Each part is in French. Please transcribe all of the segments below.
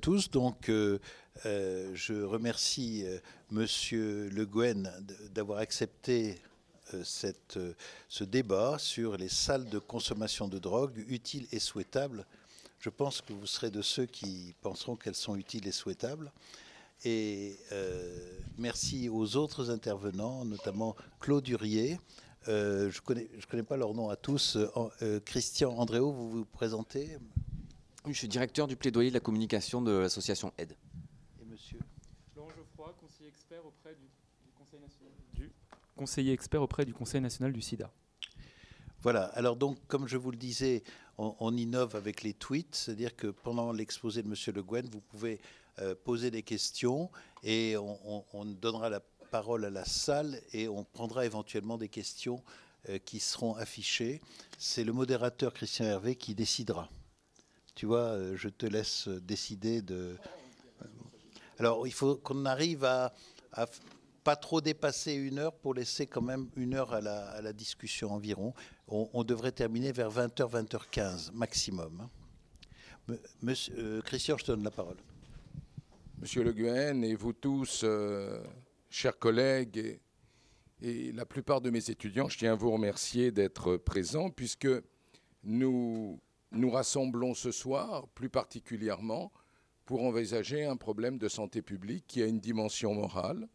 tous. Donc, euh, euh, je remercie euh, Monsieur Le Guen d'avoir accepté cette, ce débat sur les salles de consommation de drogue utiles et souhaitables. Je pense que vous serez de ceux qui penseront qu'elles sont utiles et souhaitables. Et merci aux autres intervenants, notamment Claude Durier. je ne connais, je connais, pas leur nom à tous. Christian Andréo, vous vous présentez je suis directeur du plaidoyer de la communication de l'association AIDE. Et monsieur Laurent Geoffroy, conseiller expert auprès du, Conseil national du... sida. Voilà, alors donc, comme je vous le disais, on, innove avec les tweets, c'est-à-dire que pendant l'exposé de Monsieur Le Guen, vous pouvez euh, poser des questions et on, donnera la parole à la salle et on prendra éventuellement des questions euh, qui seront affichées. C'est le modérateur Christian Hervé qui décidera tu vois, euh, je te laisse euh, décider de. Alors, il faut qu'on arrive à, pas trop dépasser une heure pour laisser quand même une heure à la, discussion environ. On, devrait terminer vers 20h, 20h15 maximum. Hein. Monsieur, euh, Christian, je te donne la parole. Monsieur Le Guen et vous tous, chers collègues et, la plupart de mes étudiants, je tiens à vous remercier d'être présents puisque nous nous rassemblons ce soir, plus particulièrement, pour envisager un problème de santé publique qui a une dimension morale.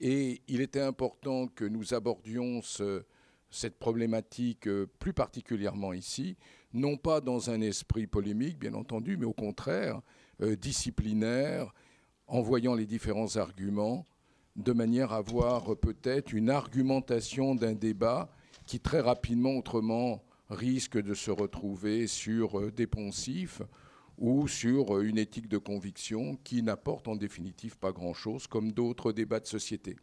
Et il était important que nous abordions cette problématique euh, plus particulièrement ici, non pas dans un esprit polémique, bien entendu, mais au contraire, euh, disciplinaire, en voyant les différents arguments, de manière à voir peut-être une argumentation d'un débat qui très rapidement, autrement, risque de se retrouver sur euh, des poncifs ou sur euh, une éthique de conviction qui n'apporte en définitive pas grand-chose, comme d'autres débats de société.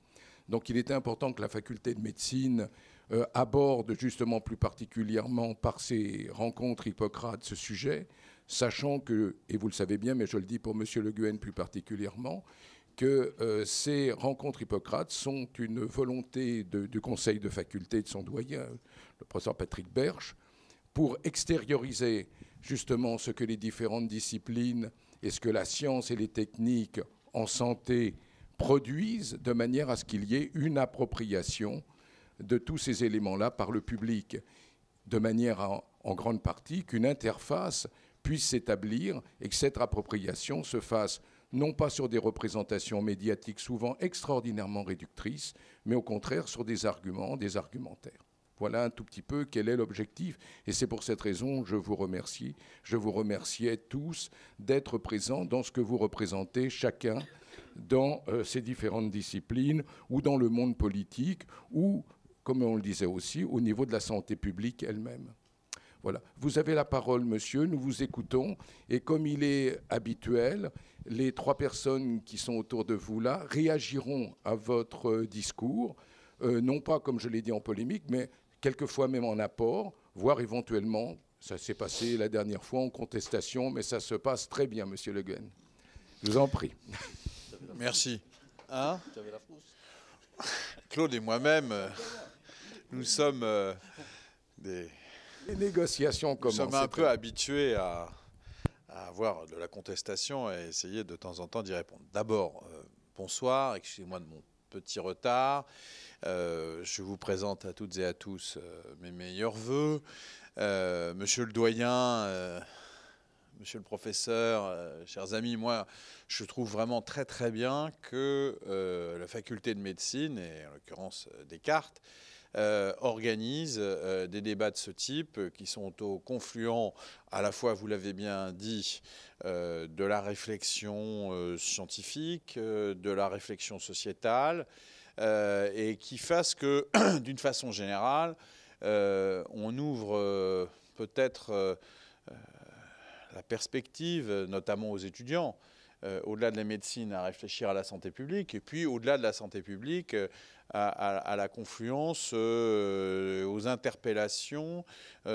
Donc il était important que la faculté de médecine euh, aborde justement plus particulièrement par ses rencontres hippocrates ce sujet, sachant que, et vous le savez bien, mais je le dis pour M. Le Guen plus particulièrement, que euh, ces rencontres Hippocrates sont une volonté du conseil de faculté de son doyen, le professeur Patrick Berche, pour extérioriser justement ce que les différentes disciplines et ce que la science et les techniques en santé produisent de manière à ce qu'il y ait une appropriation de tous ces éléments-là par le public, de manière à, en grande partie, qu'une interface puisse s'établir et que cette appropriation se fasse non pas sur des représentations médiatiques souvent extraordinairement réductrices, mais au contraire sur des arguments, des argumentaires. Voilà un tout petit peu quel est l'objectif. Et c'est pour cette raison que je vous remercie. Je vous remerciais tous d'être présents dans ce que vous représentez chacun dans euh, ces différentes disciplines ou dans le monde politique ou, comme on le disait aussi, au niveau de la santé publique elle-même. Voilà. Vous avez la parole, monsieur, nous vous écoutons. Et comme il est habituel, les trois personnes qui sont autour de vous là réagiront à votre euh, discours, euh, non pas, comme je l'ai dit, en polémique, mais quelquefois même en apport, voire éventuellement, ça s'est passé la dernière fois en contestation, mais ça se passe très bien, monsieur Le Je vous en prie. Merci. Hein Claude et moi-même, euh, nous sommes des les négociations commencent. Nous sommes un peu habitués à, avoir de la contestation et essayer de temps en temps d'y répondre. D'abord, euh, bonsoir, excusez-moi de mon petit retard. Euh, je vous présente à toutes et à tous euh, mes meilleurs voeux. monsieur le doyen, monsieur le professeur, chers amis, moi, je trouve vraiment très très bien que la faculté de médecine, et en l'occurrence Descartes, euh, organise euh, des débats de ce type euh, qui sont au confluent à la fois, vous l'avez bien dit, de la réflexion scientifique, de la réflexion sociétale, et qui fassent que, d'une façon générale, on ouvre peut-être la perspective, notamment aux étudiants, euh, au-delà de la médecine, à réfléchir à la santé publique, et puis au-delà de la santé publique, euh, à, la confluence, euh, aux interpellations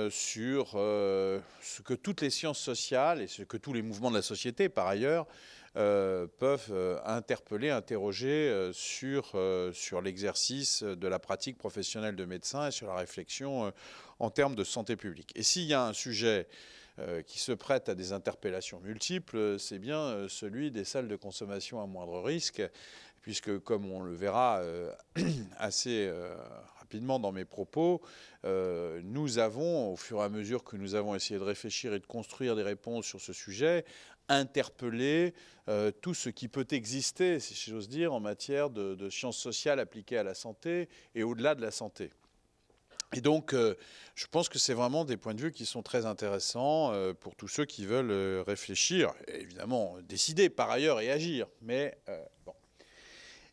sur ce que toutes les sciences sociales et ce que tous les mouvements de la société, par ailleurs, peuvent interpeller, interroger sur, sur l'exercice de la pratique professionnelle de médecin et sur la réflexion en termes de santé publique. Et s'il y a un sujet euh, qui se prête à des interpellations multiples, euh, c'est bien euh, celui des salles de consommation à moindre risque, puisque comme on le verra assez rapidement dans mes propos, nous avons, au fur et à mesure que nous avons essayé de réfléchir et de construire des réponses sur ce sujet, interpellé tout ce qui peut exister, si j'ose dire, en matière de sciences sociales appliquées à la santé et au-delà de la santé. Et donc, euh, je pense que c'est vraiment des points de vue qui sont très intéressants euh, pour tous ceux qui veulent euh, réfléchir, évidemment décider par ailleurs et agir. Mais bon.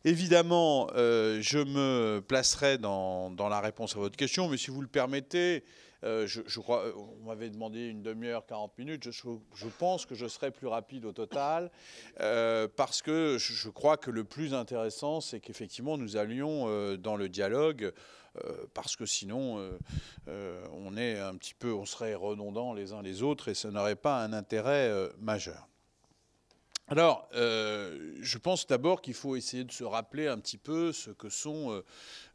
Évidemment, je me placerai dans, la réponse à votre question, mais si vous le permettez, je, crois, on m'avait demandé une demi-heure, 40 minutes, je, pense que je serai plus rapide au total, parce que je, crois que le plus intéressant, c'est qu'effectivement, nous allions dans le dialogue. Euh, parce que sinon, euh, euh, on est un petit peu, on serait redondants les uns les autres et ça n'aurait pas un intérêt majeur. Alors, je pense d'abord qu'il faut essayer de se rappeler un petit peu ce que sont,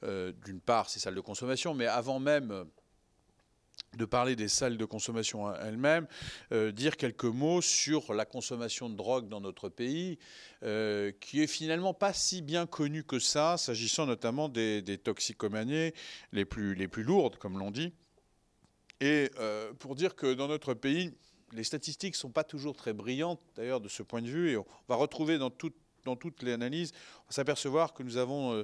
d'une part, ces salles de consommation, mais avant même de parler des salles de consommation elles-mêmes, euh, dire quelques mots sur la consommation de drogue dans notre pays, euh, qui est finalement pas si bien connue que ça, s'agissant notamment des, toxicomanies les plus, les plus lourdes, comme l'on dit. Et euh, pour dire que dans notre pays, les statistiques ne sont pas toujours très brillantes, d'ailleurs, de ce point de vue, et on va retrouver dans, toutes dans analyses, on s'apercevoir que nous avons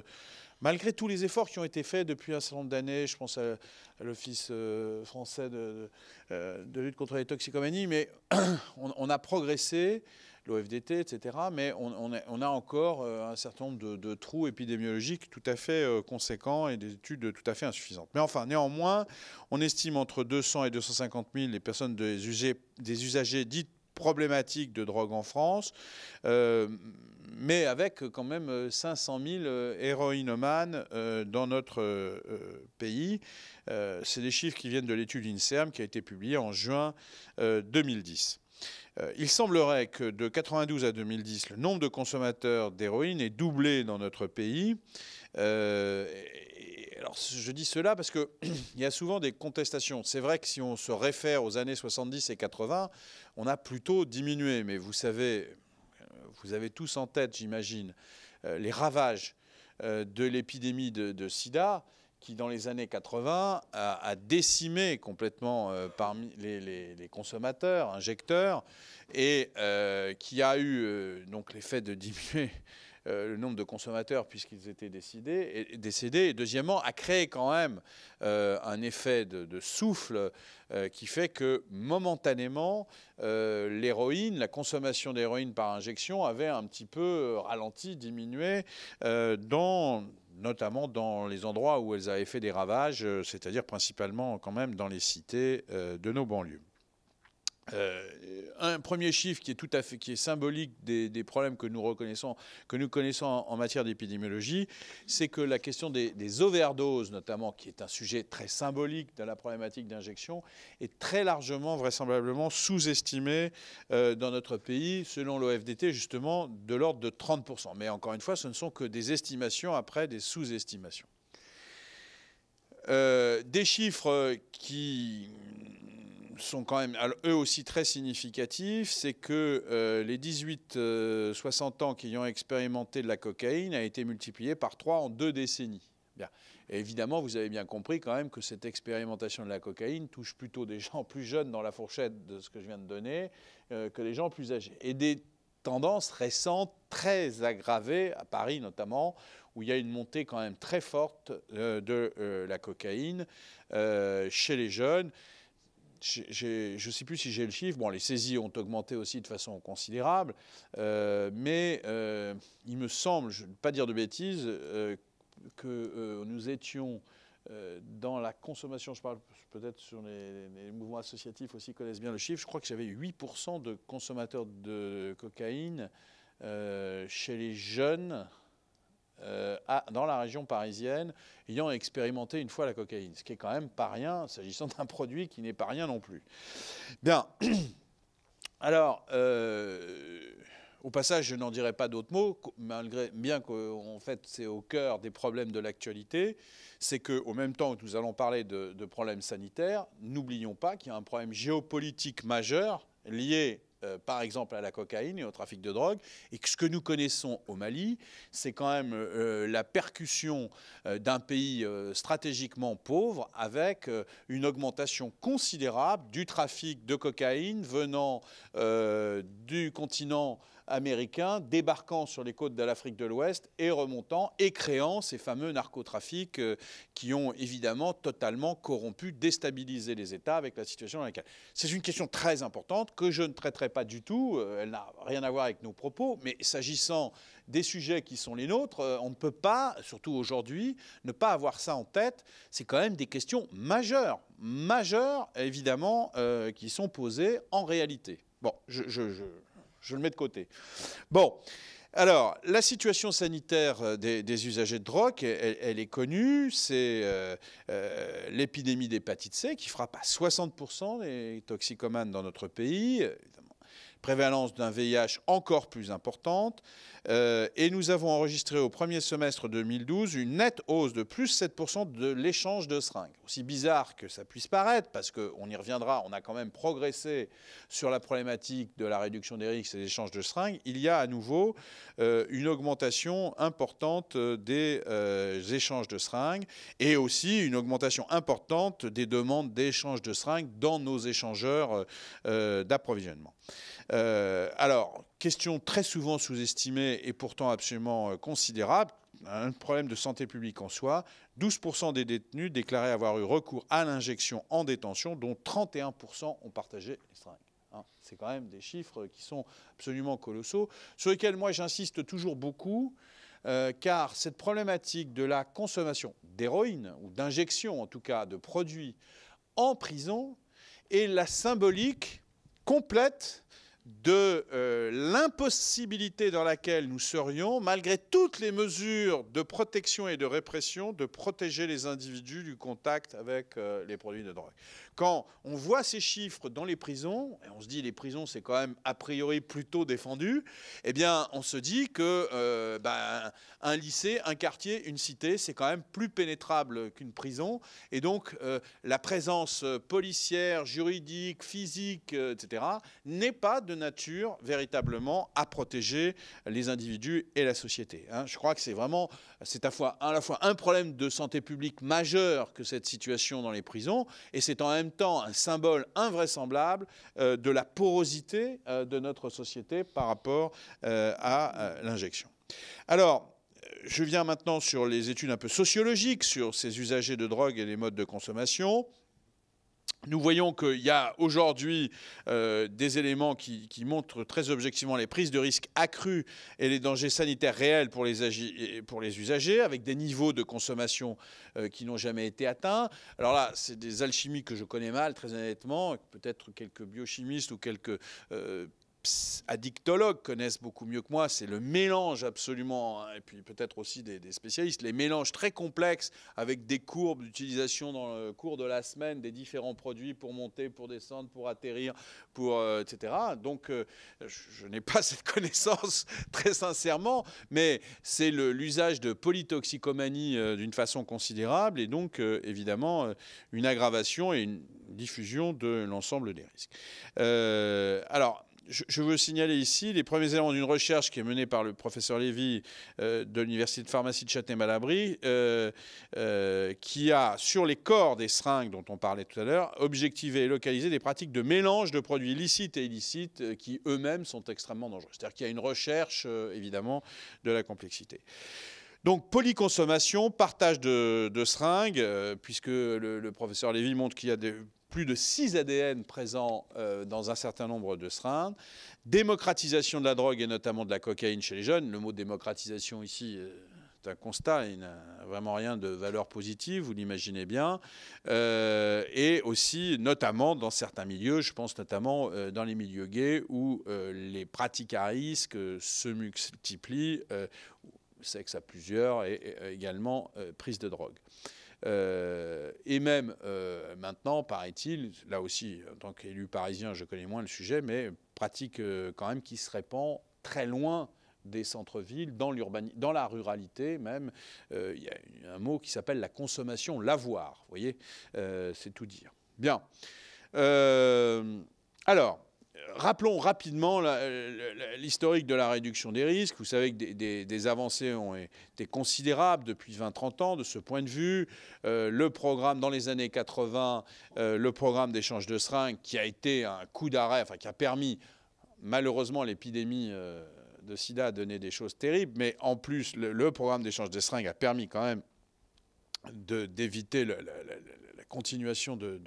malgré tous les efforts qui ont été faits depuis un certain nombre d'années, je pense à l'Office euh, français euh, de, lutte contre les toxicomanies, mais on, a progressé, l'OFDT, etc., mais on, a, encore euh, un certain nombre de, trous épidémiologiques tout à fait conséquents et des études tout à fait insuffisantes. Mais enfin, néanmoins, on estime entre 200 et 250 000 les personnes des, usagers, des usagers dites problématiques de drogue en France mais avec euh, quand même 500 euh, 000 euh, héroïnomanes dans notre pays. C'est des chiffres qui viennent de l'étude INSERM qui a été publiée en juin 2010. Il semblerait que de 92 à 2010, le nombre de consommateurs d'héroïne est doublé dans notre pays. alors, je dis cela parce qu'il y a souvent des contestations. C'est vrai que si on se réfère aux années 70 et 80, on a plutôt diminué. Mais vous savez vous avez tous en tête, j'imagine, euh, les ravages euh, de l'épidémie de, sida qui, dans les années 80, a, décimé complètement euh, parmi les, consommateurs, injecteurs, et qui a eu donc l'effet de diminuer euh, le nombre de consommateurs puisqu'ils étaient décédés, et deuxièmement, à créé quand même euh, un effet de, souffle euh, qui fait que momentanément, l'héroïne, la consommation d'héroïne par injection avait un petit peu ralenti, diminué, notamment dans les endroits où elles avaient fait des ravages, c'est-à-dire principalement quand même dans les cités de nos banlieues. Euh, un premier chiffre qui est tout à fait qui est symbolique des, problèmes que nous reconnaissons que nous connaissons en, matière d'épidémiologie, c'est que la question des, overdoses notamment, qui est un sujet très symbolique de la problématique d'injection, est très largement vraisemblablement sous-estimée euh, dans notre pays, selon l'OFDT justement de l'ordre de 30%. Mais encore une fois, ce ne sont que des estimations après des sous-estimations. Euh, des chiffres qui sont quand même eux aussi très significatifs, c'est que euh, les 18-60 euh, ans qui ont expérimenté de la cocaïne a été multiplié par 3 en deux décennies. Bien. évidemment, vous avez bien compris quand même que cette expérimentation de la cocaïne touche plutôt des gens plus jeunes dans la fourchette de ce que je viens de donner euh, que des gens plus âgés. Et des tendances récentes très aggravées, à Paris notamment, où il y a une montée quand même très forte de la cocaïne chez les jeunes je ne sais plus si j'ai le chiffre, les saisies ont augmenté aussi de façon considérable, euh, mais euh, il me semble, je ne vais pas dire de bêtises, euh, que nous étions dans la consommation, je parle peut-être sur les, les, mouvements associatifs aussi connaissent bien le chiffre, je crois que j'avais 8% de consommateurs de cocaïne chez les jeunes euh, dans la région parisienne ayant expérimenté une fois la cocaïne, ce qui est quand même pas rien s'agissant d'un produit qui n'est pas rien non plus. Bien. Alors, euh, au passage, je n'en dirai pas d'autres mots, malgré, bien qu'en fait c'est au cœur des problèmes de l'actualité, c'est qu'au même temps que nous allons parler de, de problèmes sanitaires, n'oublions pas qu'il y a un problème géopolitique majeur lié euh, par exemple à la cocaïne et au trafic de drogue. Et ce que nous connaissons au Mali, c'est quand même euh, la percussion euh, d'un pays stratégiquement pauvre avec une augmentation considérable du trafic de cocaïne venant du continent américains débarquant sur les côtes de l'Afrique de l'Ouest et remontant et créant ces fameux narcotrafics euh, qui ont évidemment totalement corrompu, déstabilisé les États avec la situation dans laquelle. C'est une question très importante que je ne traiterai pas du tout, euh, elle n'a rien à voir avec nos propos, mais s'agissant des sujets qui sont les nôtres, euh, on ne peut pas, surtout aujourd'hui, ne pas avoir ça en tête. C'est quand même des questions majeures, majeures évidemment, qui sont posées en réalité. Bon, je je le mets de côté. Bon. Alors, la situation sanitaire euh, des, usagers de drogue, elle, est connue. C'est euh, euh, l'épidémie d'hépatite C qui frappe à 60% les toxicomanes dans notre pays prévalence d'un VIH encore plus importante. Euh, et nous avons enregistré au premier semestre 2012 une nette hausse de plus 7% de l'échange de seringues. Aussi bizarre que ça puisse paraître, parce qu'on y reviendra, on a quand même progressé sur la problématique de la réduction des risques et des échanges de seringues, il y a à nouveau euh, une augmentation importante euh, des échanges de seringues et aussi une augmentation importante des demandes d'échanges de seringues dans nos échangeurs d'approvisionnement. Euh, alors, question très souvent sous-estimée et pourtant absolument euh, considérable, un hein, problème de santé publique en soi, 12% des détenus déclaraient avoir eu recours à l'injection en détention, dont 31% ont partagé les hein, C'est quand même des chiffres qui sont absolument colossaux, sur lesquels moi j'insiste toujours beaucoup, euh, car cette problématique de la consommation d'héroïne, ou d'injection en tout cas, de produits en prison, est la symbolique complète de euh, l'impossibilité dans laquelle nous serions, malgré toutes les mesures de protection et de répression, de protéger les individus du contact avec euh, les produits de drogue. Quand on voit ces chiffres dans les prisons, et on se dit les prisons c'est quand même a priori plutôt défendu, eh bien on se dit que euh, ben, un lycée, un quartier, une cité, c'est quand même plus pénétrable qu'une prison. Et donc euh, la présence policière, juridique, physique, euh, etc., n'est pas de nature véritablement à protéger les individus et la société. Hein. Je crois que c'est vraiment, c'est à, à la fois un problème de santé publique majeur que cette situation dans les prisons, et c'est en même même temps un symbole invraisemblable euh, de la porosité euh, de notre société par rapport euh, à l'injection. Alors, je viens maintenant sur les études un peu sociologiques sur ces usagers de drogue et les modes de consommation. Nous voyons qu'il y a aujourd'hui euh, des éléments qui, montrent très objectivement les prises de risques accrues et les dangers sanitaires réels pour les, usagers, avec des niveaux de consommation euh, qui n'ont jamais été atteints. Alors là, c'est des alchimies que je connais mal, très honnêtement, peut-être quelques biochimistes ou quelques euh, addictologues connaissent beaucoup mieux que moi, c'est le mélange absolument, hein, et puis peut-être aussi des, spécialistes, les mélanges très complexes avec des courbes d'utilisation dans le cours de la semaine des différents produits pour monter, pour descendre, pour atterrir, pour, euh, etc. Donc euh, je, n'ai pas cette connaissance très sincèrement, mais c'est l'usage de polytoxicomanie euh, d'une façon considérable et donc évidemment une aggravation et une diffusion de l'ensemble des risques. alors, je veux signaler ici les premiers éléments d'une recherche qui est menée par le professeur Lévy euh, de l'Université de pharmacie de châtelet malabry euh, euh, qui a, sur les corps des seringues dont on parlait tout à l'heure, objectivé et localisé des pratiques de mélange de produits licites et illicites qui eux-mêmes sont extrêmement dangereux. C'est-à-dire qu'il y a une recherche, évidemment, de la complexité. Donc polyconsommation, partage de, seringues, puisque le, le professeur Lévy montre qu'il y a des plus de 6 ADN présents euh, dans un certain nombre de seringues, démocratisation de la drogue et notamment de la cocaïne chez les jeunes. Le mot démocratisation ici euh, est un constat, il n'a vraiment rien de valeur positive, vous l'imaginez bien, euh, et aussi notamment dans certains milieux, je pense notamment dans les milieux gays où les pratiques à risque se multiplient, sexe à plusieurs et également prise de drogue. Euh, et même euh, maintenant, paraît-il, là aussi, en tant qu'élu parisien, je connais moins le sujet, mais pratique euh, quand même qui se répand très loin des centres-villes, dans, dans la ruralité même. Il y a un mot qui s'appelle la consommation, l'avoir, vous voyez, c'est tout dire. Bien. alors, rappelons rapidement l'historique de la réduction des risques. Vous savez que des, avancées ont été considérables depuis 20-30 ans de ce point de vue. Euh, le programme dans les années 80, euh, le programme d'échange de seringues, qui a été un coup d'arrêt, qui a permis, malheureusement, l'épidémie. Euh, de sida a donné des choses terribles, mais en plus, le, programme d'échange de seringues a permis quand même d'éviter continuation de,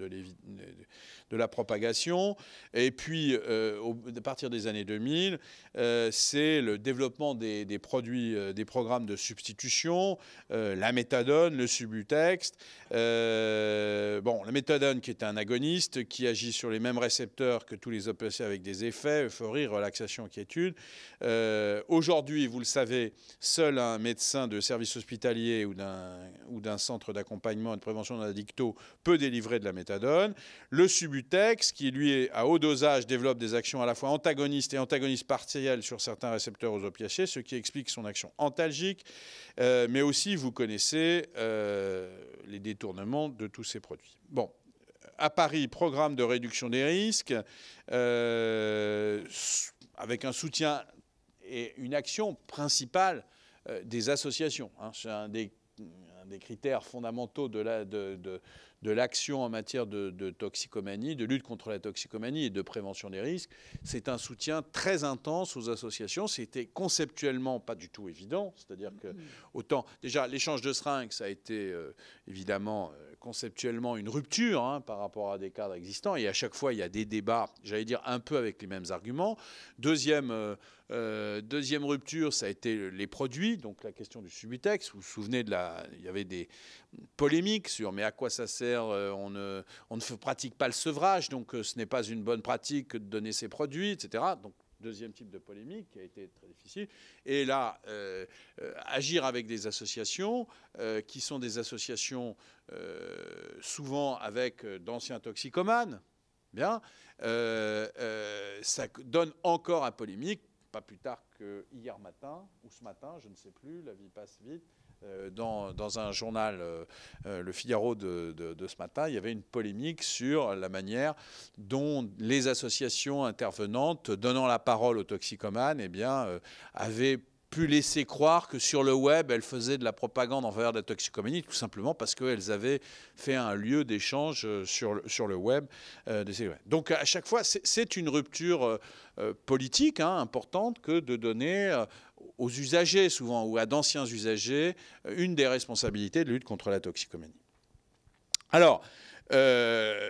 la propagation. Et puis, euh, à partir des années 2000, euh, c'est le développement des, produits, euh, des programmes de substitution, la méthadone, le subutex. bon, la méthadone qui est un agoniste qui agit sur les mêmes récepteurs que tous les opiacés avec des effets, euphorie, relaxation, quiétude. Aujourd'hui, vous le savez, seul un médecin de service hospitalier ou d'un centre d'accompagnement et de prévention d'un addicto peut délivrer de la méthadone. Le Subutex, qui lui est à haut dosage, développe des actions à la fois antagonistes et antagonistes partielles sur certains récepteurs aux opiacés, ce qui explique son action antalgique. Euh, mais aussi, vous connaissez euh, les détournements de tous ces produits. Bon, à Paris, programme de réduction des risques, euh, avec un soutien et une action principale des associations. Hein. C'est un des, critères fondamentaux de la, de, de l'action en matière de, toxicomanie, de lutte contre la toxicomanie et de prévention des risques. C'est un soutien très intense aux associations. C'était conceptuellement pas du tout évident. C'est-à-dire que, mm-hmm. autant, déjà, l'échange de seringues, ça a été euh, évidemment euh, conceptuellement une rupture hein, par rapport à des cadres existants. Et à chaque fois, il y a des débats, j'allais dire un peu avec les mêmes arguments. Deuxième, euh, euh, deuxième rupture, ça a été les produits, donc la question du subitex. Vous vous souvenez de la, il y avait des polémiques sur mais à quoi ça sert euh, On ne, on ne pratique pas le sevrage, donc ce n'est pas une bonne pratique de donner ces produits, etc. Donc Deuxième type de polémique qui a été très difficile. Et là, euh, euh, agir avec des associations euh, qui sont des associations souvent avec d'anciens toxicomanes, bien, ça donne encore à polémique, pas plus tard que hier matin ou ce matin, je ne sais plus, la vie passe vite, euh, dans, un journal, euh, euh, Le Figaro de, ce matin, il y avait une polémique sur la manière dont les associations intervenantes donnant la parole aux toxicomanes et eh bien, avaient pu laisser croire que sur le web, elles faisaient de la propagande en faveur de la toxicomanie, tout simplement parce qu'elles avaient fait un lieu d'échange sur, le, sur le web. Donc à chaque fois, c'est une rupture politique hein, importante que de donner aux usagers souvent ou à d'anciens usagers euh, une des responsabilités de lutte contre la toxicomanie. Alors, euh,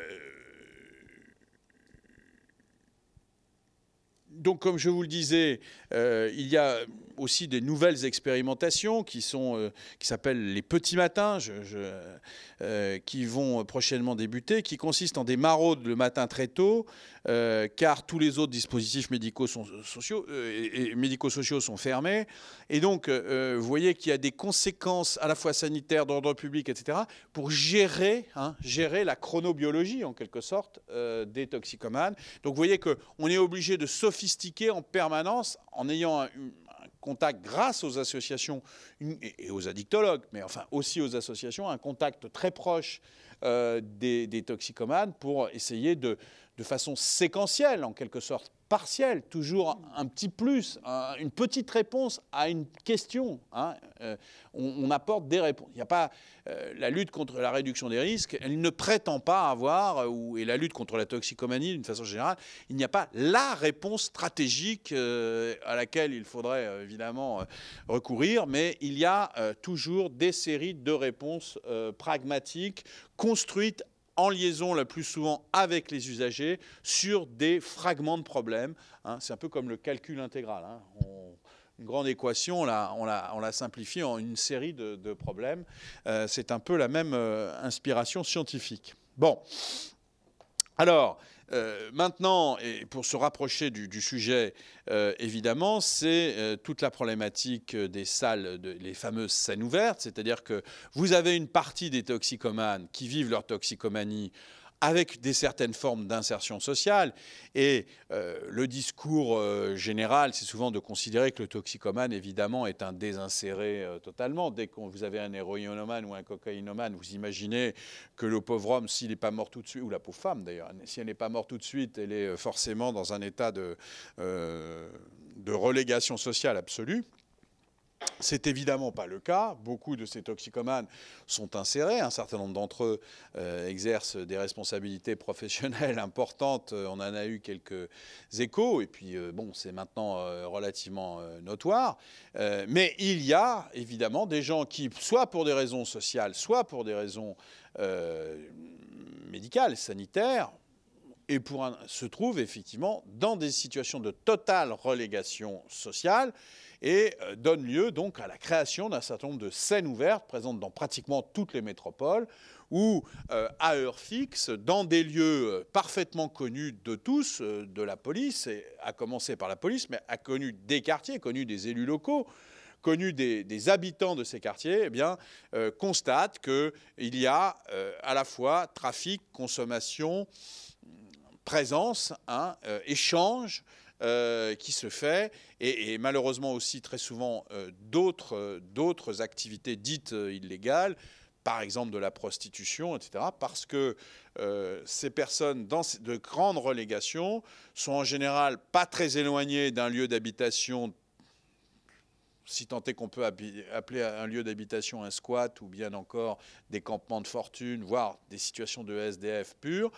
donc comme je vous le disais, euh, il y a aussi des nouvelles expérimentations qui sont euh, qui s'appellent les petits matins, je, euh, qui vont prochainement débuter, qui consistent en des maraudes le matin très tôt, euh, car tous les autres dispositifs médicaux sont sociaux et, médico-sociaux sont fermés, et donc vous voyez qu'il y a des conséquences à la fois sanitaires d'ordre public, etc., pour gérer hein, gérer la chronobiologie en quelque sorte des toxicomanes. Donc vous voyez que on est obligé de sophistiquer en permanence en ayant contact grâce aux associations et aux addictologues, mais enfin aussi aux associations, un contact très proche euh, des, des, toxicomanes pour essayer de, de façon séquentielle, en quelque sorte partielle, toujours un petit plus, une petite réponse à une question. Hein, euh, on, apporte des réponses. Il n'y a pas euh, la lutte contre la réduction des risques. Elle ne prétend pas avoir euh, ou, et la lutte contre la toxicomanie d'une façon générale. Il n'y a pas la réponse stratégique à laquelle il faudrait évidemment recourir, mais il y a toujours des séries de réponses pragmatiques construites en liaison la plus souvent avec les usagers sur des fragments de problèmes. Hein. c'est un peu comme le calcul intégral. Hein. une grande équation, on l'a simplifie en une série de, problèmes. Euh, c'est un peu la même euh, inspiration scientifique. Bon. Alors, euh, maintenant, pour se rapprocher du, sujet, euh, évidemment, c'est euh, toute la problématique des salles, les fameuses scènes ouvertes, c'est-à-dire que vous avez une partie des toxicomanes qui vivent leur toxicomanie avec des certaines formes d'insertion sociale. Et euh, le discours euh, général, c'est souvent de considérer que le toxicomane, évidemment, est un désinséré euh, totalement. Dès que vous avez un héroïnomane ou un cocaïnomane, vous imaginez que le pauvre homme, s'il n'est pas mort tout de suite, ou la pauvre femme d'ailleurs, si elle n'est pas morte tout de suite, elle est forcément dans un état de relégation sociale absolue. C'est évidemment pas le cas. Beaucoup de ces toxicomanes sont insérés. Un certain nombre d'entre eux euh, exercent des responsabilités professionnelles importantes. Euh, on en a eu quelques échos. Et puis, euh, bon, c'est maintenant relativement notoire. mais il y a évidemment des gens qui, soit pour des raisons sociales, soit pour des raisons médicales, sanitaires, et pour se trouvent effectivement dans des situations de totale relégation sociale et euh, donne lieu donc à la création d'un certain nombre de scènes ouvertes présentes dans pratiquement toutes les métropoles où, euh, à heure fixe, dans des lieux euh, parfaitement connus de tous, de la police, et à commencer par la police, mais à connus des quartiers, connus des élus locaux, connus des, habitants de ces quartiers, eh bien, qu'il y a à la fois trafic, consommation, présence, hein, échange, euh, qui se fait, et, malheureusement aussi très souvent euh, euh, d'autres activités dites illégales, par exemple de la prostitution, etc., parce que ces personnes dans de grandes relégations sont en général pas très éloignées d'un lieu d'habitation si tant est qu'on peut appeler un lieu d'habitation un squat ou bien encore des campements de fortune, voire des situations de SDF pures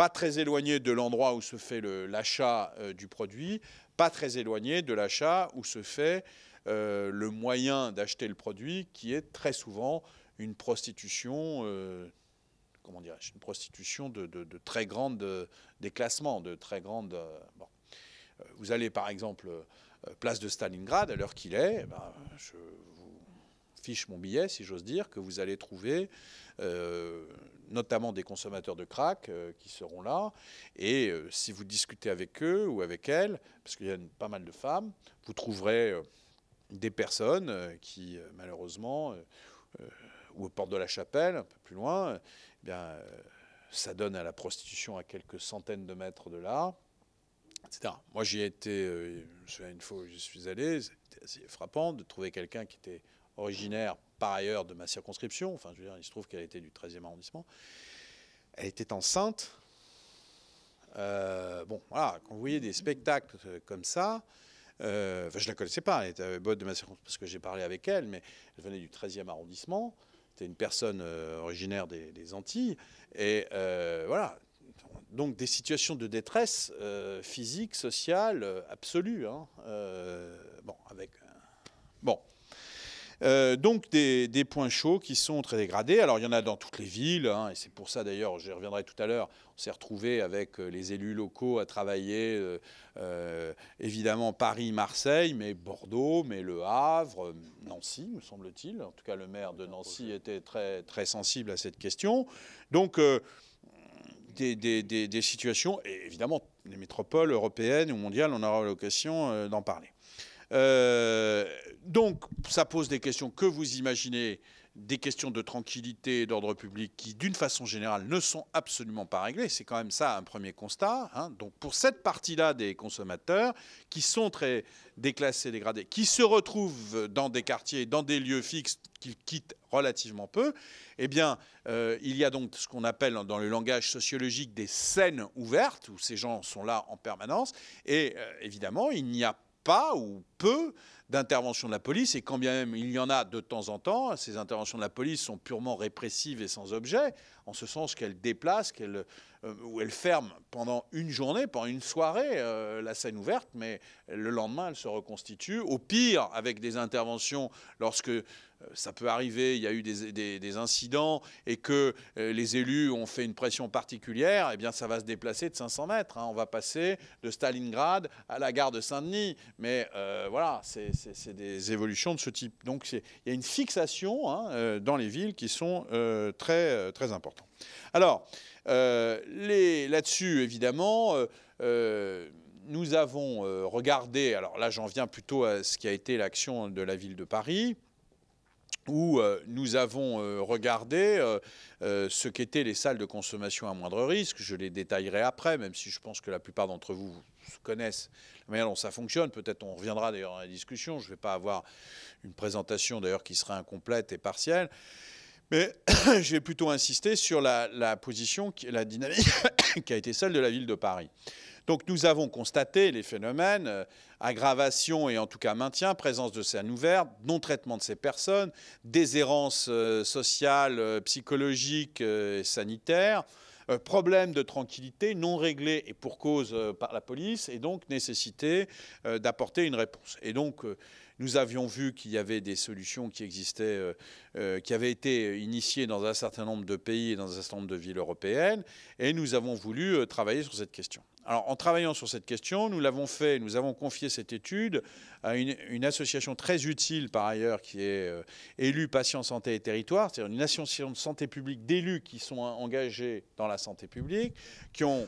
pas très éloigné de l'endroit où se fait l'achat euh, du produit, pas très éloigné de l'achat où se fait euh, le moyen d'acheter le produit, qui est très souvent une prostitution, euh, comment dirais-je, une prostitution de, très grande déclassement, de très grande. Bon. Vous allez par exemple place de Stalingrad à l'heure qu'il est, eh ben, je fiche mon billet, si j'ose dire, que vous allez trouver euh, notamment des consommateurs de crack euh, qui seront là. Et euh, si vous discutez avec eux ou avec elles, parce qu'il y a pas mal de femmes, vous trouverez des personnes qui, malheureusement, ou aux portes de la chapelle, un peu plus loin, eh bien, ça donne à la prostitution à quelques centaines de mètres de là. Etc. Moi, j'y ai été, une fois où je suis allé, c'était assez frappant de trouver quelqu'un qui était originaire par ailleurs de ma circonscription, enfin je veux il se trouve qu'elle était du 13e arrondissement, elle était enceinte. Euh, bon, voilà, quand vous voyez des spectacles euh, comme ça, euh, je ne la connaissais pas, elle était botte de ma circonscription parce que j'ai parlé avec elle, mais elle venait du 13e arrondissement, c'était une personne originaire des, Antilles, et voilà, donc des situations de détresse physique, sociale, absolue, hein. bon, avec... Bon, euh, donc des, points chauds qui sont très dégradés. Alors il y en a dans toutes les villes, hein, et c'est pour ça d'ailleurs, j'y reviendrai tout à l'heure, on s'est retrouvé avec euh, les élus locaux à travailler, euh, évidemment Paris, Marseille, mais Bordeaux, mais Le Havre, Nancy, me semble-t-il. En tout cas, le maire de Nancy était très, très sensible à cette question. Donc des, des situations, et évidemment les métropoles européennes ou mondiales, on aura l'occasion d'en parler. Euh, donc, ça pose des questions que vous imaginez, des questions de tranquillité d'ordre public qui, d'une façon générale, ne sont absolument pas réglées. C'est quand même ça un premier constat. Hein. Donc, pour cette partie-là des consommateurs qui sont très déclassés, dégradés, qui se retrouvent dans des quartiers, dans des lieux fixes qu'ils quittent relativement peu, eh bien, euh, il y a donc ce qu'on appelle dans le langage sociologique des scènes ouvertes, où ces gens sont là en permanence, et euh, évidemment, il n'y a ou peu d'intervention de la police, et quand bien même il y en a de temps en temps, ces interventions de la police sont purement répressives et sans objet, en ce sens qu'elles déplacent, qu'elle euh, ou elles ferment pendant une journée, pendant une soirée, euh, la scène ouverte, mais le lendemain, elles se reconstitue. Au pire, avec des interventions, lorsque euh, ça peut arriver, il y a eu des, incidents et que les élus ont fait une pression particulière, eh bien, ça va se déplacer de 500 mètres. Hein. On va passer de Stalingrad à la gare de Saint-Denis. Mais voilà, c'est c'est des évolutions de ce type. Donc il y a une fixation hein, euh, dans les villes qui sont euh, très, euh, très importantes. Alors, là-dessus, évidemment, nous avons regardé, alors là j'en viens plutôt à ce qui a été l'action de la ville de Paris, où nous avons regardé ce qu'étaient les salles de consommation à moindre risque. Je les détaillerai après, même si je pense que la plupart d'entre vous connaissent la manière dont ça fonctionne. Peut-être on reviendra d'ailleurs dans la discussion. Je ne vais pas avoir une présentation d'ailleurs qui sera incomplète et partielle. Mais je vais plutôt insister sur la, la position, la dynamique qui a été celle de la ville de Paris. Donc nous avons constaté les phénomènes, euh, aggravation et en tout cas maintien, présence de scènes ouvertes, non-traitement de ces personnes, déshérence euh, sociale, euh, psychologique et sanitaire, euh, problème de tranquillité non réglé et pour cause euh, par la police, et donc nécessité euh, d'apporter une réponse. Et donc, nous avions vu qu'il y avait des solutions qui existaient, qui avaient été initiées dans un certain nombre de pays et dans un certain nombre de villes européennes, et nous avons voulu travailler sur cette question. Alors, en travaillant sur cette question, nous l'avons fait, nous avons confié cette étude à une, association très utile par ailleurs qui est euh, élu patient patients santé et territoire, c'est-à-dire une association de santé publique d'élus qui sont engagés dans la santé publique, qui ont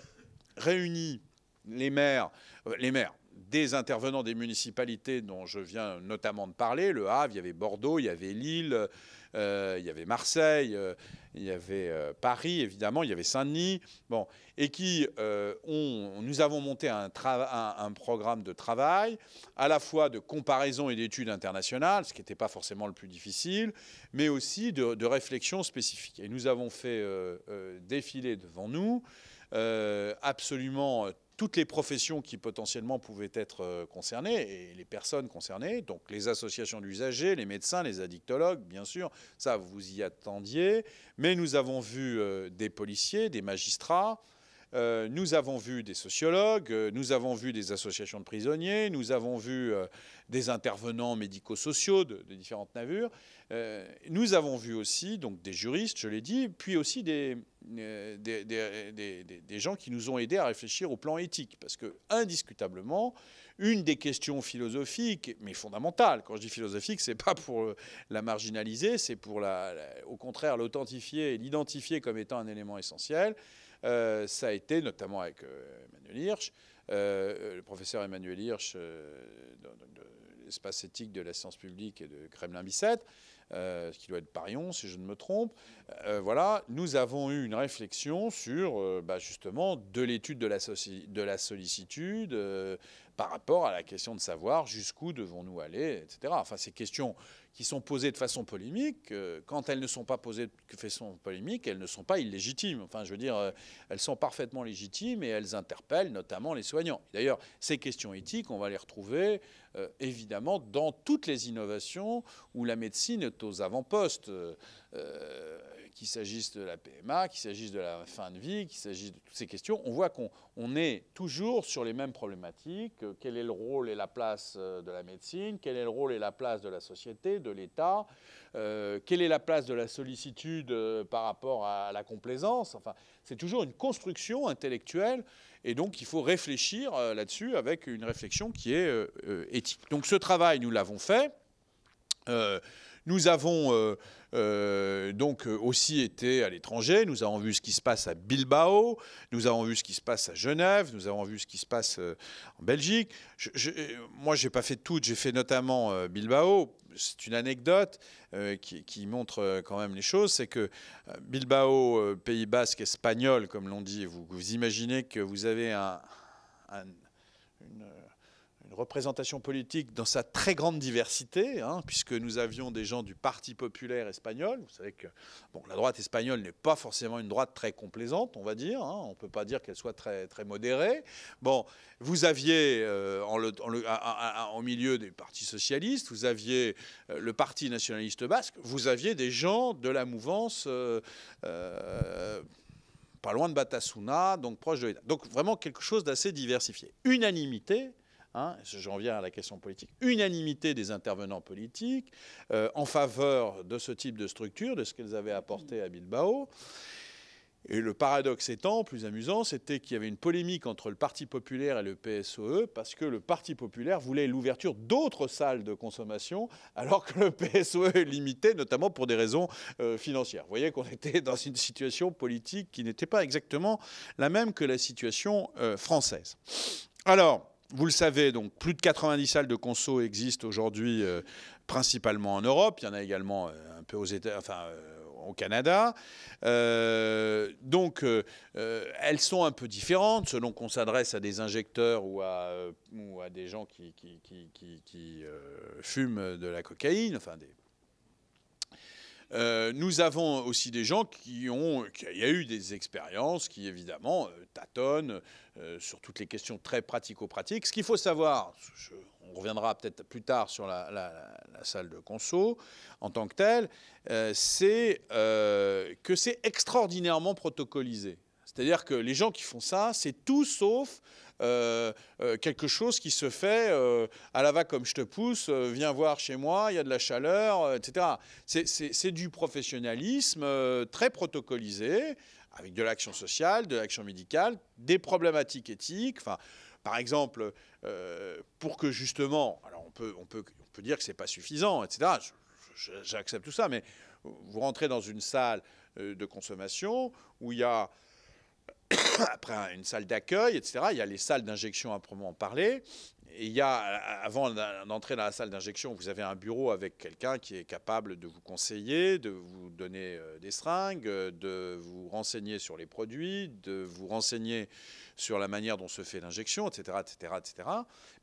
réuni les maires, euh, les maires, des intervenants des municipalités dont je viens notamment de parler, le Havre, il y avait Bordeaux, il y avait Lille, euh, il y avait Marseille, il y avait euh, Paris, évidemment, il y avait Saint-Denis, bon, et qui, euh, nous avons monté un, programme de travail, à la fois de comparaison et d'études internationales, ce qui n'était pas forcément le plus difficile, mais aussi de, réflexion spécifique. Et nous avons fait euh, défiler devant nous absolument toutes les professions qui potentiellement pouvaient être euh, concernées et les personnes concernées, donc les associations d'usagers, les médecins, les addictologues, bien sûr, ça vous y attendiez, mais nous avons vu euh, des policiers, des magistrats, euh, nous avons vu des sociologues, euh, nous avons vu des associations de prisonniers, nous avons vu euh, des intervenants médico-sociaux de, différentes navures. nous avons vu aussi donc des juristes, je l'ai dit, puis aussi des, gens qui nous ont aidés à réfléchir au plan éthique, parce que indiscutablement, une des questions philosophiques, mais fondamentales, quand je dis philosophique, ce n'est pas pour la marginaliser, c'est pour au contraire l'authentifier et l'identifier comme étant un élément essentiel. Euh, ça a été, notamment avec euh, Emmanuel Hirsch, euh, le professeur Emmanuel Hirsch de, l'espace éthique de la science publique et de Kremlin-Bicêtre, euh, ce qui doit être Parion, si je ne me trompe. voilà, nous avons eu une réflexion sur bah, justement de l'étude de, de, la sollicitude par rapport à la question de savoir jusqu'où devons-nous aller, etc. Enfin, ces questions qui sont posées de façon polémique, euh, quand elles ne sont pas posées de façon polémique, elles ne sont pas illégitimes. Enfin, je veux dire, euh, elles sont parfaitement légitimes et elles interpellent notamment les soignants. D'ailleurs, ces questions éthiques, on va les retrouver euh, évidemment dans toutes les innovations où la médecine est aux avant-postes qu'il s'agisse de la PMA, qu'il s'agisse de la fin de vie, qu'il s'agisse de toutes ces questions, on voit qu'on est toujours sur les mêmes problématiques. Euh, quel est le rôle et la place euh, de la médecine Quel est le rôle et la place de la société, de l'État euh, Quelle est la place de la sollicitude par rapport à la complaisance Enfin, c'est toujours une construction intellectuelle et donc il faut réfléchir là-dessus avec une réflexion qui est éthique. Donc ce travail, nous l'avons fait. nous avons euh, donc euh, aussi été à l'étranger. Nous avons vu ce qui se passe à Bilbao, nous avons vu ce qui se passe à Genève, nous avons vu ce qui se passe euh, en Belgique. Je, je, moi, j'ai pas fait tout. J'ai fait notamment Bilbao. C'est une anecdote qui, montre quand même les choses. C'est que Bilbao, Pays basque espagnol, comme l'on dit, vous, vous imaginez que vous avez un, représentation politique dans sa très grande diversité, hein, puisque nous avions des gens du Parti populaire espagnol. Vous savez que bon, la droite espagnole n'est pas forcément une droite très complaisante, on va dire. Hein. on ne peut pas dire qu'elle soit très, très modérée. Bon, vous aviez euh, en, le, milieu des partis socialistes, vous aviez euh, le Parti nationaliste basque, vous aviez des gens de la mouvance. Euh, pas loin de Batasuna, donc proche de l'État. Donc vraiment quelque chose d'assez diversifié. Unanimité Hein, j'en viens à la question politique, unanimité des intervenants politiques euh, en faveur de ce type de structure, de ce qu'elles avaient apporté à Bilbao. Et le paradoxe étant, plus amusant, c'était qu'il y avait une polémique entre le Parti populaire et le PSOE parce que le Parti populaire voulait l'ouverture d'autres salles de consommation alors que le PSOE limitait, notamment pour des raisons euh, financières. Vous voyez qu'on était dans une situation politique qui n'était pas exactement la même que la situation euh, française. Alors, vous le savez, donc plus de 90 salles de conso existent aujourd'hui, euh, principalement en Europe. Il y en a également euh, un peu aux États, enfin euh, au Canada. donc, elles sont un peu différentes selon qu'on s'adresse à des injecteurs ou à, à des gens qui, qui, qui fument de la cocaïne, enfin des euh, nous avons aussi des gens qui ont, il y a eu des expériences qui évidemment euh, tâtonnent euh, sur toutes les questions très pratico-pratiques. Ce qu'il faut savoir, on reviendra peut-être plus tard sur la, salle de conso en tant que telle, c'est que c'est extraordinairement protocolisé. C'est-à-dire que les gens qui font ça, c'est tout sauf euh, euh, quelque chose qui se fait euh, à la va comme je te pousse, viens voir chez moi, il y a de la chaleur, etc. C'est du professionnalisme très protocolisé, avec de l'action sociale, de l'action médicale, des problématiques éthiques. Enfin, par exemple, pour que justement, alors on peut, on peut, on peut dire que c'est pas suffisant, etc. J'accepte tout ça, mais vous rentrez dans une salle de consommation où il y a après une salle d'accueil, etc. Il y a les salles d'injection à proprement parler. Et il y a, euh, avant d'entrer dans la salle d'injection, vous avez un bureau avec quelqu'un qui est capable de vous conseiller, de vous donner euh, des seringues, euh, de vous renseigner sur les produits, de vous renseigner sur la manière dont se fait l'injection, etc., etc., etc.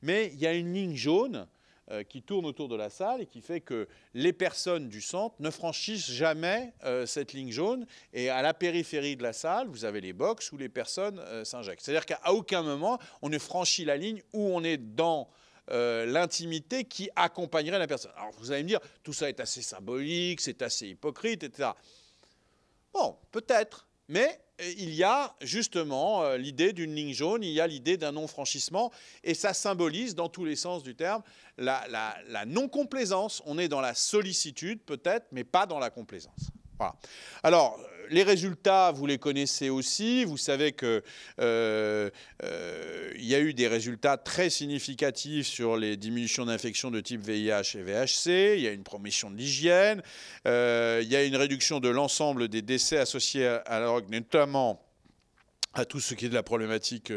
Mais il y a une ligne jaune euh, qui tourne autour de la salle et qui fait que les personnes du centre ne franchissent jamais euh, cette ligne jaune. Et à la périphérie de la salle, vous avez les box où les personnes euh, s'injectent. C'est-à-dire qu'à aucun moment, on ne franchit la ligne où on est dans... l'intimité qui accompagnerait la personne. Alors vous allez me dire, tout ça est assez symbolique, c'est assez hypocrite, etc. Bon, peut-être, mais il y a justement euh, l'idée d'une ligne jaune, il y a l'idée d'un non-franchissement, et ça symbolise dans tous les sens du terme la, non-complaisance. On est dans la sollicitude peut-être, mais pas dans la complaisance. Voilà. Alors, les résultats, vous les connaissez aussi. Vous savez qu'il euh, euh, y a eu des résultats très significatifs sur les diminutions d'infections de type VIH et VHC. Il y a une promotion de l'hygiène. Euh, il y a une réduction de l'ensemble des décès associés à, la notamment à tout ce qui est de la problématique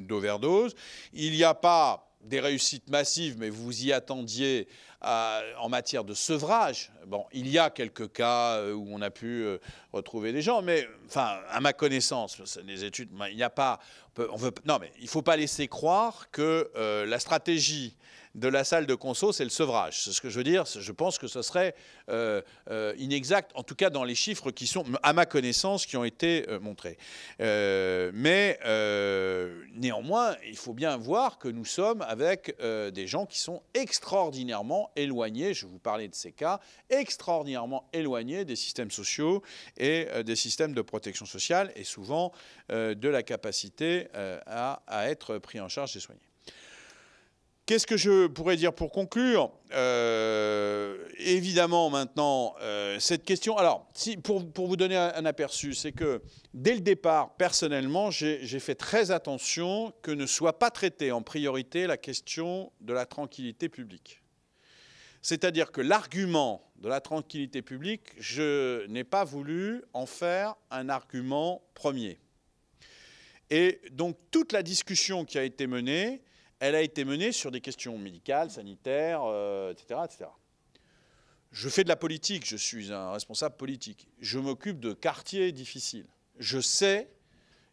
d'overdose. Il n'y a pas des réussites massives, mais vous y attendiez euh, en matière de sevrage. Bon, il y a quelques cas euh, où on a pu euh, retrouver des gens, mais enfin, à ma connaissance, les études, il n'y a pas, on veut, non, mais il ne faut pas laisser croire que la stratégie de la salle de conso, c'est le sevrage. C'est ce que je veux dire. Je pense que ce serait euh, euh, inexact, en tout cas dans les chiffres qui sont, à ma connaissance, qui ont été euh, montrés. mais néanmoins, il faut bien voir que nous sommes avec des gens qui sont extraordinairement éloignés, je vous parlais de ces cas, extraordinairement éloignés des systèmes sociaux et des systèmes de protection sociale et souvent de la capacité à, à être pris en charge et soignés. Qu'est-ce que je pourrais dire pour conclure euh, Évidemment, maintenant, euh, cette question. Alors, pour, pour, vous donner un, aperçu, c'est que dès le départ, personnellement, j'ai fait très attention que ne soit pas traitée en priorité la question de la tranquillité publique. C'est-à-dire que l'argument de la tranquillité publique, je n'ai pas voulu en faire un argument premier. Et donc, toute la discussion qui a été menée, elle a été menée sur des questions médicales, sanitaires, euh, etc., Je fais de la politique, je suis un responsable politique. Je m'occupe de quartiers difficiles. Je sais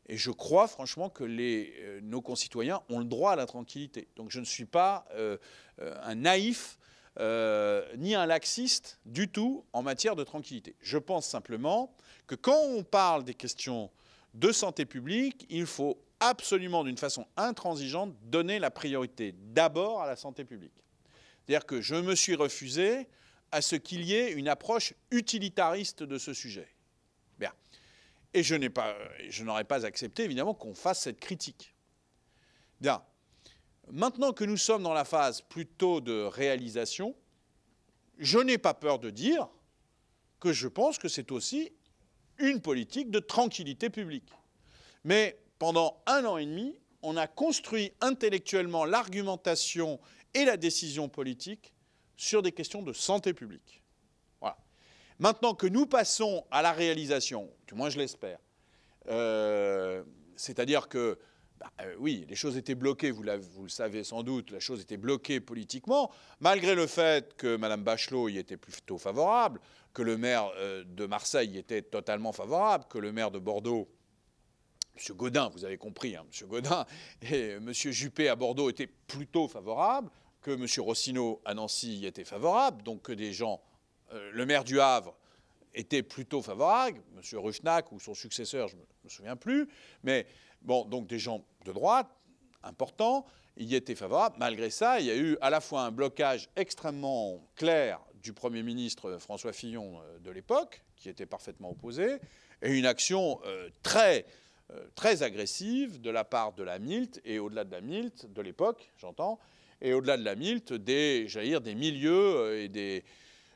et je crois franchement que euh, nos concitoyens ont le droit à la tranquillité. Donc je ne suis pas euh, un naïf ni un laxiste du tout en matière de tranquillité. Je pense simplement que quand on parle des questions de santé publique, il faut absolument d'une façon intransigeante donner la priorité d'abord à la santé publique. C'est-à-dire que je me suis refusé à ce qu'il y ait une approche utilitariste de ce sujet. Bien. Et je pas, je n'aurais pas accepté évidemment qu'on fasse cette critique. Bien. Maintenant que nous sommes dans la phase plutôt de réalisation, je n'ai pas peur de dire que je pense que c'est aussi une politique de tranquillité publique. Mais pendant un an et demi, on a construit intellectuellement l'argumentation et la décision politique sur des questions de santé publique. Voilà. Maintenant que nous passons à la réalisation, du moins je l'espère, euh, c'est-à-dire que, bah, euh, oui, les choses étaient bloquées, vous, le savez sans doute, la chose était bloquée politiquement, malgré le fait que Mme Bachelot y était plutôt favorable, que le maire euh, de Marseille y était totalement favorable, que le maire de Bordeaux M. Godin, vous avez compris, hein, M. Godin et M. Juppé à Bordeaux étaient plutôt favorables, que M. Rossino à Nancy y était favorable, donc que des gens, euh, le maire du Havre était plutôt favorable, M. Ruffnac ou son successeur, je ne me souviens plus, mais bon, donc des gens de droite, importants, y étaient favorables. Malgré ça, il y a eu à la fois un blocage extrêmement clair du Premier ministre euh, François Fillon euh, de l'époque, qui était parfaitement opposé, et une action très euh, très agressive de la part de la MILT et au-delà de la MILTE, de l'époque, j'entends, et au-delà de la MILTE, des, des milieux euh, et des,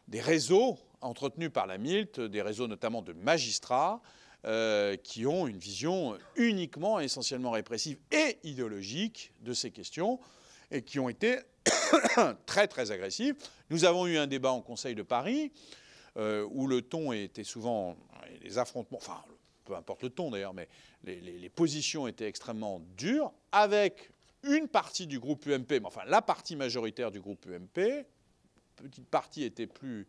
des, réseaux entretenus par la MILT, des réseaux notamment de magistrats, euh, qui ont une vision uniquement et essentiellement répressive et idéologique de ces questions, et qui ont été très très agressives. Nous avons eu un débat en Conseil de Paris, où le ton était souvent les affrontements, peu importe le ton d'ailleurs, mais les, positions étaient extrêmement dures, avec une partie du groupe UMP, mais enfin la partie majoritaire du groupe UMP, une petite partie était plus,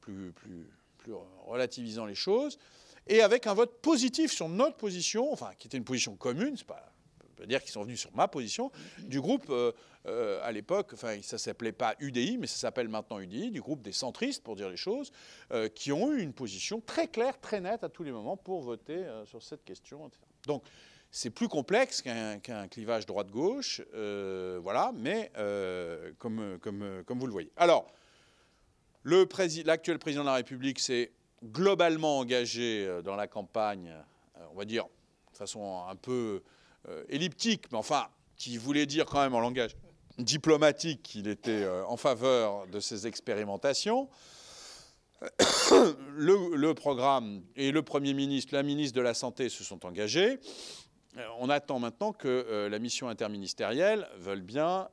plus, plus, plus relativisant les choses, et avec un vote positif sur notre position, enfin qui était une position commune, c'est pas peut dire qu'ils sont venus sur ma position, du groupe, euh, euh, à l'époque, enfin, ça s'appelait pas UDI, mais ça s'appelle maintenant UDI, du groupe des centristes, pour dire les choses, euh, qui ont eu une position très claire, très nette à tous les moments pour voter sur cette question. Etc. Donc, c'est plus complexe qu'un clivage droite-gauche, voilà, mais comme, comme, comme vous le voyez. Alors, l'actuel président, président de la République s'est globalement engagé dans la campagne, on va dire, de façon un peu euh, elliptique, mais enfin, qui voulait dire quand même en langage diplomatique qu'il était euh, en faveur de ces expérimentations. Le, programme et le Premier ministre, la ministre de la Santé se sont engagés. Euh, on attend maintenant que la mission interministérielle veuille bien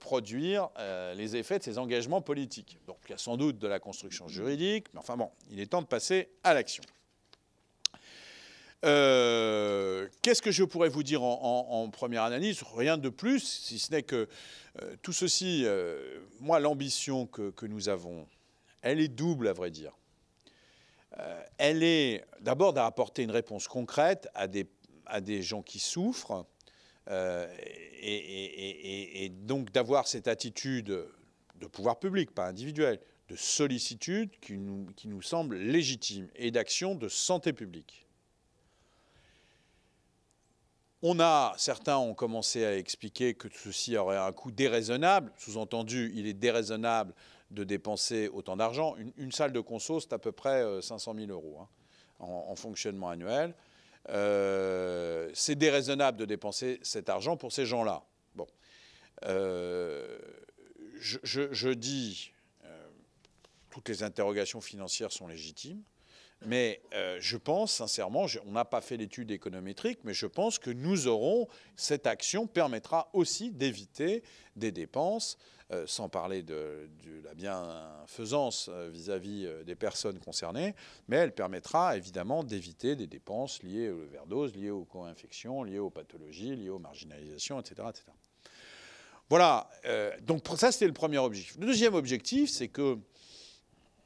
produire les effets de ces engagements politiques. Donc il y a sans doute de la construction juridique, mais enfin bon, il est temps de passer à l'action. Euh, qu'est-ce que je pourrais vous dire en, première analyse Rien de plus, si ce n'est que euh, tout ceci, euh, moi, l'ambition que, nous avons, elle est double, à vrai dire. elle est d'abord d'apporter une réponse concrète à des, gens qui souffrent, et, donc d'avoir cette attitude de pouvoir public, pas individuel, de sollicitude qui nous semble légitime, et d'action de santé publique. On a, certains ont commencé à expliquer que ceci aurait un coût déraisonnable. Sous-entendu, il est déraisonnable de dépenser autant d'argent. Une, salle de conso, c'est à peu près 500 euh, 000 euros hein, en, fonctionnement annuel. Euh, c'est déraisonnable de dépenser cet argent pour ces gens-là. Bon. Euh, je, dis, toutes les interrogations financières sont légitimes. Mais euh, je pense sincèrement, on n'a pas fait l'étude économétrique, mais je pense que nous aurons, cette action permettra aussi d'éviter des dépenses, euh, sans parler de, la bienfaisance euh, vis-à-vis des personnes concernées, mais elle permettra évidemment d'éviter des dépenses liées au overdose, liées aux co-infections, liées aux pathologies, liées aux marginalisations, etc. etc. Voilà, donc ça c'était le premier objectif. Le deuxième objectif, c'est que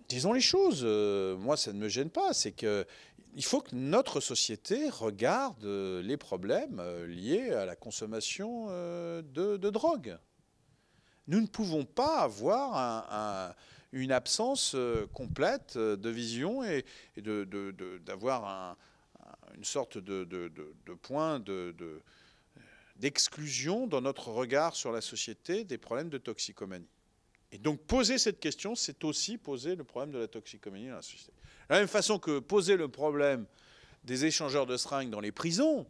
disons les choses. Euh, moi, ça ne me gêne pas. C'est que il faut que notre société regarde euh, les problèmes euh, liés à la consommation de, de drogue. Nous ne pouvons pas avoir une absence complète de vision et, d'avoir une sorte de point d'exclusion dans notre regard sur la société des problèmes de toxicomanie. Et donc poser cette question, c'est aussi poser le problème de la toxicomanie dans la société. De la même façon que poser le problème des échangeurs de seringues dans les prisons,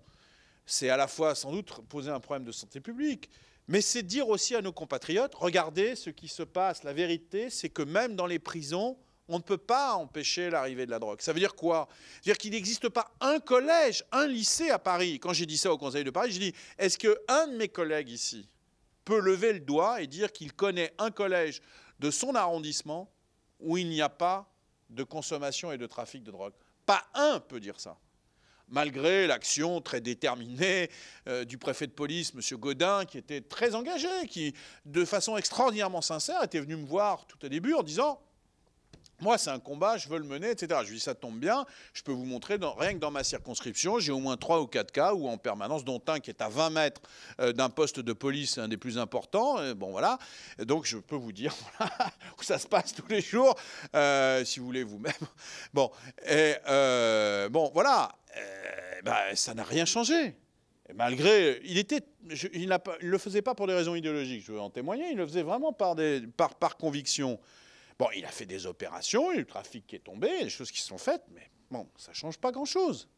c'est à la fois sans doute poser un problème de santé publique, mais c'est dire aussi à nos compatriotes, regardez ce qui se passe, la vérité, c'est que même dans les prisons, on ne peut pas empêcher l'arrivée de la drogue. Ça veut dire quoi cest dire qu'il n'existe pas un collège, un lycée à Paris. Quand j'ai dit ça au Conseil de Paris, j'ai dit, est-ce qu'un de mes collègues ici, peut lever le doigt et dire qu'il connaît un collège de son arrondissement où il n'y a pas de consommation et de trafic de drogue. Pas un peut dire ça. Malgré l'action très déterminée euh, du préfet de police, M. Godin, qui était très engagé, qui, de façon extraordinairement sincère, était venu me voir tout au début en disant moi, c'est un combat, je veux le mener, etc. Je lui dis, ça tombe bien, je peux vous montrer, dans, rien que dans ma circonscription, j'ai au moins 3 ou 4 cas où en permanence, dont un qui est à 20 mètres euh, d'un poste de police, un des plus importants, bon voilà, donc je peux vous dire où ça se passe tous les jours, euh, si vous voulez vous-même. Bon, Et, euh, bon voilà, bah, ça n'a rien changé. malgré, il était, il ne le faisait pas pour des raisons idéologiques, je veux en témoigner, il le faisait vraiment par, des, par, par conviction. Bon, il a fait des opérations, le trafic qui est tombé, il des choses qui sont faites, mais bon, ça ne change pas grand-chose.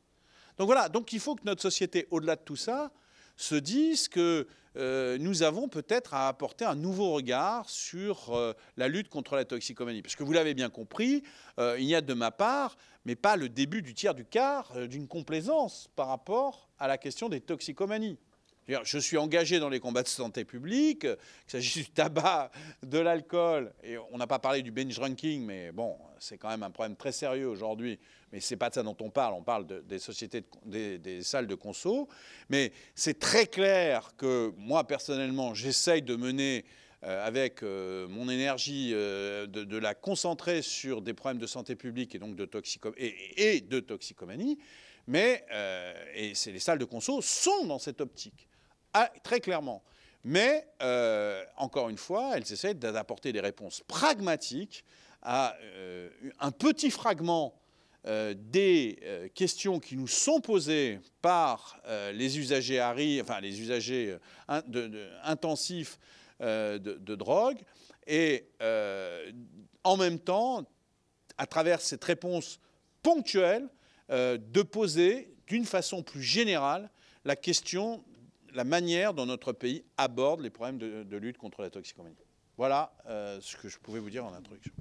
Donc voilà, donc il faut que notre société, au-delà de tout ça, se dise que euh, nous avons peut-être à apporter un nouveau regard sur euh, la lutte contre la toxicomanie. Parce que vous l'avez bien compris, euh, il n'y a de ma part, mais pas le début du tiers du quart, d'une complaisance par rapport à la question des toxicomanies. Je suis engagé dans les combats de santé publique, euh, qu'il s'agisse du tabac, de l'alcool, et on n'a pas parlé du binge drinking, mais bon, c'est quand même un problème très sérieux aujourd'hui. Mais ce n'est pas de ça dont on parle, on parle des sociétés, des, salles de conso. Mais c'est très clair que moi, personnellement, j'essaye de mener euh, avec euh, mon énergie, de, la concentrer sur des problèmes de santé publique et donc de, et, de toxicomanie. Mais et les salles de conso sont dans cette optique. Ah, très clairement. Mais, euh, encore une fois, elles essaient d'apporter des réponses pragmatiques à euh, un petit fragment euh, des questions qui nous sont posées par les usagers, enfin, les usagers intensifs de, de, drogue. Et en même temps, à travers cette réponse ponctuelle, de poser d'une façon plus générale la question la manière dont notre pays aborde les problèmes de, lutte contre la toxicomanie. Voilà euh, ce que je pouvais vous dire en introduction.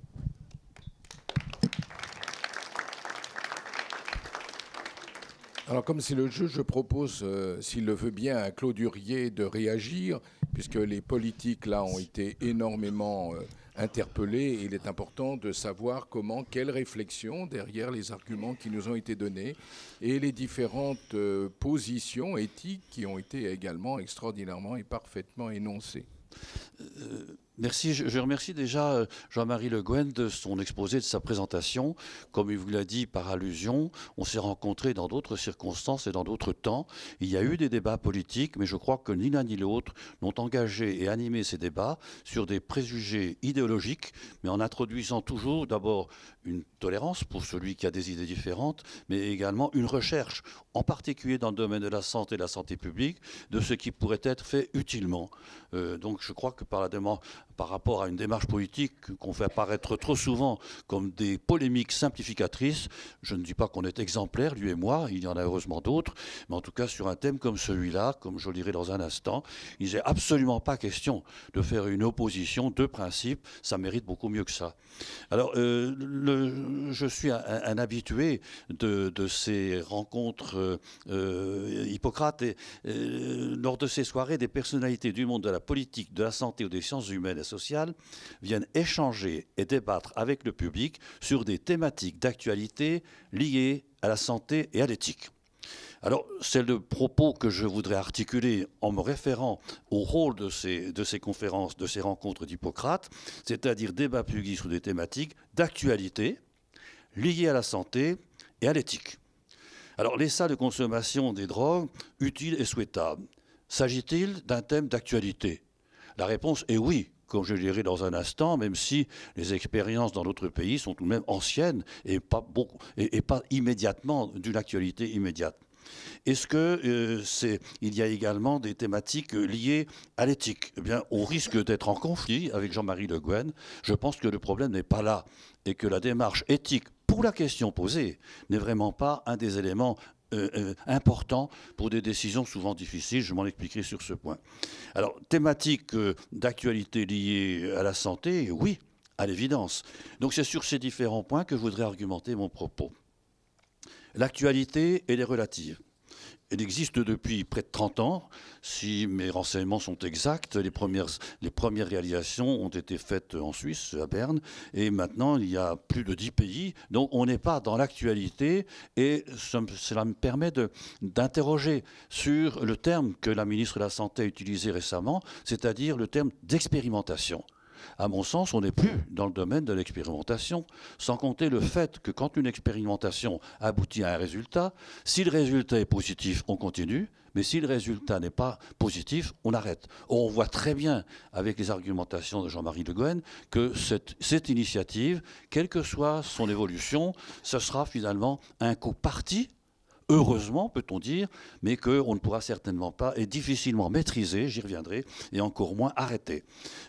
Alors comme c'est le jeu, je propose, euh, s'il le veut bien, à Claude Hurier de réagir, puisque les politiques, là, ont été énormément... Euh, interpellé. Il est important de savoir comment, quelle réflexion derrière les arguments qui nous ont été donnés et les différentes euh, positions éthiques qui ont été également extraordinairement et parfaitement énoncées. Euh, Merci. Je, remercie déjà euh, Jean-Marie Le Guen de son exposé, de sa présentation. Comme il vous l'a dit par allusion, on s'est rencontrés dans d'autres circonstances et dans d'autres temps. Il y a eu des débats politiques, mais je crois que ni l'un ni l'autre n'ont engagé et animé ces débats sur des préjugés idéologiques, mais en introduisant toujours d'abord une tolérance pour celui qui a des idées différentes, mais également une recherche, en particulier dans le domaine de la santé et de la santé publique, de ce qui pourrait être fait utilement. Euh, donc je crois que par la demande par rapport à une démarche politique qu'on fait apparaître trop souvent comme des polémiques simplificatrices. Je ne dis pas qu'on est exemplaire, lui et moi, il y en a heureusement d'autres, mais en tout cas sur un thème comme celui-là, comme je le dirai dans un instant, il n'est absolument pas question de faire une opposition de principe, ça mérite beaucoup mieux que ça. Alors, euh, je suis un, habitué de, ces rencontres euh, euh et euh, lors de ces soirées, des personnalités du monde de la politique, de la santé ou des sciences humaines sociales viennent échanger et débattre avec le public sur des thématiques d'actualité liées à la santé et à l'éthique. Alors, c'est le propos que je voudrais articuler en me référant au rôle de ces, de ces conférences, de ces rencontres d'Hippocrate, c'est-à-dire débat public sur des thématiques d'actualité liées à la santé et à l'éthique. Alors, les salles de consommation des drogues, utiles et souhaitables, s'agit-il d'un thème d'actualité La réponse est oui comme je dirai dans un instant, même si les expériences dans d'autres pays sont tout de même anciennes et pas, immédiatement d'une actualité immédiate. Est-ce que euh, il y a également des thématiques euh, liées à l'éthique Eh bien, au risque d'être en conflit avec Jean-Marie Le Guen. Je pense que le problème n'est pas là et que la démarche éthique pour la question posée n'est vraiment pas un des éléments euh, euh, important pour des décisions souvent difficiles. Je m'en expliquerai sur ce point. Alors, thématique euh, d'actualité liée à la santé, oui, à l'évidence. Donc, c'est sur ces différents points que je voudrais argumenter mon propos. L'actualité, est relative. Elle existe depuis près de 30 ans. Si mes renseignements sont exacts, les premières, réalisations ont été faites en Suisse, à Berne, et maintenant il y a plus de 10 pays. dont on n'est pas dans l'actualité et cela me permet d'interroger sur le terme que la ministre de la Santé a utilisé récemment, c'est-à-dire le terme d'expérimentation à mon sens, on n'est plus dans le domaine de l'expérimentation, sans compter le fait que quand une expérimentation aboutit à un résultat, si le résultat est positif, on continue, mais si le résultat n'est pas positif, on arrête. on voit très bien, avec les argumentations de Jean-Marie Le Gouen, que cette, cette, initiative, quelle que soit son évolution, ce sera finalement un co-parti heureusement peut-on dire, mais qu'on ne pourra certainement pas et difficilement maîtriser, j'y reviendrai, et encore moins arrêter.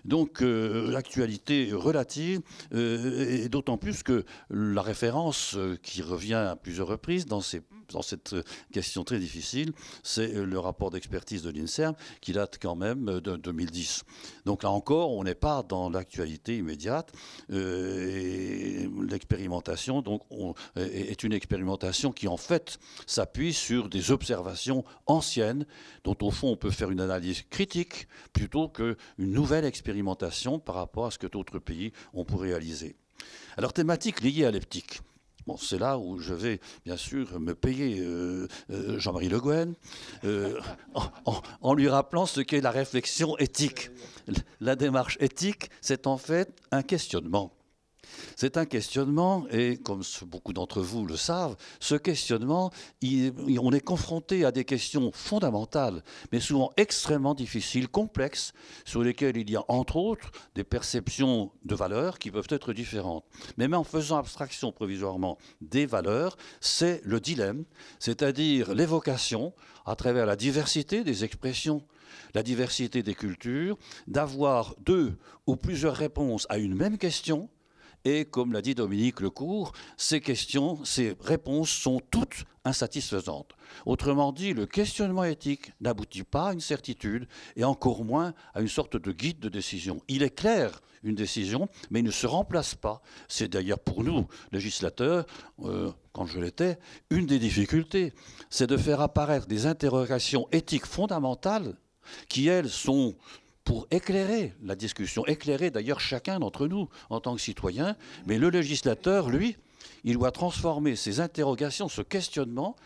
Donc euh, l'actualité relative, euh, et d'autant plus que la référence euh, qui revient à plusieurs reprises dans ces dans cette euh, question très difficile, c'est euh, le rapport d'expertise de l'INSERM qui date quand même euh, de 2010. Donc là encore, on n'est pas dans l'actualité immédiate. l'expérimentation est une expérimentation qui en fait s'appuie sur des observations anciennes dont au fond on peut faire une analyse critique plutôt qu'une nouvelle expérimentation par rapport à ce que d'autres pays ont pu réaliser. Alors thématique liée à l'eptique c'est là où je vais, bien sûr, me payer euh, euh, Jean-Marie Le Guen euh, en, lui rappelant ce qu'est la réflexion éthique. La démarche éthique, c'est en fait un questionnement. C'est un questionnement, et comme beaucoup d'entre vous le savent, ce questionnement, on est confronté à des questions fondamentales, mais souvent extrêmement difficiles, complexes, sur lesquelles il y a entre autres des perceptions de valeurs qui peuvent être différentes. Mais même en faisant abstraction provisoirement des valeurs, c'est le dilemme, c'est-à-dire l'évocation à travers la diversité des expressions la diversité des cultures, d'avoir deux ou plusieurs réponses à une même question et comme l'a dit Dominique Lecourt, ces questions, ces réponses sont toutes insatisfaisantes. Autrement dit, le questionnement éthique n'aboutit pas à une certitude et encore moins à une sorte de guide de décision. Il est clair une décision, mais il ne se remplace pas. C'est d'ailleurs pour nous, législateurs, euh, quand je l'étais, une des difficultés, c'est de faire apparaître des interrogations éthiques fondamentales qui, elles, sont pour éclairer la discussion, éclairer d'ailleurs chacun d'entre nous en tant que citoyen. Mais le législateur, lui, il doit transformer ces interrogations, ce questionnement,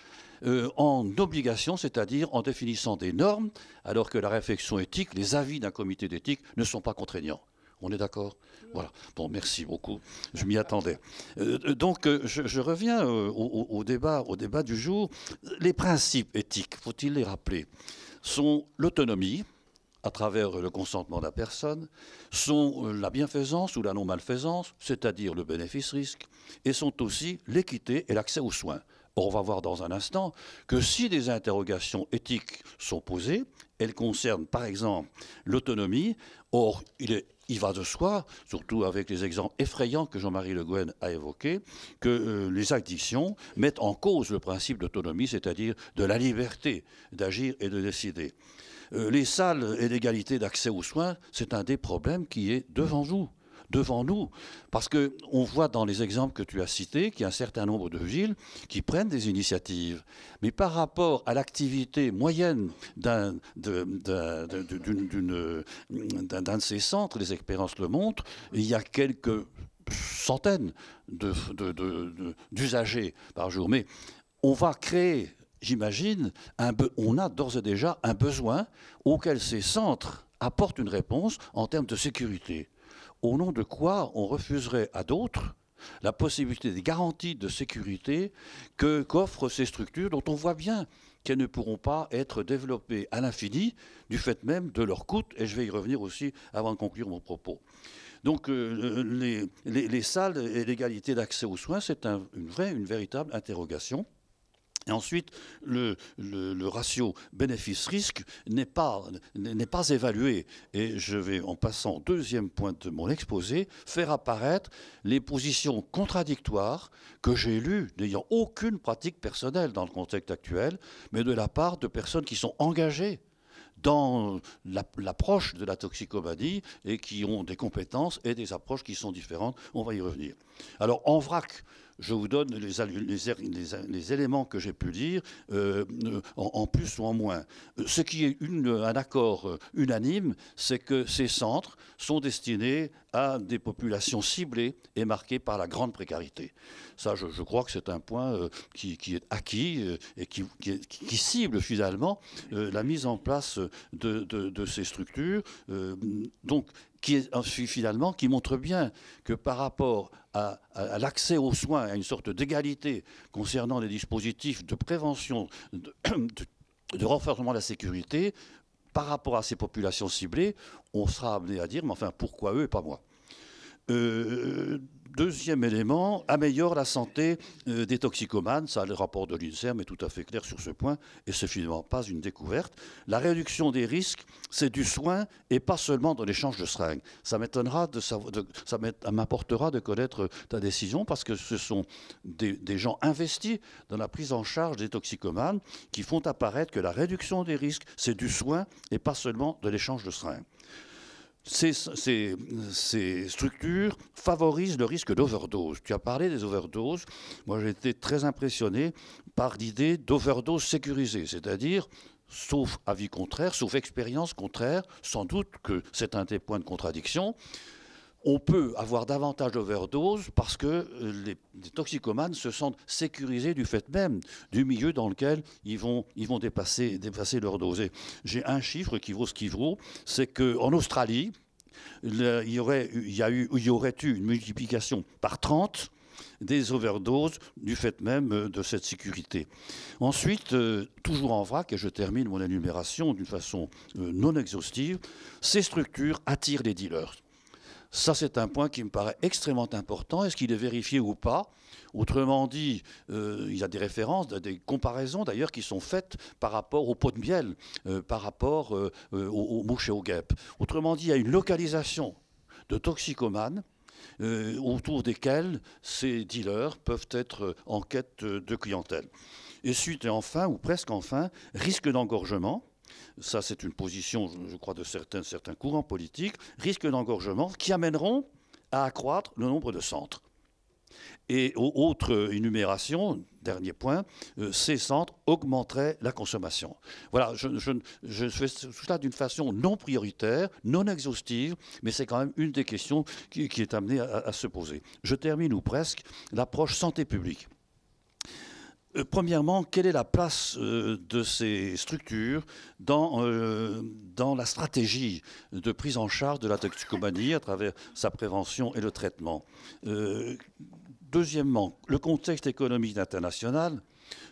euh, en obligation, c'est-à-dire en définissant des normes, alors que la réflexion éthique, les avis d'un comité d'éthique ne sont pas contraignants. On est d'accord Voilà. Bon, merci beaucoup. Je m'y attendais. Euh, euh, donc, je, reviens débat, au débat du jour. Les principes éthiques, faut-il les rappeler, sont l'autonomie, à travers le consentement de la personne, sont la bienfaisance ou la non-malfaisance, c'est-à-dire le bénéfice-risque, et sont aussi l'équité et l'accès aux soins. Or, on va voir dans un instant que si des interrogations éthiques sont posées, elles concernent par exemple l'autonomie. Or, il va de soi, surtout avec les exemples effrayants que Jean-Marie Le Guen a évoqués, que euh, les addictions mettent en cause le principe d'autonomie, c'est-à-dire de la liberté d'agir et de décider. Euh, les salles et l'égalité d'accès aux soins, c'est un des problèmes qui est devant vous devant nous. Parce qu'on voit dans les exemples que tu as cités qu'il y a un certain nombre de villes qui prennent des initiatives. Mais par rapport à l'activité moyenne d'un de, de ces centres, les expériences le montrent, il y a quelques centaines d'usagers par jour. Mais on va créer j'imagine, on a d'ores et déjà un besoin auquel ces centres apportent une réponse en termes de sécurité. Au nom de quoi on refuserait à d'autres la possibilité des garanties de sécurité que qu'offrent ces structures dont on voit bien qu'elles ne pourront pas être développées à l'infini du fait même de leur coût, et je vais y revenir aussi avant de conclure mon propos. Donc euh, les, salles et l'égalité d'accès aux soins, c'est une vraie, une véritable interrogation ensuite, le, ratio bénéfice-risque n'est pas, n'est pas évalué. Et je vais, en passant au deuxième point de mon exposé, faire apparaître les positions contradictoires que j'ai lues, n'ayant aucune pratique personnelle dans le contexte actuel, mais de la part de personnes qui sont engagées dans l'approche de la toxicomanie et qui ont des compétences et des approches qui sont différentes. On va y revenir. Alors, en vrac, je vous donne er, les, les, éléments que j'ai pu dire, euh, en, plus ou en moins. Euh, ce qui est une, un accord euh, unanime, c'est que ces centres sont destinés à des populations ciblées et marquées par la grande précarité. Ça, je, crois que c'est un point qui, est acquis et qui, qui, cible finalement la mise en place de, de ces structures. donc, qui finalement qui montre bien que par rapport à, l'accès aux soins, à une sorte d'égalité concernant les dispositifs de prévention, de, renforcement de la sécurité, par rapport à ces populations ciblées, on sera amené à dire, mais enfin, pourquoi eux et pas moi euh, Deuxième élément, améliore la santé euh, des toxicomanes. Ça, le rapport de l'INSERM est tout à fait clair sur ce point et n'est finalement pas une découverte. La réduction des risques, c'est du soin et pas seulement de l'échange de seringues. Ça m'étonnera de, ça m'apportera de connaître euh, ta décision parce que ce sont des, des gens investis dans la prise en charge des toxicomanes qui font apparaître que la réduction des risques, c'est du soin et pas seulement de l'échange de seringues. Ces, structures favorisent le risque d'overdose. Tu as parlé des overdoses. Moi, j'ai été très impressionné par l'idée d'overdose sécurisée, c'est-à-dire, sauf avis contraire, sauf expérience contraire, sans doute que c'est un des points de contradiction, on peut avoir davantage d'overdoses parce que euh, les, toxicomanes se sentent sécurisés du fait même du milieu dans lequel ils vont, dépasser, leur dose. J'ai un chiffre qui vaut ce qui vaut, c'est qu'en Australie, il, y aurait, eu, une multiplication par 30 des overdoses du fait même euh, de cette sécurité. Ensuite, euh, toujours en vrac, et je termine mon énumération d'une façon non exhaustive, ces structures attirent les dealers. Ça, c'est un point qui me paraît extrêmement important. Est-ce qu'il est vérifié ou pas Autrement dit, euh, il y a des références, des comparaisons d'ailleurs qui sont faites par rapport au pot de miel, euh, par rapport euh, aux, mouches et aux guêpes. Autrement dit, il y a une localisation de toxicomanes autour desquels ces dealers peuvent être en quête de clientèle. Et suite et enfin, ou presque enfin, risque d'engorgement ça c'est une position, je, crois, de certains, certains courants politiques, risque d'engorgement qui amèneront à accroître le nombre de centres. Et autre énumération, dernier point, euh, ces centres augmenteraient la consommation. Voilà, je, fais tout cela d'une façon non prioritaire, non exhaustive, mais c'est quand même une des questions qui, est amenée à se poser. Je termine ou presque l'approche santé publique. Euh, premièrement, quelle est la place euh, de ces structures dans, euh, dans la stratégie de prise en charge de la toxicomanie à travers sa prévention et le traitement Deuxièmement, le contexte économique international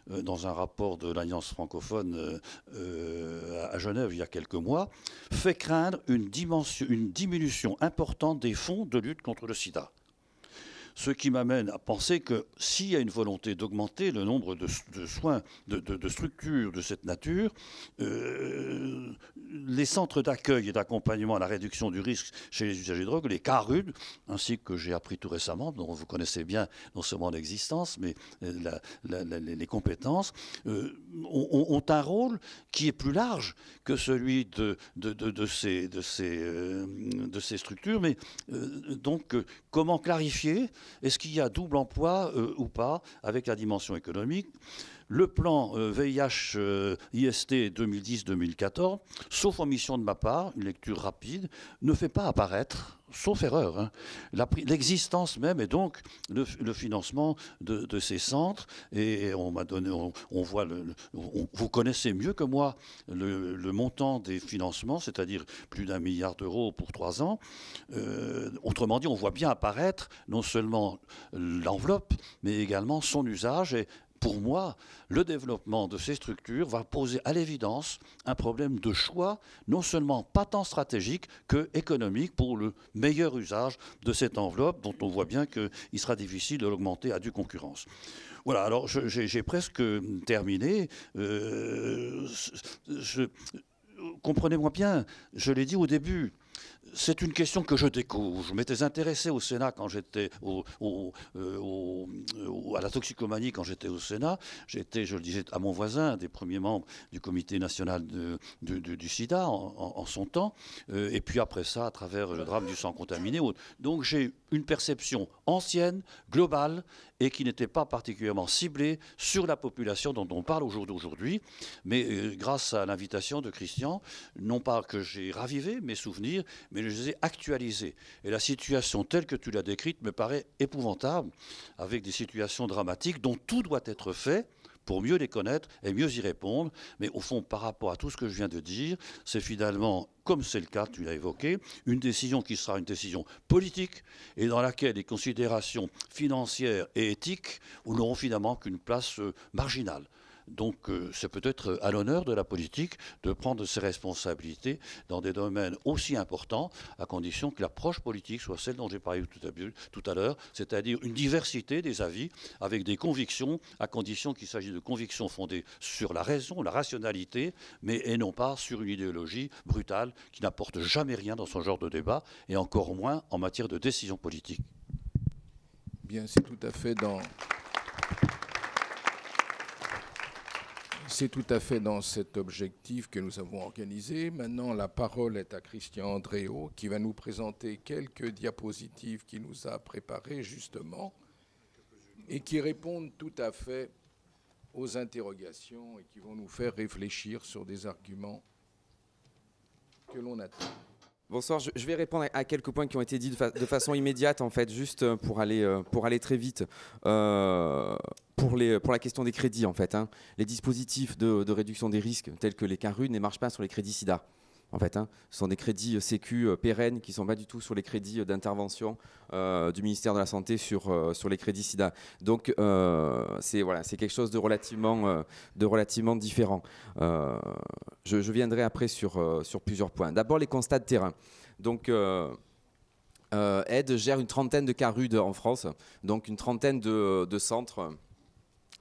dans un rapport de l'Alliance francophone à Genève il y a quelques mois, fait craindre une, dimension, une diminution importante des fonds de lutte contre le sida. Ce qui m'amène à penser que s'il y a une volonté d'augmenter le nombre de, soins, de, structures de cette nature, euh, les centres d'accueil et d'accompagnement à la réduction du risque chez les usagers de drogue, les CARUD, ainsi que j'ai appris tout récemment, dont vous connaissez bien non seulement l'existence, mais euh, les compétences, euh, ont, un rôle qui est plus large que celui de, ces, structures. Mais donc, comment clarifier est-ce qu'il y a double emploi euh, ou pas avec la dimension économique le plan euh, VIH-IST euh, 2010-2014, sauf omission de ma part, une lecture rapide, ne fait pas apparaître, sauf erreur, hein. l'existence même et donc le, financement de, ces centres. Et on m'a donné, on, voit, le, vous connaissez mieux que moi le, montant des financements, c'est-à-dire plus d'un milliard d'euros pour trois ans. Euh, autrement dit, on voit bien apparaître non seulement l'enveloppe, mais également son usage et pour moi, le développement de ces structures va poser à l'évidence un problème de choix, non seulement pas tant stratégique que économique, pour le meilleur usage de cette enveloppe, dont on voit bien qu'il sera difficile de l'augmenter à due concurrence. Voilà, alors j'ai presque terminé. Euh, comprenez-moi bien, je l'ai dit au début, c'est une question que je découvre. Je m'étais intéressé au Sénat quand j'étais euh, euh, à la toxicomanie quand j'étais au Sénat. J'étais, je le disais, à mon voisin, des premiers membres du comité national du sida en, son temps. Euh, et puis après ça, à travers le drame du sang contaminé. Donc j'ai une perception ancienne, globale, et qui n'était pas particulièrement ciblée sur la population dont on parle au jour d'aujourd'hui. Mais euh, grâce à l'invitation de Christian, non pas que j'ai ravivé mes souvenirs, mais je les ai actualisés. Et la situation telle que tu l'as décrite me paraît épouvantable, avec des situations dramatiques dont tout doit être fait pour mieux les connaître et mieux y répondre. Mais au fond, par rapport à tout ce que je viens de dire, c'est finalement, comme c'est le cas, tu l'as évoqué, une décision qui sera une décision politique et dans laquelle les considérations financières et éthiques n'auront finalement qu'une place euh, marginale. Donc euh, c'est peut-être euh, à l'honneur de la politique de prendre ses responsabilités dans des domaines aussi importants, à condition que l'approche politique soit celle dont j'ai parlé tout à, l'heure, c'est-à-dire une diversité des avis avec des convictions, à condition qu'il s'agisse de convictions fondées sur la raison, la rationalité, mais et non pas sur une idéologie brutale qui n'apporte jamais rien dans son genre de débat, et encore moins en matière de décision politique. Bien, c'est tout à fait dans... C'est tout à fait dans cet objectif que nous avons organisé. Maintenant, la parole est à Christian Andréo qui va nous présenter quelques diapositives qu'il nous a préparées justement et qui répondent tout à fait aux interrogations et qui vont nous faire réfléchir sur des arguments que l'on attend. Bonsoir, je, vais répondre à quelques points qui ont été dits de, façon immédiate, en fait, juste euh, pour aller, euh, pour aller très vite. Euh, pour, la question des crédits, en fait, hein. les dispositifs de, réduction des risques, tels que les CARU ne marchent pas sur les crédits SIDA en fait. Hein. Ce sont des crédits euh, sécu euh, pérennes qui ne sont pas du tout sur les crédits euh, d'intervention du ministère de la Santé sur, sur les crédits SIDA. Donc, c'est voilà, quelque chose de relativement, de relativement différent. Je, viendrai après sur, sur plusieurs points. D'abord, les constats de terrain. Donc, Aide gère une trentaine de cas rudes en France, donc une trentaine de, de centres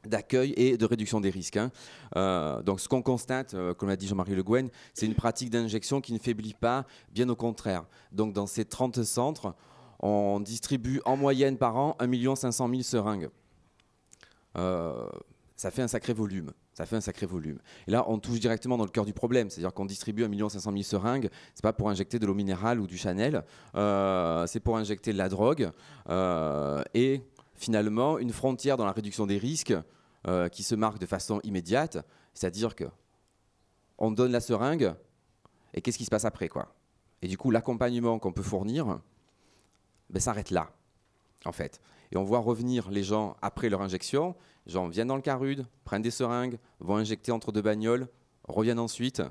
d'accueil et de réduction des risques. Hein. Euh, donc ce qu'on constate, euh, comme l'a dit Jean-Marie Le Guen, c'est une pratique d'injection qui ne faiblit pas, bien au contraire. Donc dans ces 30 centres, on distribue en moyenne par an 1 500 000 seringues. Euh, ça fait un sacré volume. Ça fait un sacré volume. Et là, on touche directement dans le cœur du problème. C'est-à-dire qu'on distribue 1 500 000 seringues. Ce n'est pas pour injecter de l'eau minérale ou du Chanel. c'est pour injecter de la drogue. et finalement une frontière dans la réduction des risques euh, qui se marque de façon immédiate, c'est-à-dire que on donne la seringue et qu'est-ce qui se passe après quoi Et du coup, l'accompagnement qu'on peut fournir ben, s'arrête là, en fait. Et on voit revenir les gens après leur injection, les gens viennent dans le carude, prennent des seringues, vont injecter entre deux bagnoles, reviennent ensuite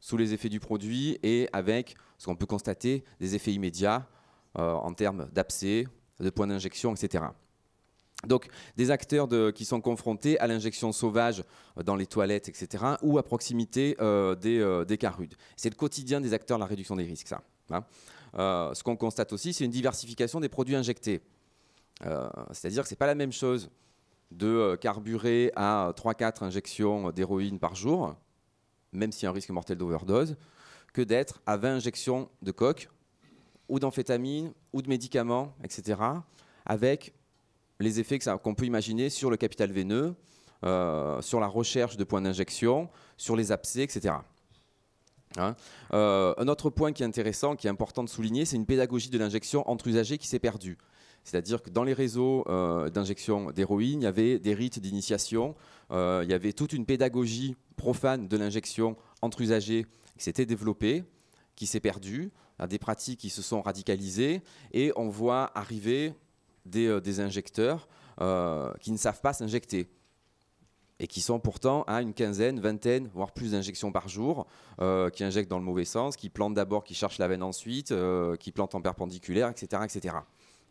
sous les effets du produit et avec ce qu'on peut constater des effets immédiats euh, en termes d'abcès, de points d'injection, etc. Donc des acteurs qui sont confrontés à l'injection sauvage euh, dans les toilettes, etc., ou à proximité euh, euh, des, cas rudes. C'est le quotidien des acteurs, de la réduction des risques, ça. Hein. ce qu'on constate aussi, c'est une diversification des produits injectés. C'est-à-dire que ce n'est pas la même chose de carburer à 3-4 injections d'héroïne par jour, même s'il y a un risque mortel d'overdose, que d'être à 20 injections de coque, ou d'amphétamines, ou de médicaments, etc., avec les effets qu'on peut imaginer sur le capital veineux, euh, sur la recherche de points d'injection, sur les abcès, etc. Hein. Euh, un autre point qui est intéressant, qui est important de souligner, c'est une pédagogie de l'injection entre usagers qui s'est perdue. C'est-à-dire que dans les réseaux euh, d'injection d'héroïne, il y avait des rites d'initiation, il y avait toute une pédagogie profane de l'injection entre usagers qui s'était développée, qui s'est perdue, hein, des pratiques qui se sont radicalisées, et on voit arriver euh, des, injecteurs euh, qui ne savent pas s'injecter et qui sont pourtant à une quinzaine, vingtaine, voire plus d'injections par jour, euh, qui injectent dans le mauvais sens, qui plantent d'abord, qui cherchent la veine ensuite, qui plantent en perpendiculaire, etc. etc.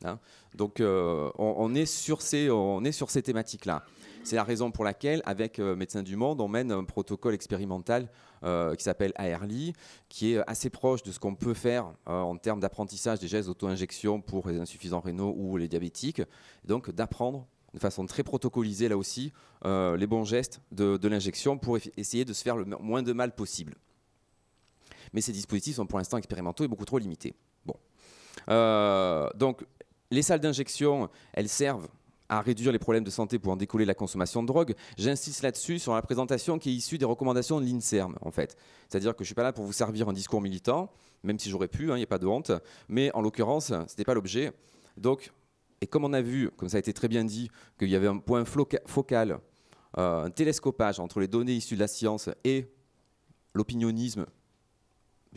Hein. Donc on, est sur ces, on est sur ces thématiques-là. C'est la raison pour laquelle, avec Médecins du Monde, on mène un protocole expérimental euh, qui s'appelle ARLI, qui est assez proche de ce qu'on peut faire euh, en termes d'apprentissage des gestes d'auto-injection pour les insuffisants rénaux ou les diabétiques. donc d'apprendre de façon très protocolisée là aussi euh, les bons gestes de, de l'injection pour essayer de se faire le moins de mal possible. Mais ces dispositifs sont pour l'instant expérimentaux et beaucoup trop limités. Bon. donc les salles d'injection, elles servent à réduire les problèmes de santé pour en décoller la consommation de drogue. J'insiste là-dessus sur la présentation qui est issue des recommandations de l'INSERM, en fait. C'est-à-dire que je ne suis pas là pour vous servir un discours militant, même si j'aurais pu, hein, il n'y a pas de honte. Mais en l'occurrence, ce n'était pas l'objet. Donc, et comme on a vu, comme ça a été très bien dit, qu'il y avait un point focal, euh, un télescopage entre les données issues de la science et l'opinionnisme,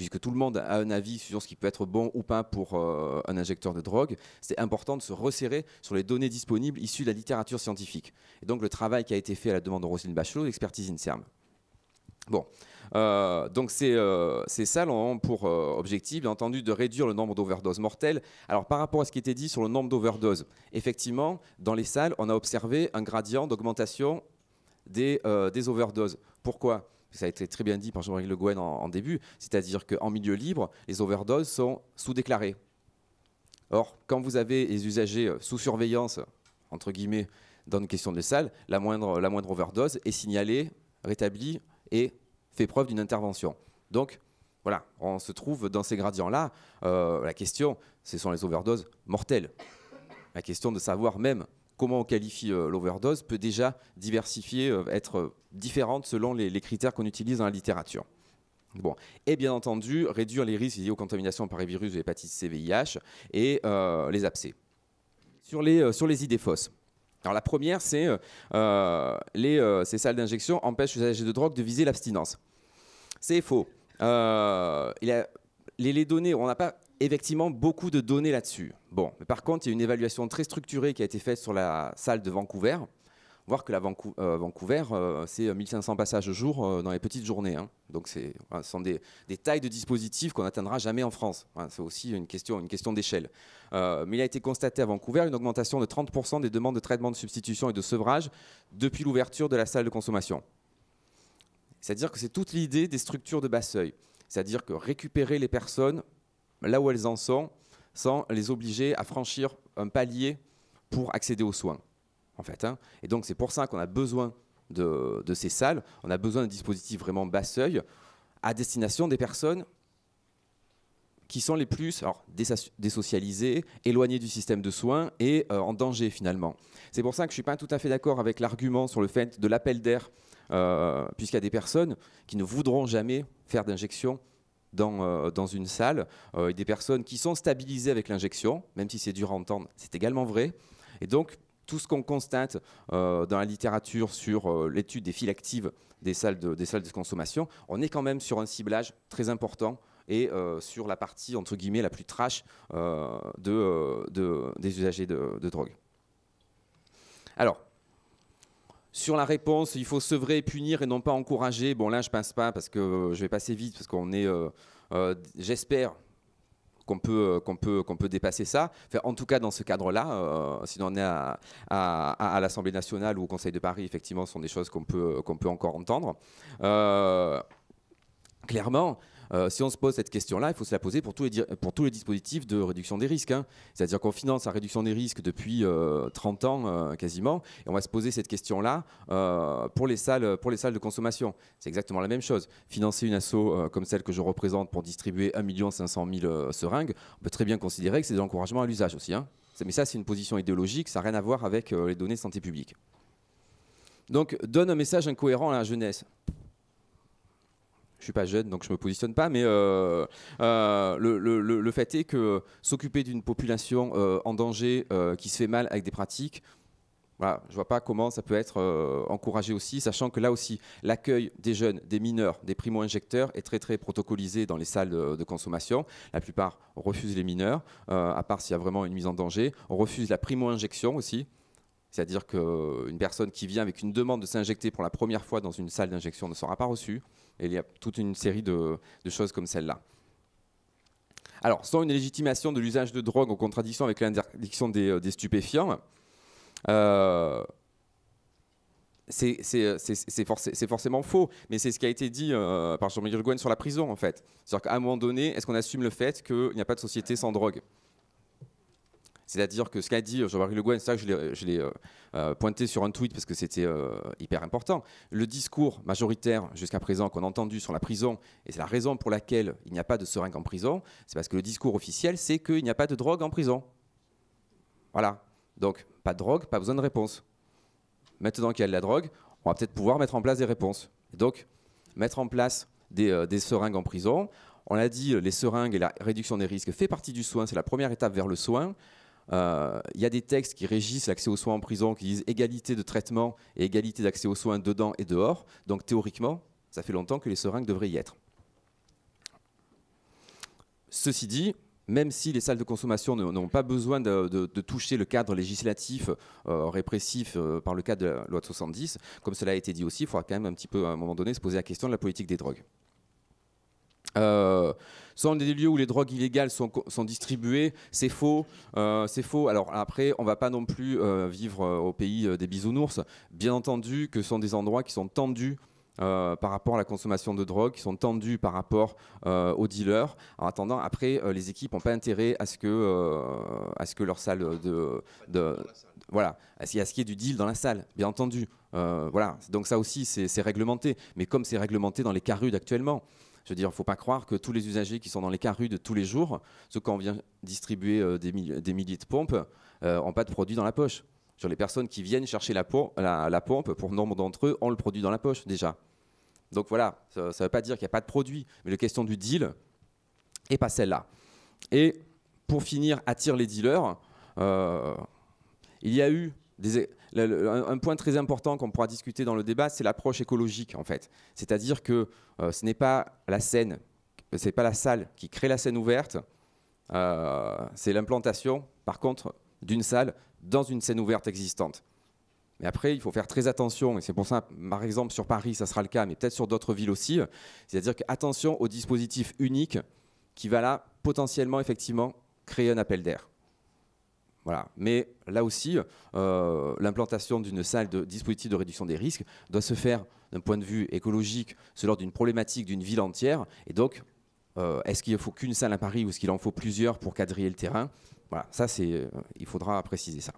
puisque tout le monde a un avis sur ce qui peut être bon ou pas pour euh, un injecteur de drogue, c'est important de se resserrer sur les données disponibles issues de la littérature scientifique. Et donc le travail qui a été fait à la demande de Roselyne Bachelot, l'expertise INSERM. Bon, euh, donc ces, salles ont pour euh, objectif, bien entendu, de réduire le nombre d'overdoses mortelles. Alors par rapport à ce qui était dit sur le nombre d'overdoses, effectivement, dans les salles, on a observé un gradient d'augmentation des, des overdoses. Pourquoi ça a été très bien dit par Jean-Marie Le Gouen en, début, c'est-à-dire qu'en milieu libre, les overdoses sont sous-déclarées. Or, quand vous avez les usagers euh, sous surveillance, entre guillemets, dans une question de salle, la moindre, la moindre overdose est signalée, rétablie et fait preuve d'une intervention. Donc, voilà, on se trouve dans ces gradients-là. Euh, la question, ce sont les overdoses mortelles. La question de savoir même comment on qualifie euh, l'overdose peut déjà diversifier, euh, être euh, différente selon les, critères qu'on utilise dans la littérature. Bon. Et bien entendu, réduire les risques liés aux contaminations par les virus de l'hépatite C, VIH et les abcès. Sur les, sur les idées fausses. Alors la première, c'est les ces salles d'injection empêchent les usagers de drogue de viser l'abstinence. C'est faux. Il a, les, les données, on n'a pas effectivement beaucoup de données là-dessus. Bon, par contre, il y a une évaluation très structurée qui a été faite sur la salle de Vancouver. Voir que la euh, Vancouver, euh, c'est 1500 euh, passages au jour dans les petites journées. Hein. Donc, ce sont des, tailles de dispositifs qu'on n'atteindra jamais en France. c'est aussi une question, une question d'échelle. mais il a été constaté à Vancouver une augmentation de 30% des demandes de traitement de substitution et de sevrage depuis l'ouverture de la salle de consommation. C'est-à-dire que c'est toute l'idée des structures de basseuil. seuil cest C'est-à-dire que récupérer les personnes là où elles en sont, sans les obliger à franchir un palier pour accéder aux soins. En fait, hein. Et donc c'est pour ça qu'on a besoin de, ces salles, on a besoin d'un dispositif vraiment basse seuil à destination des personnes qui sont les plus désocialisées, éloignées du système de soins et euh, en danger finalement. C'est pour ça que je ne suis pas tout à fait d'accord avec l'argument sur le fait de l'appel d'air, euh, puisqu'il y a des personnes qui ne voudront jamais faire d'injection dans, euh, dans une salle, euh, et des personnes qui sont stabilisées avec l'injection, même si c'est dur à entendre, c'est également vrai. Et donc, tout ce qu'on constate euh, dans la littérature sur l'étude des files actives des salles, de, des salles de consommation, on est quand même sur un ciblage très important et sur la partie, entre guillemets, la plus trash de, des usagers de, de drogue. Alors, sur la réponse, il faut sevrer et punir et non pas encourager. Bon, là, je pense pas parce que euh, je vais passer vite parce qu'on est, euh, euh, j'espère qu'on peut, qu'on peut, qu'on peut dépasser ça. en tout cas, dans ce cadre-là, euh, on est à, l'Assemblée nationale ou au Conseil de Paris, effectivement, ce sont des choses qu'on peut, qu'on peut encore entendre. clairement, euh, si on se pose cette question-là, il faut se la poser pour tous les, dispositifs de réduction des risques. Hein. C'est-à-dire qu'on finance la réduction des risques depuis 30 euh, ans euh, quasiment, et on va se poser cette question-là pour, les salles, pour les salles de consommation. C'est exactement la même chose. Financer une asso comme celle que je représente pour distribuer 1 500 000 seringues, on peut très bien considérer que c'est de l'encouragement à l'usage aussi. Hein. Mais ça, c'est une position idéologique, ça n'a rien à voir avec les données de santé publique. Donc, donne un message incohérent à la jeunesse je suis pas jeune, donc je me positionne pas, mais euh, euh, le, fait est que s'occuper d'une population euh, en danger qui se fait mal avec des pratiques, voilà, je vois pas comment ça peut être encouragé aussi, sachant que là aussi, l'accueil des jeunes, des mineurs, des primo-injecteurs est très très protocolisé dans les salles de, de consommation. La plupart refusent les mineurs, à part s'il y a vraiment une mise en danger. On refuse la primo-injection aussi. C'est-à-dire qu'une personne qui vient avec une demande de s'injecter pour la première fois dans une salle d'injection ne sera pas reçue. Et il y a toute une série de, choses comme celle-là. Alors, sans une légitimation de l'usage de drogue en contradiction avec l'interdiction des, euh, stupéfiants, euh, euh, c'est forcément faux, mais c'est ce qui a été dit par jean michel sur la prison, en fait. C'est-à-dire qu'à un moment donné, est-ce qu'on assume le fait qu'il n'y a pas de société sans drogue c'est-à-dire que ce qu'a dit euh, Jean-Marie Le c'est ça que je l'ai euh, euh, pointé sur un tweet parce que c'était hyper important, le discours majoritaire jusqu'à présent qu'on a entendu sur la prison, et c'est la raison pour laquelle il n'y a pas de seringues en prison, c'est parce que le discours officiel, c'est qu'il n'y a pas de drogue en prison. Voilà. Donc, pas de drogue, pas besoin de réponse. Maintenant qu'il y a de la drogue, on va peut-être pouvoir mettre en place des réponses. donc, mettre en place des, des seringues en prison, on l'a dit, les seringues et la réduction des risques fait partie du soin, c'est la première étape vers le soin. Euh, il y a des textes qui régissent l'accès aux soins en prison, qui disent égalité de traitement et égalité d'accès aux soins dedans et dehors. Donc théoriquement, ça fait longtemps que les seringues devraient y être. Ceci dit, même si les salles de consommation n'ont pas besoin de, toucher le cadre législatif euh, répressif euh, par le cadre de la loi de 70, comme cela a été dit aussi, il faudra quand même un petit peu à un moment donné se poser la question de la politique des drogues. Euh, sont des lieux où les drogues illégales sont, distribuées, c'est faux, euh, c'est faux. Alors après, on va pas non plus euh, vivre au pays des bisounours. Bien entendu que ce sont des endroits qui sont tendus par rapport à la consommation de drogue, qui sont tendus par rapport aux dealers. En attendant, après, les équipes n'ont pas intérêt à ce que, à ce que leur salle de, voilà, à qu'il y ait du deal dans la salle, bien entendu. voilà, donc ça aussi, c'est réglementé. Mais comme c'est réglementé dans les carudes actuellement, je veux dire, il ne faut pas croire que tous les usagers qui sont dans les carrues de tous les jours, ceux qui on vient distribuer euh, des, milliers, de pompes, n'ont euh, pas de produit dans la poche. Sur les personnes qui viennent chercher la, pompe, pour nombre d'entre eux, ont le produit dans la poche déjà. Donc voilà, ça ne veut pas dire qu'il n'y a pas de produit, mais la question du deal n'est pas celle-là. Et pour finir, attire les dealers. Euh, il y a eu un, point très important qu'on pourra discuter dans le débat, c'est l'approche écologique en fait. C'est-à-dire que euh, ce n'est pas la scène, ce pas la salle qui crée la scène ouverte, euh, c'est l'implantation par contre d'une salle dans une scène ouverte existante. Mais après, il faut faire très attention, et c'est pour ça, par exemple, sur Paris, ça sera le cas, mais peut-être sur d'autres villes aussi. C'est-à-dire qu'attention au dispositif unique qui va là potentiellement, effectivement, créer un appel d'air. Mais là aussi, euh, l'implantation d'une salle de dispositif de réduction des risques doit se faire d'un point de vue écologique, selon d'une problématique d'une ville entière. Et donc, euh, est-ce qu'il ne faut qu'une salle à Paris ou est-ce qu'il en faut plusieurs pour quadriller le terrain Voilà, ça, c'est, euh, il faudra préciser ça.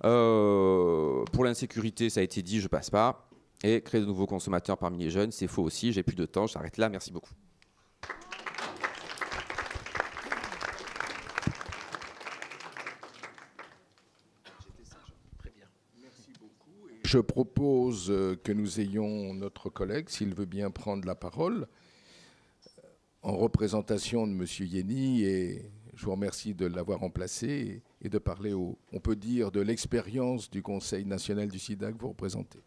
pour l'insécurité, ça a été dit, je passe pas. Et créer de nouveaux consommateurs parmi les jeunes, c'est faux aussi, j'ai plus de temps, j'arrête là, merci beaucoup. je propose euh, que nous ayons notre collègue, s'il veut bien prendre la parole, euh, en représentation de M. Yeni, et je vous remercie de l'avoir remplacé, et de parler, au, on peut dire, de l'expérience du Conseil national du sida que vous représentez.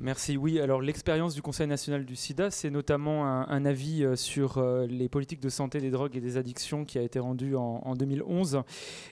Merci. Oui, alors l'expérience du Conseil national du sida, c'est notamment un, avis euh, sur euh, les politiques de santé des drogues et des addictions qui a été rendu en, 2011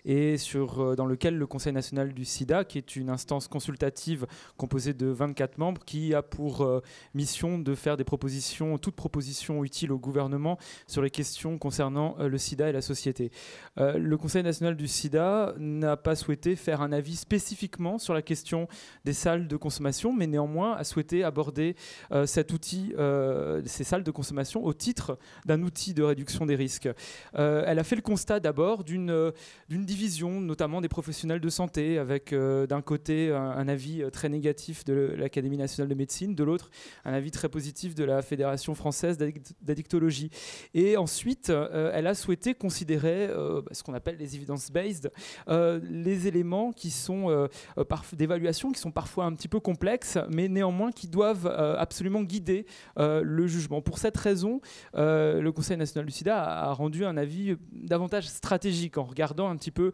et sur, euh, dans lequel le Conseil national du sida, qui est une instance consultative composée de 24 membres, qui a pour mission de faire des propositions, toutes propositions utiles au gouvernement sur les questions concernant le sida et la société. le Conseil national du sida n'a pas souhaité faire un avis spécifiquement sur la question des salles de consommation, mais néanmoins, a souhaité aborder euh, cet outil, euh, ces salles de consommation, au titre d'un outil de réduction des risques. Euh, elle a fait le constat d'abord d'une division, notamment des professionnels de santé, avec d'un côté un, avis très négatif de l'Académie nationale de médecine, de l'autre un avis très positif de la Fédération française d'addictologie. Et ensuite, elle a souhaité considérer bah, ce qu'on appelle les evidence-based, les éléments qui sont d'évaluation, qui sont parfois un petit peu complexes, mais néanmoins néanmoins qui doivent euh, absolument guider euh, le jugement. Pour cette raison, euh, le Conseil national du sida a rendu un avis davantage stratégique en regardant un petit peu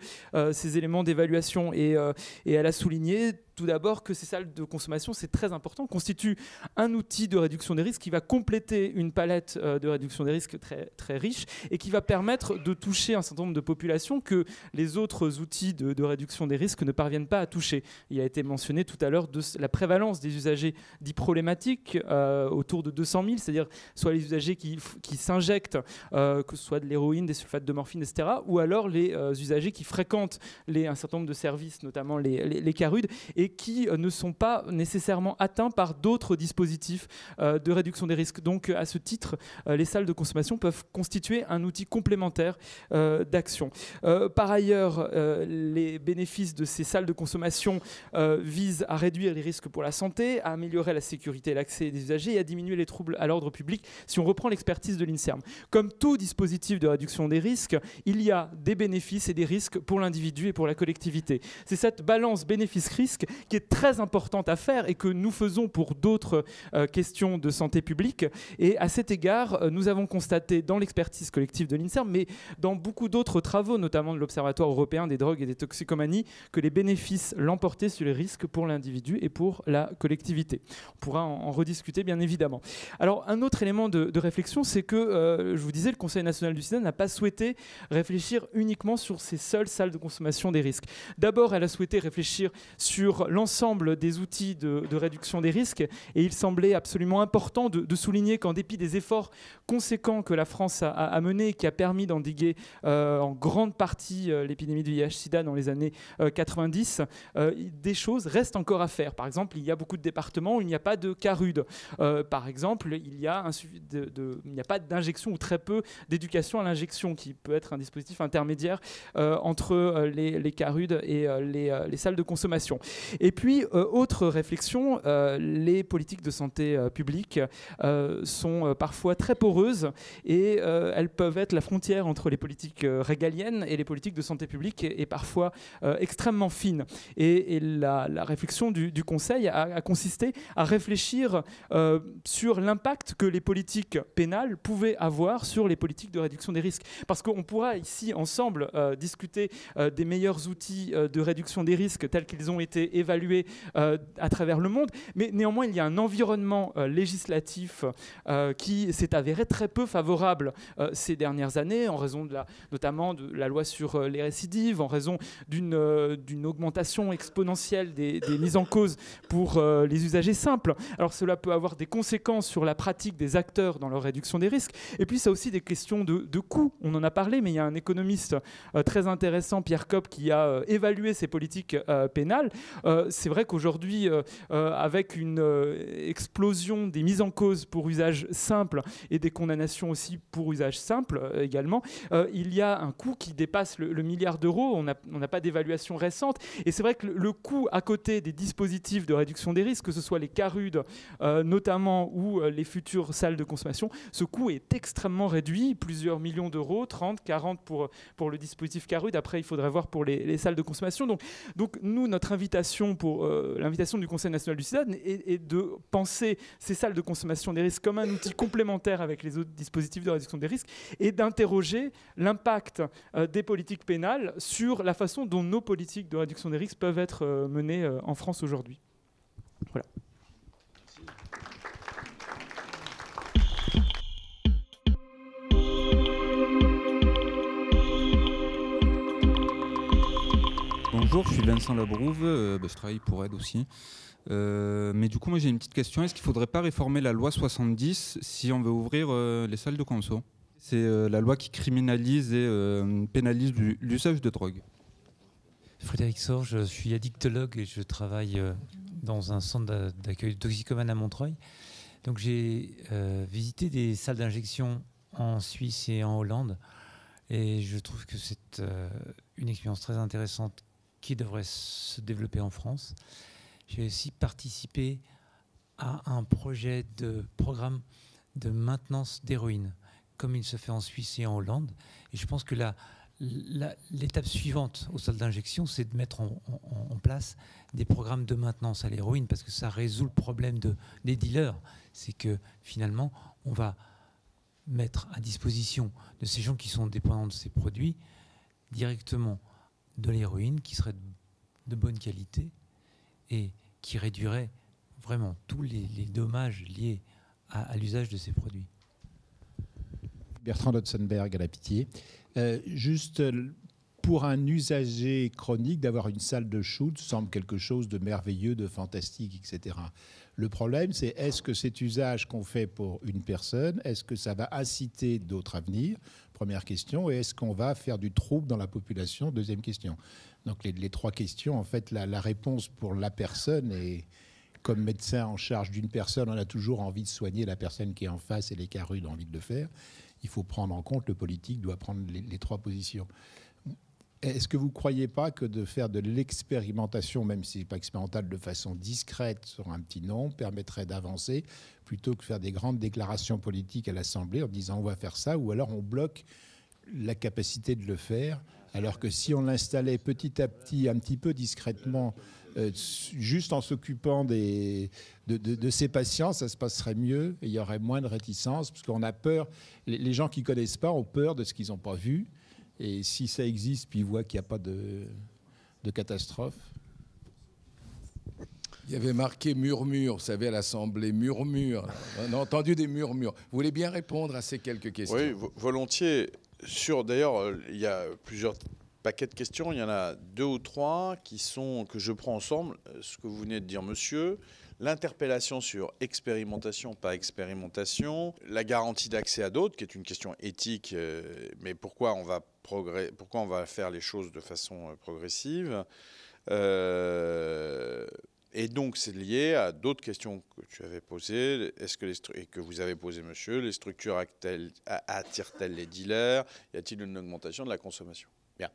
ces éléments d'évaluation et, et elle a souligné tout d'abord que ces salles de consommation, c'est très important, constituent un outil de réduction des risques qui va compléter une palette euh, de réduction des risques très, très riche et qui va permettre de toucher un certain nombre de populations que les autres outils de, réduction des risques ne parviennent pas à toucher. Il a été mentionné tout à l'heure de la prévalence des usagers dits problématiques euh, autour de 200 000, c'est-à-dire soit les usagers qui, qui s'injectent, euh, que ce soit de l'héroïne, des sulfates de morphine, etc., ou alors les usagers qui fréquentent les, un certain nombre de services, notamment les, les, les carudes, et qui euh, ne sont pas nécessairement atteints par d'autres dispositifs euh, de réduction des risques. Donc à ce titre, euh, les salles de consommation peuvent constituer un outil complémentaire d'action. par ailleurs, les bénéfices de ces salles de consommation visent à réduire les risques pour la santé, à améliorer la sécurité et l'accès des usagers et à diminuer les troubles à l'ordre public si on reprend l'expertise de l'INSERM. Comme tout dispositif de réduction des risques, il y a des bénéfices et des risques pour l'individu et pour la collectivité. C'est cette balance bénéfice-risque qui est très importante à faire et que nous faisons pour d'autres euh, questions de santé publique. Et à cet égard, euh, nous avons constaté dans l'expertise collective de l'INSERM, mais dans beaucoup d'autres travaux, notamment de l'Observatoire européen des drogues et des toxicomanies, que les bénéfices l'emportaient sur les risques pour l'individu et pour la collectivité. On pourra en, rediscuter, bien évidemment. Alors, un autre élément de, réflexion, c'est que, euh, je vous disais, le Conseil national du sida n'a pas souhaité réfléchir uniquement sur ces seules salles de consommation des risques. D'abord, elle a souhaité réfléchir sur l'ensemble des outils de, réduction des risques et il semblait absolument important de, souligner qu'en dépit des efforts conséquents que la France a, menés qui a permis d'endiguer euh, en grande partie euh, l'épidémie du VIH-Sida dans les années 90, euh, des choses restent encore à faire. Par exemple, il y a beaucoup de départements où il n'y a pas de cas rudes. par exemple, il n'y a, a, pas d'injection ou très peu d'éducation à l'injection qui peut être un dispositif intermédiaire entre les, les cas rudes et les, salles de consommation. Et puis, euh, autre réflexion, euh, les politiques de santé euh, publique sont parfois très poreuses et elles peuvent être la frontière entre les politiques régaliennes et les politiques de santé publique et parfois extrêmement fine. Et, la, réflexion du, Conseil a, consisté à réfléchir sur l'impact que les politiques pénales pouvaient avoir sur les politiques de réduction des risques. Parce qu'on pourra ici ensemble discuter des meilleurs outils de réduction des risques tels qu'ils ont été évaluée euh, à travers le monde. Mais néanmoins, il y a un environnement euh, législatif euh, qui s'est avéré très peu favorable ces dernières années, en raison de la, notamment de la loi sur les récidives, en raison d'une augmentation exponentielle des, mises en cause pour les usagers simples. Alors cela peut avoir des conséquences sur la pratique des acteurs dans leur réduction des risques. Et puis ça aussi des questions de, de coûts. On en a parlé, mais il y a un économiste très intéressant, Pierre Kopp, qui a évalué ces politiques pénales. Euh, c'est vrai qu'aujourd'hui, euh, euh, avec une explosion des mises en cause pour usage simple et des condamnations aussi pour usage simple également, il y a un coût qui dépasse le, milliard d'euros. On n'a pas d'évaluation récente. Et c'est vrai que le, coût à côté des dispositifs de réduction des risques, que ce soit les carudes notamment ou les futures salles de consommation, ce coût est extrêmement réduit, plusieurs millions d'euros, 30, 40 pour, pour le dispositif carude. Après, il faudrait voir pour les, les salles de consommation. Donc, donc nous, notre invitation, pour euh, l'invitation du Conseil national du SIDA et de penser ces salles de consommation des risques comme un outil complémentaire avec les autres dispositifs de réduction des risques et d'interroger l'impact euh, des politiques pénales sur la façon dont nos politiques de réduction des risques peuvent être euh, menées en France aujourd'hui. Voilà. Bonjour, je suis Vincent Labrouve, euh, bah, je travaille pour Aide aussi. Euh, mais du coup, moi j'ai une petite question. Est-ce qu'il ne faudrait pas réformer la loi 70 si on veut ouvrir euh, les salles de conso C'est la loi qui criminalise et pénalise l'usage de drogue. Frédéric Sorge, je suis addictologue et je travaille dans un centre d'accueil de toxicomanes à Montreuil. Donc j'ai visité des salles d'injection en Suisse et en Hollande. Et je trouve que c'est une expérience très intéressante qui devrait se développer en France. J'ai aussi participé à un projet de programme de maintenance d'héroïne, comme il se fait en Suisse et en Hollande. Et je pense que l'étape suivante au sol d'injection, c'est de mettre en, place des programmes de maintenance à l'héroïne, parce que ça résout le problème de, des dealers. C'est que finalement, on va mettre à disposition de ces gens qui sont dépendants de ces produits directement de l'héroïne qui serait de bonne qualité et qui réduirait vraiment tous les, dommages liés à, l'usage de ces produits. Bertrand Lotzenberg à la pitié. Euh, juste euh, pour un usager chronique, d'avoir une salle de shoot semble quelque chose de merveilleux, de fantastique, etc. Le problème, c'est est-ce que cet usage qu'on fait pour une personne, est-ce que ça va inciter d'autres à venir Première question. est-ce qu'on va faire du trouble dans la population Deuxième question. Donc les, trois questions, en fait, la, réponse pour la personne et Comme médecin en charge d'une personne, on a toujours envie de soigner la personne qui est en face et les cas ont envie de le faire. Il faut prendre en compte, le politique doit prendre les trois positions. Est-ce que vous ne croyez pas que de faire de l'expérimentation, même si pas expérimental, de façon discrète sur un petit nombre, permettrait d'avancer plutôt que de faire des grandes déclarations politiques à l'Assemblée en disant on va faire ça ou alors on bloque la capacité de le faire alors que si on l'installait petit à petit, un petit peu discrètement, euh, juste en s'occupant de, de, ses patients, ça se passerait mieux, et il y aurait moins de réticence, parce qu'on a peur, les gens qui ne connaissent pas ont peur de ce qu'ils n'ont pas vu, et si ça existe, puis il voit qu'il n'y a pas de, de catastrophe. Il y avait marqué murmure, vous savez, à l'Assemblée, murmure. On a entendu des murmures. Vous voulez bien répondre à ces quelques questions Oui, volontiers. Sur, d'ailleurs, euh, il y a plusieurs paquets de questions. Il y en a deux ou trois qui sont, que je prends ensemble. Euh, ce que vous venez de dire, monsieur, l'interpellation sur expérimentation, pas expérimentation, la garantie d'accès à d'autres, qui est une question éthique, euh, mais pourquoi on va, progrès, pourquoi on va faire les choses de façon euh, progressive euh, et donc, c'est lié à d'autres questions que tu avais posées, est-ce que les et que vous avez posées, monsieur. Les structures attirent-elles les dealers Y a-t-il une augmentation de la consommation Bien.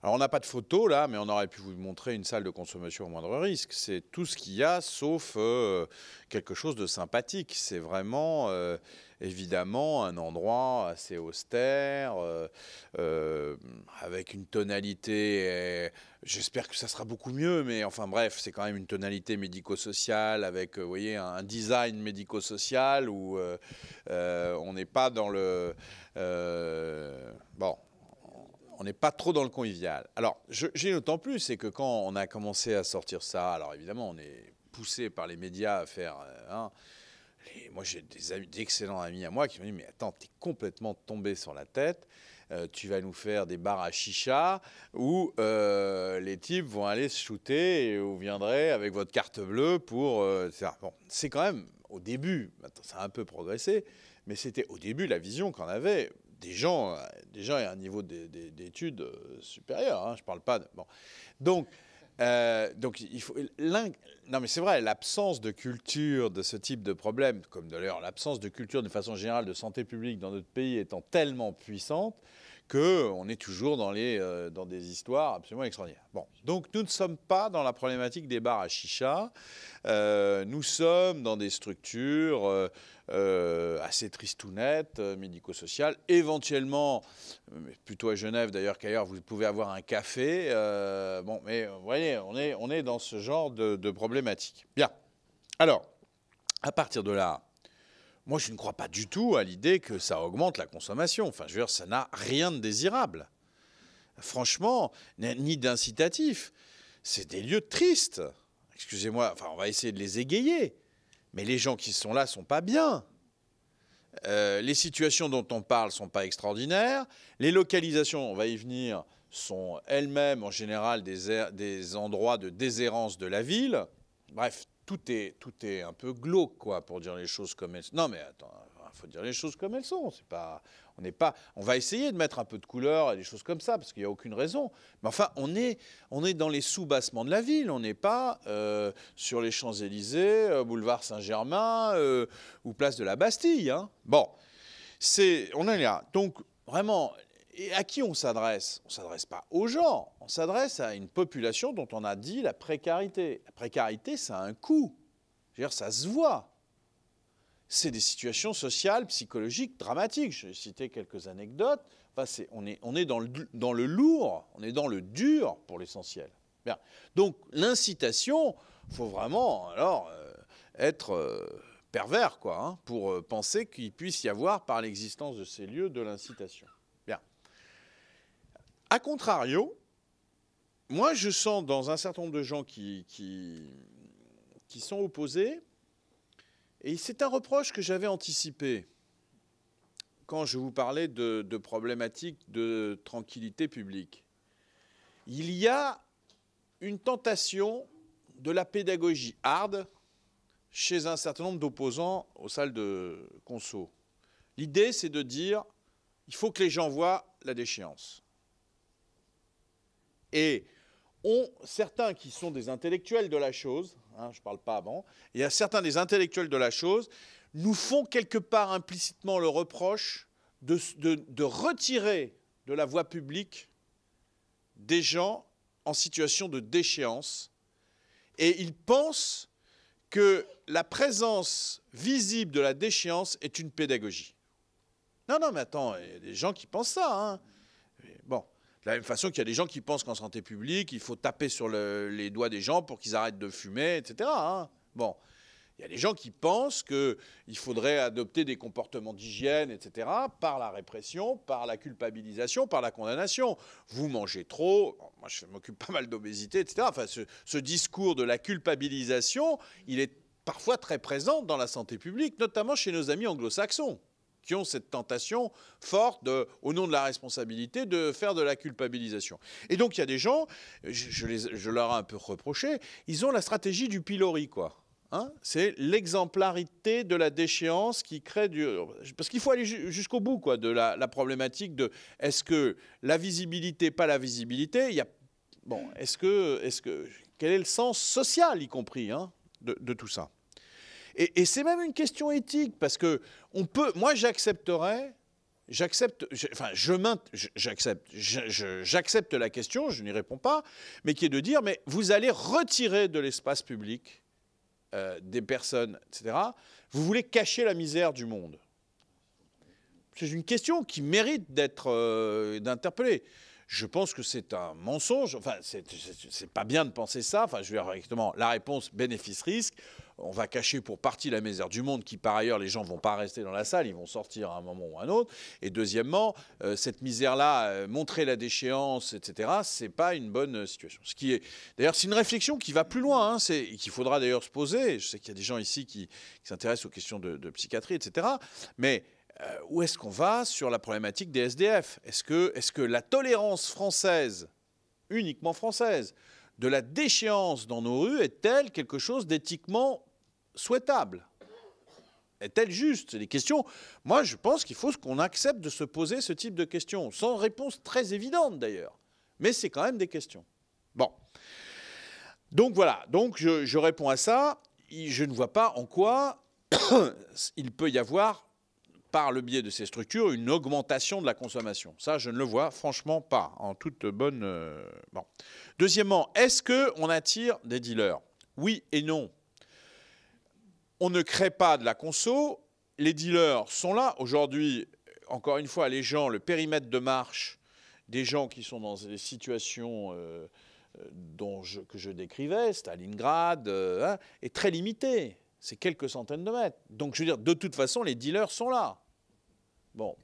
Alors on n'a pas de photo là, mais on aurait pu vous montrer une salle de consommation au moindre risque. C'est tout ce qu'il y a, sauf euh, quelque chose de sympathique. C'est vraiment euh, évidemment un endroit assez austère, euh, avec une tonalité. J'espère que ça sera beaucoup mieux, mais enfin bref, c'est quand même une tonalité médico-sociale avec, vous voyez, un design médico-social où on n'est pas dans le bon on n'est pas trop dans le convivial. Alors, j'ai d'autant plus, c'est que quand on a commencé à sortir ça, alors évidemment, on est poussé par les médias à faire. Euh, hein, moi, j'ai des amis, d'excellents amis à moi qui m'ont dit Mais attends, t'es complètement tombé sur la tête. Euh, tu vas nous faire des bars à chicha où euh, les types vont aller se shooter et vous viendrez avec votre carte bleue pour. bon, c'est quand même au début, maintenant ça a un peu progressé, mais c'était au début la vision qu'on avait des gens, euh, déjà à un niveau d'études euh, supérieur. Hein, je parle pas de. Bon. Donc, euh, donc il faut. Non, mais c'est vrai, l'absence de culture de ce type de problème, comme d'ailleurs l'absence de culture de façon générale de santé publique dans notre pays étant tellement puissante qu'on est toujours dans, les, dans des histoires absolument extraordinaires. Bon, donc nous ne sommes pas dans la problématique des bars à chicha. nous sommes dans des structures euh, assez triste ou nette, euh, médico social Éventuellement, plutôt à Genève d'ailleurs qu'ailleurs, vous pouvez avoir un café. Euh, bon, mais vous voyez, on est, on est dans ce genre de, de problématique. Bien. Alors, à partir de là, moi je ne crois pas du tout à l'idée que ça augmente la consommation. Enfin, je veux dire, ça n'a rien de désirable. Franchement, ni d'incitatif. C'est des lieux tristes excusez-moi, enfin, on va essayer de les égayer. Mais les gens qui sont là sont pas bien. Euh, les situations dont on parle sont pas extraordinaires. Les localisations, on va y venir, sont elles-mêmes en général des, endroits de déshérence de la ville. Bref, tout est, tout est un peu glauque, quoi, pour dire les choses comme elles. Non, mais attends, faut dire les choses comme elles sont. C'est pas, on n'est pas, on va essayer de mettre un peu de couleur et des choses comme ça parce qu'il n'y a aucune raison. Mais enfin, on est, on est dans les sous-bassements de la ville. On n'est pas euh, sur les Champs Élysées, euh, boulevard Saint-Germain euh, ou place de la Bastille. Hein. Bon, c'est, on est là. Donc vraiment, et à qui on s'adresse On s'adresse pas aux gens. On s'adresse à une population dont on a dit la précarité. La précarité, ça a un coût. Je veux dire, ça se voit c'est des situations sociales, psychologiques, dramatiques. Je vais citer quelques anecdotes. on, est, on est, dans, le, dans le lourd, on est dans le dur pour l'essentiel. Donc l'incitation, faut vraiment alors euh, être euh, pervers quoi, hein, pour euh, penser qu'il puisse y avoir par l'existence de ces lieux de l'incitation. Bien. A contrario, moi je sens dans un certain nombre de gens qui, qui, qui sont opposés, et c'est un reproche que j'avais anticipé quand je vous parlais de, problématiques de tranquillité publique. Il y a une tentation de la pédagogie hard chez un certain nombre d'opposants aux salles de conso. L'idée, c'est de dire, il faut que les gens voient la déchéance. Et ont, certains qui sont des intellectuels de la chose Hein, je ne parle pas avant, et a certains des intellectuels de la chose, nous font quelque part implicitement le reproche de, retirer de la voie publique des gens en situation de déchéance. Et ils pensent que la présence visible de la déchéance est une pédagogie. Non, non, mais attends, il y a des gens qui pensent ça. Hein. Bon. De la même façon qu'il y a des gens qui pensent qu'en santé publique, il faut taper sur les doigts des gens pour qu'ils arrêtent de fumer, etc. Hein. bon. Il y a des gens qui pensent qu'il faudrait adopter des comportements d'hygiène, etc., par la répression, par la culpabilisation, par la condamnation. Vous mangez trop, moi je m'occupe pas mal d'obésité, etc. Enfin, ce, discours de la culpabilisation, il est parfois très présent dans la santé publique, notamment chez nos amis anglo-saxons qui ont cette tentation forte, au nom de la responsabilité, de faire de la culpabilisation. Et donc il y a des gens, je, les, je leur ai un peu reproché, ils ont la stratégie du pilori, quoi. Hein. c'est l'exemplarité de la déchéance qui crée du... Parce qu'il faut aller jusqu'au bout quoi, de la, problématique de est-ce que la visibilité, pas la visibilité, il y a... Bon, est-ce que, est -ce que... Quel est le sens social, y compris, hein, de tout ça et, c'est même une question éthique, parce que on peut, moi j'accepterais, j'accepte, enfin je j'accepte, j'accepte la question, je n'y réponds pas, mais qui est de dire, mais vous allez retirer de l'espace public euh, des personnes, etc. Vous voulez cacher la misère du monde. C'est une question qui mérite d'être euh, d'interpeller. interpellée. Je pense que c'est un mensonge. Enfin, c'est pas bien de penser ça. Enfin, je vais directement la réponse bénéfice-risque on va cacher pour partie la misère du monde, qui par ailleurs, les gens ne vont pas rester dans la salle, ils vont sortir à un moment ou à un autre. Et deuxièmement, euh, cette misère-là, euh, montrer la déchéance, etc., ce n'est pas une bonne situation. Ce qui est, d'ailleurs, c'est une réflexion qui va plus loin, hein, c'est qu'il faudra d'ailleurs se poser. Je sais qu'il y a des gens ici qui, s'intéressent aux questions de, psychiatrie, etc. Mais euh, où est-ce qu'on va sur la problématique des SDF Est-ce que, que la tolérance française, uniquement française, de la déchéance dans nos rues est-elle quelque chose d'éthiquement souhaitable Est-elle juste questions. Moi, je pense qu'il faut qu'on accepte de se poser ce type de questions, sans réponse très évidente d'ailleurs. Mais c'est quand même des questions. Bon. Donc voilà, donc je, réponds à ça. Je ne vois pas en quoi il peut y avoir par le biais de ces structures une augmentation de la consommation. Ça, je ne le vois franchement pas, en toute bonne... Euh, Deuxièmement, est-ce qu'on attire des dealers Oui et non on ne crée pas de la conso. Les dealers sont là. Aujourd'hui, encore une fois, les gens, le périmètre de marche des gens qui sont dans des situations euh, euh, que je décrivais, Stalingrad, euh, hein, est très limité. C'est quelques centaines de mètres. Donc, je veux dire, de toute façon, les dealers sont là. Bon.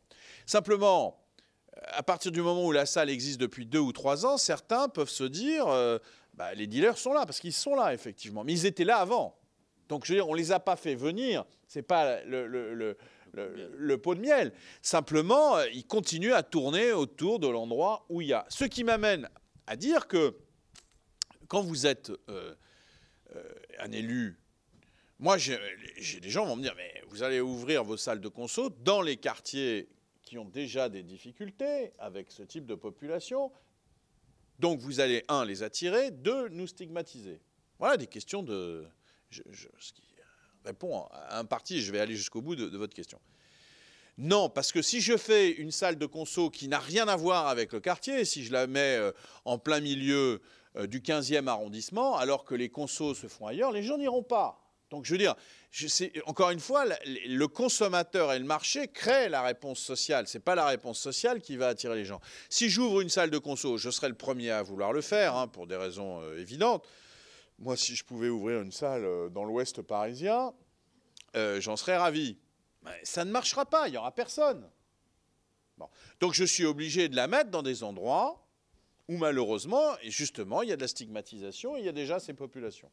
Simplement, à partir du moment où la salle existe depuis deux ou trois ans, certains peuvent se dire bah, les dealers sont là, parce qu'ils sont là, effectivement. Mais ils étaient là avant. Donc, je veux dire, on ne les a pas fait venir. Ce n'est pas le, le, pot de miel. Simplement, euh, ils continuent à tourner autour de l'endroit où il y a. Ce qui m'amène à dire que quand vous êtes euh, euh, un élu, moi, j'ai des gens vont me dire, mais vous allez ouvrir vos salles de conso dans les quartiers qui ont déjà des difficultés avec ce type de population. Donc vous allez, un, les attirer, deux, nous stigmatiser. Voilà des questions de je, ce qui répond à un parti, je vais aller jusqu'au bout de, votre question. Non, parce que si je fais une salle de conso qui n'a rien à voir avec le quartier, si je la mets euh, en plein milieu euh, du 15e arrondissement, alors que les consos se font ailleurs, les gens n'iront pas. Donc je veux dire, encore une fois, le consommateur et le marché créent la réponse sociale. Ce n'est pas la réponse sociale qui va attirer les gens. Si j'ouvre une salle de conso, je serai le premier à vouloir le faire, hein, pour des raisons euh, évidentes. Moi, si je pouvais ouvrir une salle euh, dans l'ouest parisien, euh, j'en serais ravi. Mais ça ne marchera pas, il n'y aura personne. Donc je suis obligé de la mettre dans des endroits où malheureusement, et justement, il y a de la stigmatisation il y a déjà ces populations.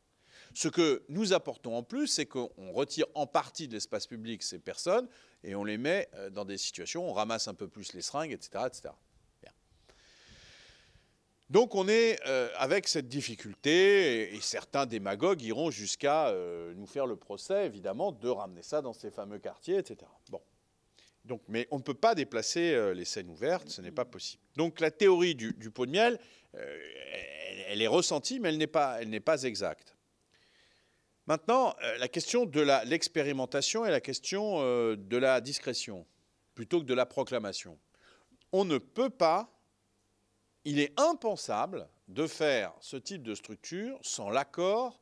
Ce que nous apportons en plus, c'est qu'on retire en partie de l'espace public ces personnes et on les met euh, dans des situations, où on ramasse un peu plus les seringues, etc. etc. Donc on est euh, avec cette difficulté, et, certains démagogues iront jusqu'à euh, nous faire le procès, évidemment, de ramener ça dans ces fameux quartiers, etc. Bon. Donc, mais on ne peut pas déplacer euh, les scènes ouvertes, ce n'est pas possible. Donc la théorie du, pot de miel, elle, est ressentie, mais elle n'est pas, pas exacte. Maintenant, la question de l'expérimentation et la question de la discrétion, plutôt que de la proclamation. On ne peut pas il est impensable de faire ce type de structure sans l'accord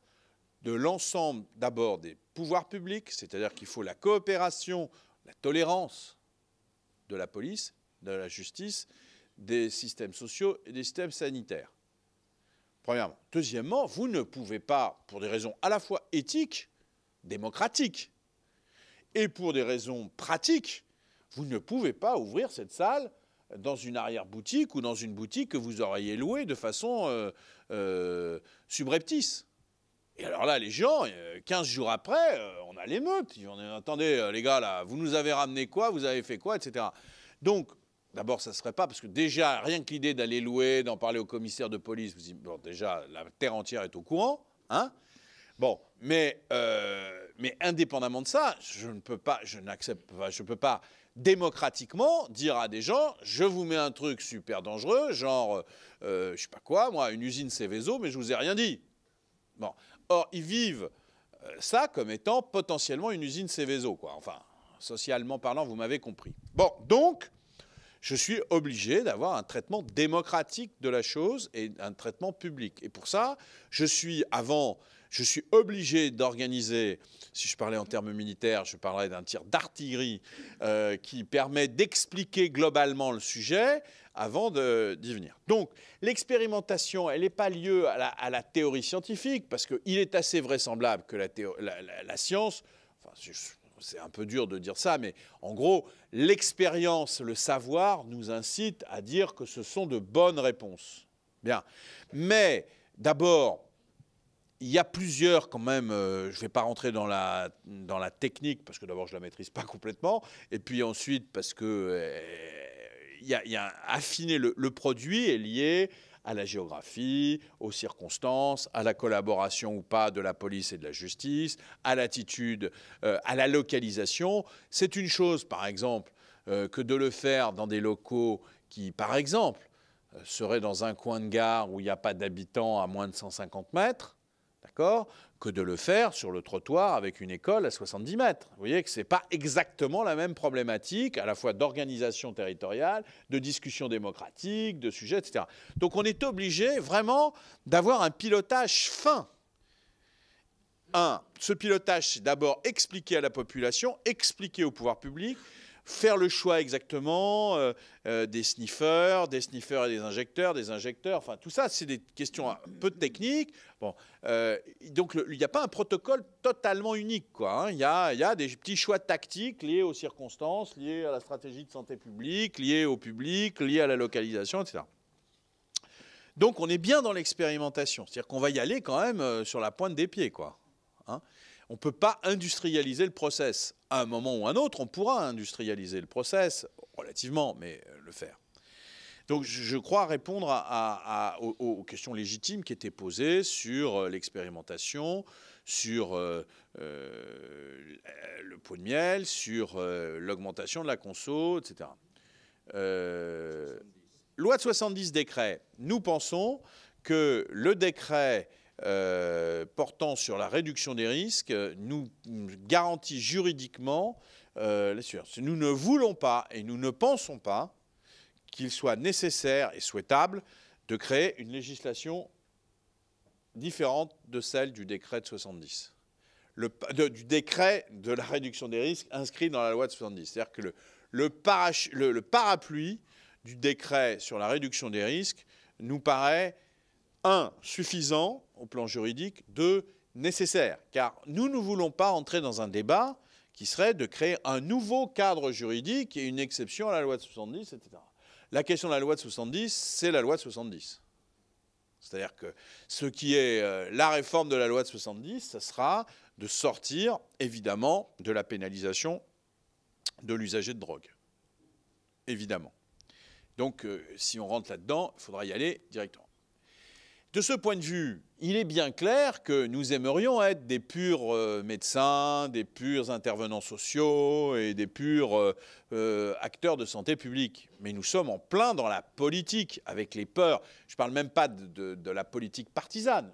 de l'ensemble d'abord des pouvoirs publics, c'est-à-dire qu'il faut la coopération, la tolérance de la police, de la justice, des systèmes sociaux et des systèmes sanitaires. Premièrement. Deuxièmement, vous ne pouvez pas, pour des raisons à la fois éthiques, démocratiques, et pour des raisons pratiques, vous ne pouvez pas ouvrir cette salle dans une arrière-boutique ou dans une boutique que vous auriez louée de façon euh, euh, subreptice. Et alors là, les gens, 15 euh, jours après, on a l'émeute. On est, attendez, les gars, là, vous nous avez ramené quoi, vous avez fait quoi, etc. Donc, d'abord, ça ne serait pas, parce que déjà, rien que l'idée d'aller louer, d'en parler au commissaire de police, vous dites, bon, déjà, la terre entière est au courant, hein Bon, mais, mais indépendamment de ça, je ne peux pas, je n'accepte pas, je peux pas démocratiquement dire à des gens je vous mets un truc super dangereux, genre je euh, euh, je sais pas quoi, moi une usine Céveso, mais je vous ai rien dit. Bon, or ils vivent euh, ça comme étant potentiellement une usine Céveso, quoi. Enfin, socialement parlant, vous m'avez compris. Bon, donc je suis obligé d'avoir un traitement démocratique de la chose et un traitement public. Et pour ça, je suis avant je suis obligé d'organiser, si je parlais en termes militaires, je parlerais d'un tir d'artillerie euh, qui permet d'expliquer globalement le sujet avant d'y venir. Donc, l'expérimentation, elle n'est pas liée à la, théorie scientifique, parce qu'il est assez vraisemblable que la, science, c'est un peu dur de dire ça, mais en gros, l'expérience, le savoir nous incite à dire que ce sont de bonnes réponses. Bien. Mais d'abord, il y a plusieurs quand même, euh, je ne vais pas rentrer dans la, dans la technique, parce que d'abord je ne la maîtrise pas complètement, et puis ensuite parce que euh, y a, affiner le, produit est lié à la géographie, aux circonstances, à la collaboration ou pas de la police et de la justice, à l'attitude, euh, à la localisation. C'est une chose, par exemple, que de le faire dans des locaux qui, par exemple, seraient dans un coin de gare où il n'y a pas d'habitants à moins de 150 mètres que de le faire sur le trottoir avec une école à 70 mètres. Vous voyez que ce n'est pas exactement la même problématique, à la fois d'organisation territoriale, de discussion démocratique, de sujets, etc. Donc on est obligé vraiment d'avoir un pilotage fin. Un, ce pilotage, c'est d'abord expliquer à la population, expliquer au pouvoir public faire le choix exactement euh, euh, des sniffers, des sniffers et des injecteurs, des injecteurs, enfin tout ça, c'est des questions un peu techniques. Bon, euh, donc il n'y a pas un protocole totalement unique, quoi. Hein. Il y, a, des petits choix tactiques liés aux circonstances, liés à la stratégie de santé publique, liés au public, liés à la localisation, etc. Donc on est bien dans l'expérimentation, c'est-à-dire qu'on va y aller quand même sur la pointe des pieds, quoi. Hein on ne peut pas industrialiser le process. À un moment ou à un autre, on pourra industrialiser le process, relativement, mais euh, le faire. Donc je crois répondre aux, questions légitimes qui étaient posées sur euh, l'expérimentation, sur euh, le pot de miel, sur l'augmentation de la conso, etc. loi de 70 décrets. Nous pensons que le décret euh, portant sur la réduction des risques nous garantit juridiquement euh, Nous ne voulons pas et nous ne pensons pas qu'il soit nécessaire et souhaitable de créer une législation différente de celle du décret de 70. Le, du décret de la réduction des risques inscrit dans la loi de 70. C'est-à-dire que le, le, parapluie du décret sur la réduction des risques nous paraît un, suffisant au plan juridique, deux, nécessaire. Car nous ne voulons pas entrer dans un débat qui serait de créer un nouveau cadre juridique et une exception à la loi de 70, etc. La question de la loi de 70, c'est la loi de 70. C'est-à-dire que ce qui est euh, la réforme de la loi de 70, ce sera de sortir, évidemment, de la pénalisation de l'usager de drogue. Évidemment. Donc, euh, si on rentre là-dedans, il faudra y aller directement. De ce point de vue, il est bien clair que nous aimerions être des purs euh, médecins, des purs intervenants sociaux et des purs euh, euh, acteurs de santé publique. Mais nous sommes en plein dans la politique, avec les peurs. Je ne parle même pas de, la politique partisane.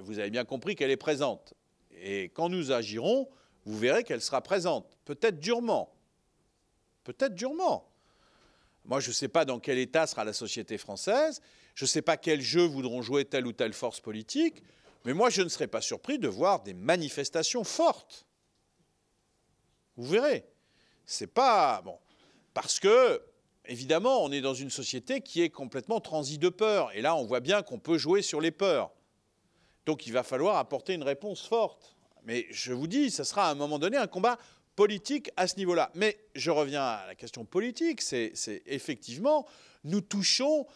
vous avez bien compris qu'elle est présente. Et quand nous agirons, vous verrez qu'elle sera présente, peut-être durement. Peut-être durement. Moi, je ne sais pas dans quel état sera la société française. Je ne sais pas quel jeu voudront jouer telle ou telle force politique, mais moi, je ne serais pas surpris de voir des manifestations fortes. Vous verrez. C'est pas. Bon. Parce que, évidemment, on est dans une société qui est complètement transie de peur. Et là, on voit bien qu'on peut jouer sur les peurs. Donc, il va falloir apporter une réponse forte. Mais je vous dis, ce sera à un moment donné un combat politique à ce niveau-là. Mais je reviens à la question politique. C'est effectivement, nous touchons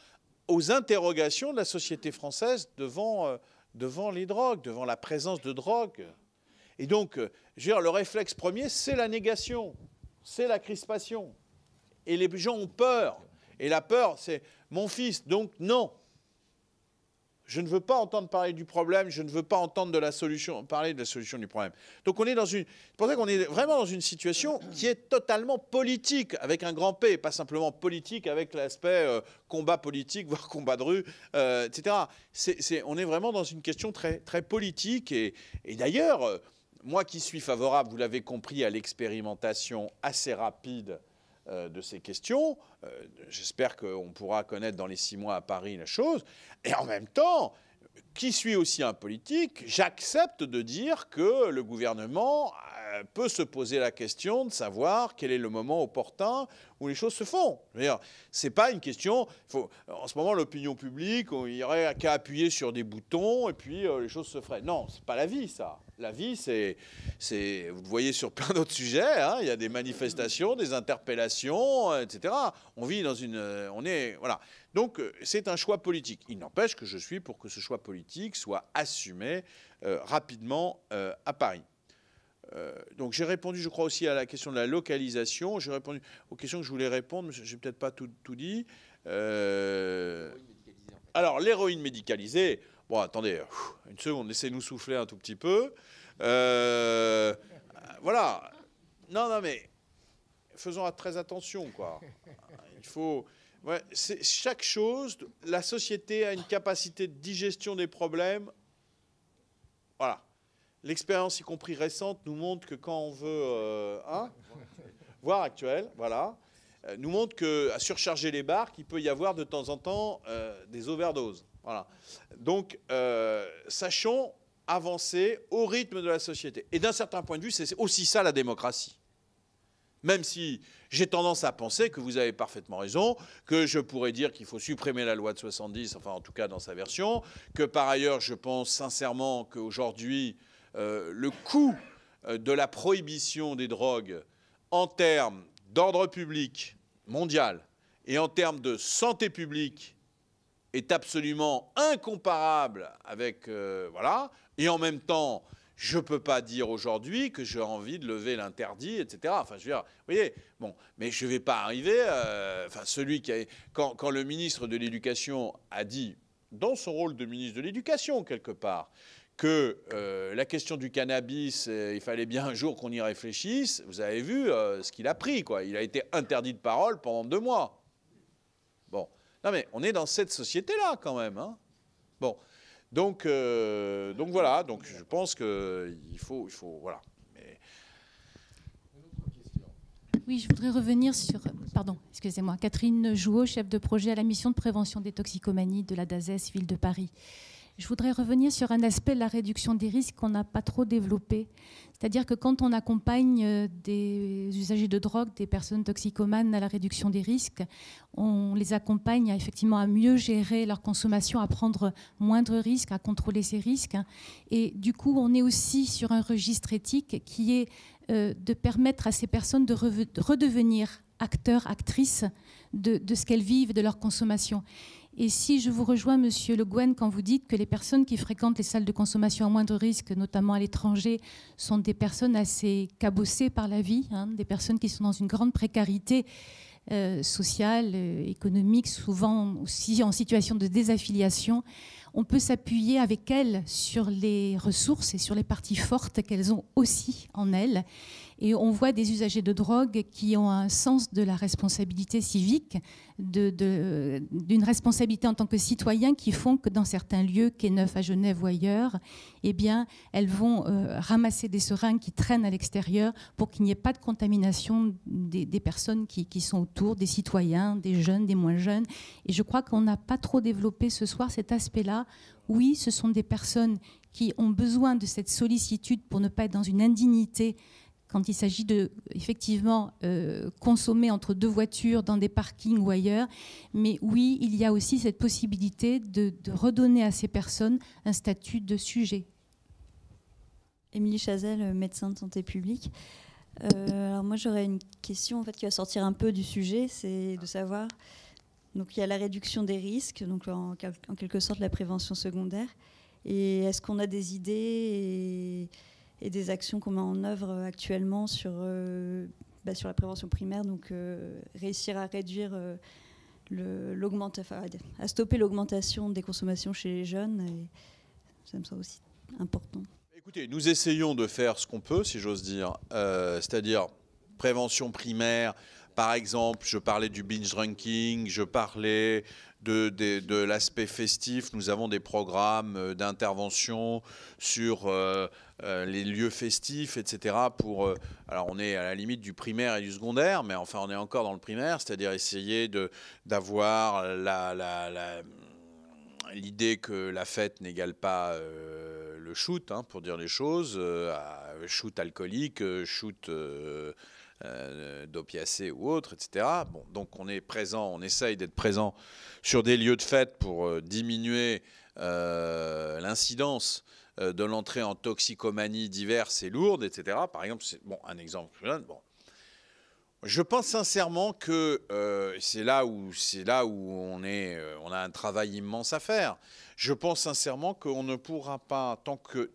aux interrogations de la société française devant, euh, devant les drogues, devant la présence de drogues. Et donc, euh, je veux dire, le réflexe premier, c'est la négation, c'est la crispation. Et les gens ont peur. Et la peur, c'est mon fils, donc non. Je ne veux pas entendre parler du problème, je ne veux pas entendre parler de la solution du problème. Donc on est dans une. vraiment dans une situation qui est totalement politique, avec un grand P, pas simplement politique avec l'aspect euh, combat politique, voire combat de rue, euh, etc. on est vraiment dans une question très, très politique. et d'ailleurs, euh, moi qui suis favorable, vous l'avez compris, à l'expérimentation assez rapide euh, de ces questions. Euh, j'espère qu'on pourra connaître dans les six mois à Paris la chose. Et en même temps, qui suis aussi un politique, j'accepte de dire que le gouvernement euh, peut se poser la question de savoir quel est le moment opportun où les choses se font. C'est pas une question. Faut, en ce moment, l'opinion publique, on irait qu'à appuyer sur des boutons et puis euh, les choses se feraient. Non, c'est pas la vie, ça. La vie, c'est, c'est, vous le voyez sur plein d'autres sujets. Hein, il y a des manifestations, des interpellations, etc. On vit dans une, euh, on est, voilà. Donc euh, c'est un choix politique. Il n'empêche que je suis pour que ce choix politique soit assumé euh, rapidement euh, à Paris. donc j'ai répondu, je crois aussi à la question de la localisation. J'ai répondu aux questions que je voulais répondre. J'ai peut-être pas tout, tout dit. Alors l'héroïne médicalisée. Bon, attendez, une seconde, laissez-nous souffler un tout petit peu. voilà. Non, non, mais faisons très attention, quoi. Il faut. Ouais, chaque chose, la société a une capacité de digestion des problèmes. Voilà. L'expérience, y compris récente, nous montre que quand on veut, euh, hein, voire actuelle, voilà, euh, nous montre que surcharger les barques, il peut y avoir de temps en temps euh, des overdoses. Voilà. Donc, euh, sachons avancer au rythme de la société. Et d'un certain point de vue, c'est aussi ça la démocratie. Même si j'ai tendance à penser que vous avez parfaitement raison, que je pourrais dire qu'il faut supprimer la loi de 70, enfin en tout cas dans sa version, que par ailleurs je pense sincèrement qu'aujourd'hui euh, le coût euh, de la prohibition des drogues en termes d'ordre public mondial et en termes de santé publique est absolument incomparable avec euh, voilà et en même temps je ne peux pas dire aujourd'hui que j'ai envie de lever l'interdit, etc. Enfin, je veux dire, voyez, bon, mais je ne vais pas arriver. Euh, enfin, celui qui Quand, le ministre de l'Éducation a dit, dans son rôle de ministre de l'Éducation, quelque part, que euh, la question du cannabis, euh, il fallait bien un jour qu'on y réfléchisse. Vous avez vu ce qu'il a pris, quoi. Il a été interdit de parole pendant deux mois. Bon. Non, mais on est dans cette société-là, quand même. Hein. Bon. Donc, euh, donc voilà, donc je pense qu'il faut, il faut, voilà. Oui, je voudrais revenir sur, pardon, excusez-moi, Catherine Jouot, chef de projet à la mission de prévention des toxicomanies de la DASES, ville de Paris. Je voudrais revenir sur un aspect de la réduction des risques qu'on n'a pas trop développé. C'est-à-dire que quand on accompagne euh, des usagers de drogue, des personnes toxicomanes à la réduction des risques, on les accompagne effectivement à mieux gérer leur consommation, à prendre moindre risque, à contrôler ces risques. Et du coup, on est aussi sur un registre éthique qui est euh, de permettre à ces personnes de, redevenir acteurs, actrices de, de ce qu'elles vivent, de leur consommation. Et si je vous rejoins, Monsieur Le Gouen, quand vous dites que les personnes qui fréquentent les salles de consommation à moindre risque, notamment à l'étranger, sont des personnes assez cabossées par la vie, hein, des personnes qui sont dans une grande précarité euh, sociale, euh, économique, souvent aussi en situation de désaffiliation, on peut s'appuyer avec elles sur les ressources et sur les parties fortes qu'elles ont aussi en elles et on voit des usagers de drogue qui ont un sens de la responsabilité civique, d'une de, responsabilité en tant que citoyen qui font que dans certains lieux, qu'est Neuf à Genève ou ailleurs, eh bien, elles vont euh, ramasser des seringues qui traînent à l'extérieur pour qu'il n'y ait pas de contamination des, personnes qui, qui, sont autour, des citoyens, des jeunes, des moins jeunes. Et je crois qu'on n'a pas trop développé ce soir cet aspect-là. Oui, ce sont des personnes qui ont besoin de cette sollicitude pour ne pas être dans une indignité quand il s'agit de effectivement euh, consommer entre deux voitures dans des parkings ou ailleurs. Mais oui, il y a aussi cette possibilité de, redonner à ces personnes un statut de sujet. Émilie Chazelle, médecin de santé publique. Euh, alors moi j'aurais une question en fait qui va sortir un peu du sujet, c'est de savoir. Donc il y a la réduction des risques, donc en, quelque sorte la prévention secondaire. Et est-ce qu'on a des idées et des actions qu'on met en œuvre euh, actuellement sur, euh, bah, sur la prévention primaire, donc euh, réussir à réduire à stopper l'augmentation des consommations chez les jeunes, et ça me semble aussi important. Écoutez, nous essayons de faire ce qu'on peut, si j'ose dire, c'est-à-dire prévention primaire. Par exemple, je parlais du binge drinking, je parlais de, l'aspect festif. Nous avons des programmes euh, d'intervention sur euh, euh, les lieux festifs, etc. Pour, alors on est à la limite du primaire et du secondaire, mais enfin on est encore dans le primaire, c'est-à-dire essayer d'avoir la, l'idée que la fête n'égale pas le shoot, hein, pour dire les choses, shoot alcoolique, shoot euh, d'opiacés ou autres, etc. Bon, donc on est présent, on essaye d'être présent sur des lieux de fête pour euh, diminuer euh, l'incidence de l'entrée en toxicomanie diverse et lourde, etc. Par exemple, c'est bon, un exemple. Bon. Je pense sincèrement que c'est là où c'est là où on est, on a un travail immense à faire. Je pense sincèrement qu'on ne pourra pas tant que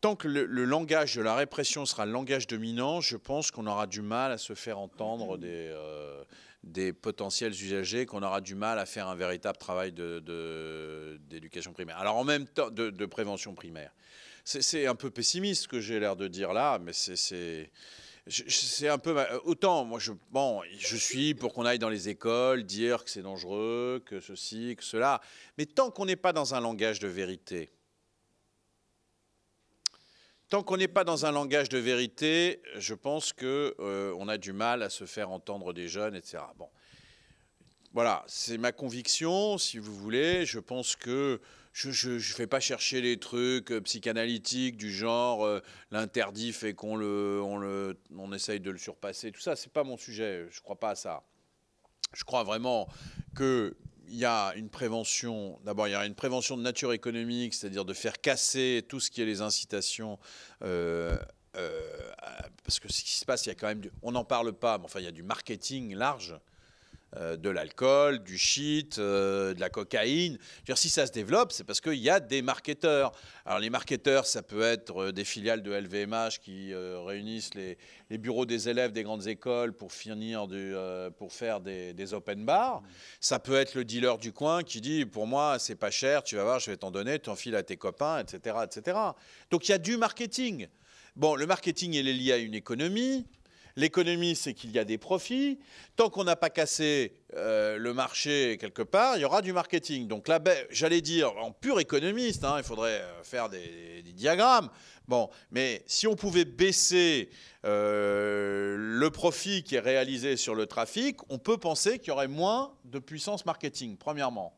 tant que le, langage de la répression sera le langage dominant, je pense qu'on aura du mal à se faire entendre des, euh, potentiels usagers, qu'on aura du mal à faire un véritable travail d'éducation primaire. Alors en même temps, de, prévention primaire. C'est un peu pessimiste ce que j'ai l'air de dire là, mais c'est un peu autant moi je bon je suis pour qu'on aille dans les écoles dire que c'est dangereux que ceci que cela mais tant qu'on n'est pas dans un langage de vérité Tant qu'on n'est pas dans un langage de vérité, je pense que euh, on a du mal à se faire entendre des jeunes, etc. Bon, voilà, c'est ma conviction, si vous voulez. Je pense que je ne vais pas chercher les trucs euh, psychanalytiques du genre euh, l'interdit fait qu'on le, on le, on essaye de le surpasser. Tout ça, c'est pas mon sujet. Je crois pas à ça. Je crois vraiment que il y a une prévention, d'abord il y a une prévention de nature économique, c'est-à-dire de faire casser tout ce qui est les incitations. Euh, euh, parce que ce qui se passe, il y a quand même on n'en parle pas, mais enfin il y a du marketing large euh, de l'alcool, du shit, euh, de la cocaïne. si ça se développe, c'est parce qu'il y a des marketeurs. Alors les marketeurs, ça peut être euh, des filiales de LVMH qui réunissent les, bureaux des élèves des grandes écoles pour finir pour faire des, open bars. Ça peut être le dealer du coin qui dit, pour moi, c'est pas cher, tu vas voir, je vais t'en donner, tu enfiles à tes copains, etc., etc. Donc il y a du marketing. Bon, le marketing, il est lié à une économie. L'économie, c'est qu'il y a des profits. Tant qu'on n'a pas cassé euh, le marché quelque part, il y aura du marketing. Donc là, ben, j'allais dire, en pur économiste, hein, il faudrait euh, faire des, diagrammes. Bon, mais si on pouvait baisser euh, le profit qui est réalisé sur le trafic, on peut penser qu'il y aurait moins de puissance marketing, premièrement.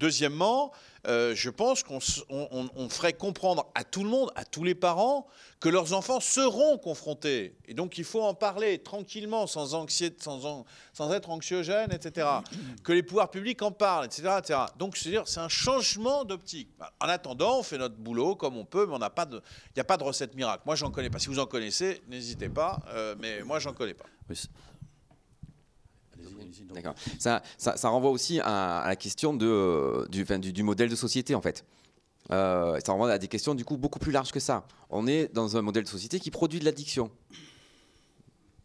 Deuxièmement, euh, je pense qu'on ferait comprendre à tout le monde, à tous les parents, que leurs enfants seront confrontés. Et donc il faut en parler tranquillement, sans, anxiété, sans, sans être anxiogène, etc. que les pouvoirs publics en parlent, etc. Donc cest dire c'est un changement d'optique. Bah, en attendant, on fait notre boulot comme on peut, mais il n'y a, pas de, a pas de recette miracle. Moi, j'en connais pas. Si vous en connaissez, n'hésitez pas, euh, mais moi, j'en connais pas. Oui. D'accord. Ça, ça, renvoie aussi à, la question de, euh, du, du, modèle de société, en fait. Euh, ça renvoie à des questions, du coup, beaucoup plus larges que ça. On est dans un modèle de société qui produit de l'addiction.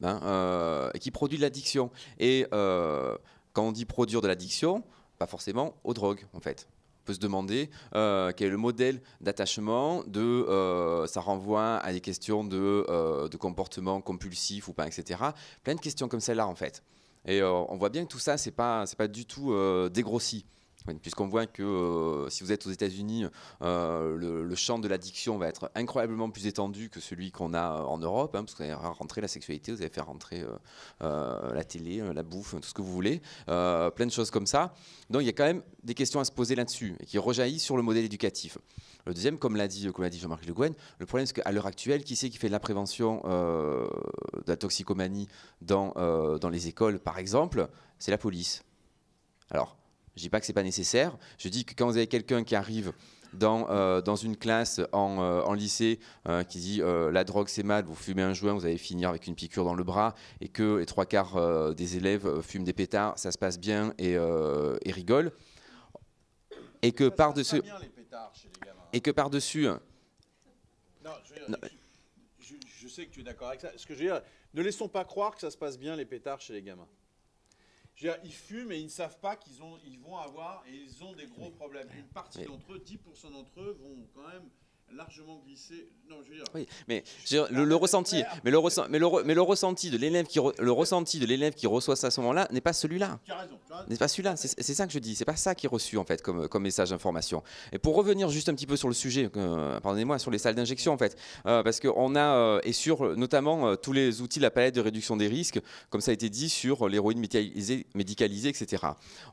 Hein, euh, qui produit de l'addiction. Et quand on dit produire de l'addiction, pas forcément aux drogues, en fait. On peut se demander quel est le modèle d'attachement. De, ça renvoie à des questions de, de comportement compulsif ou pas, etc. Plein de questions comme celle-là, en fait. Et euh, on voit bien que tout ça, ce pas, pas du tout euh, dégrossi. Puisqu'on voit que euh, si vous êtes aux États-Unis, le, champ de l'addiction va être incroyablement plus étendu que celui qu'on a en Europe, hein, parce que vous allez rentrer la sexualité, vous allez faire rentrer la télé, la bouffe, tout ce que vous voulez, plein de choses comme ça. Donc il y a quand même des questions à se poser là-dessus, et qui rejaillissent sur le modèle éducatif. Le deuxième, comme l'a dit, Jean-Marc Le Guen, le problème c'est qu'à l'heure actuelle, qui sait qui fait de la prévention euh, de la toxicomanie euh, dans, les écoles, par exemple C'est la police. Alors, je dis pas que ce n'est pas nécessaire. Je dis que quand vous avez quelqu'un qui arrive dans, euh, une classe en, lycée qui dit la drogue c'est mal, vous fumez un joint, vous allez finir avec une piqûre dans le bras, et que les trois quarts des élèves fument des pétards, ça se passe bien et, rigole. Et que par-dessus. Chez et que par-dessus... Euh, non, je, je, sais que tu es d'accord avec ça. Ce que je veux dire, ne laissons pas croire que ça se passe bien les pétards chez les gamins. Je veux ils fument et ils ne savent pas qu'ils ont, ils vont avoir et ils ont des gros problèmes. Une partie d'entre eux, 10% d'entre eux, vont quand même largement glissé. Non, je veux dire. Oui, mais le, ressenti, mais le, ressenti de l'élève qui le ressenti de l'élève qui reçoit ça à ce moment-là n'est pas celui-là. N'est pas celui-là. C'est ça que je dis. C'est pas ça qui est reçu en fait comme, comme message d'information. Et pour revenir juste un petit peu sur le sujet, pardonnez-moi, sur les salles d'injection en fait, euh, parce parce qu'on a euh, et sur notamment euh, tous les outils la palette de réduction des risques, comme ça a été dit sur l'héroïne médicalisée, médicalisée, etc.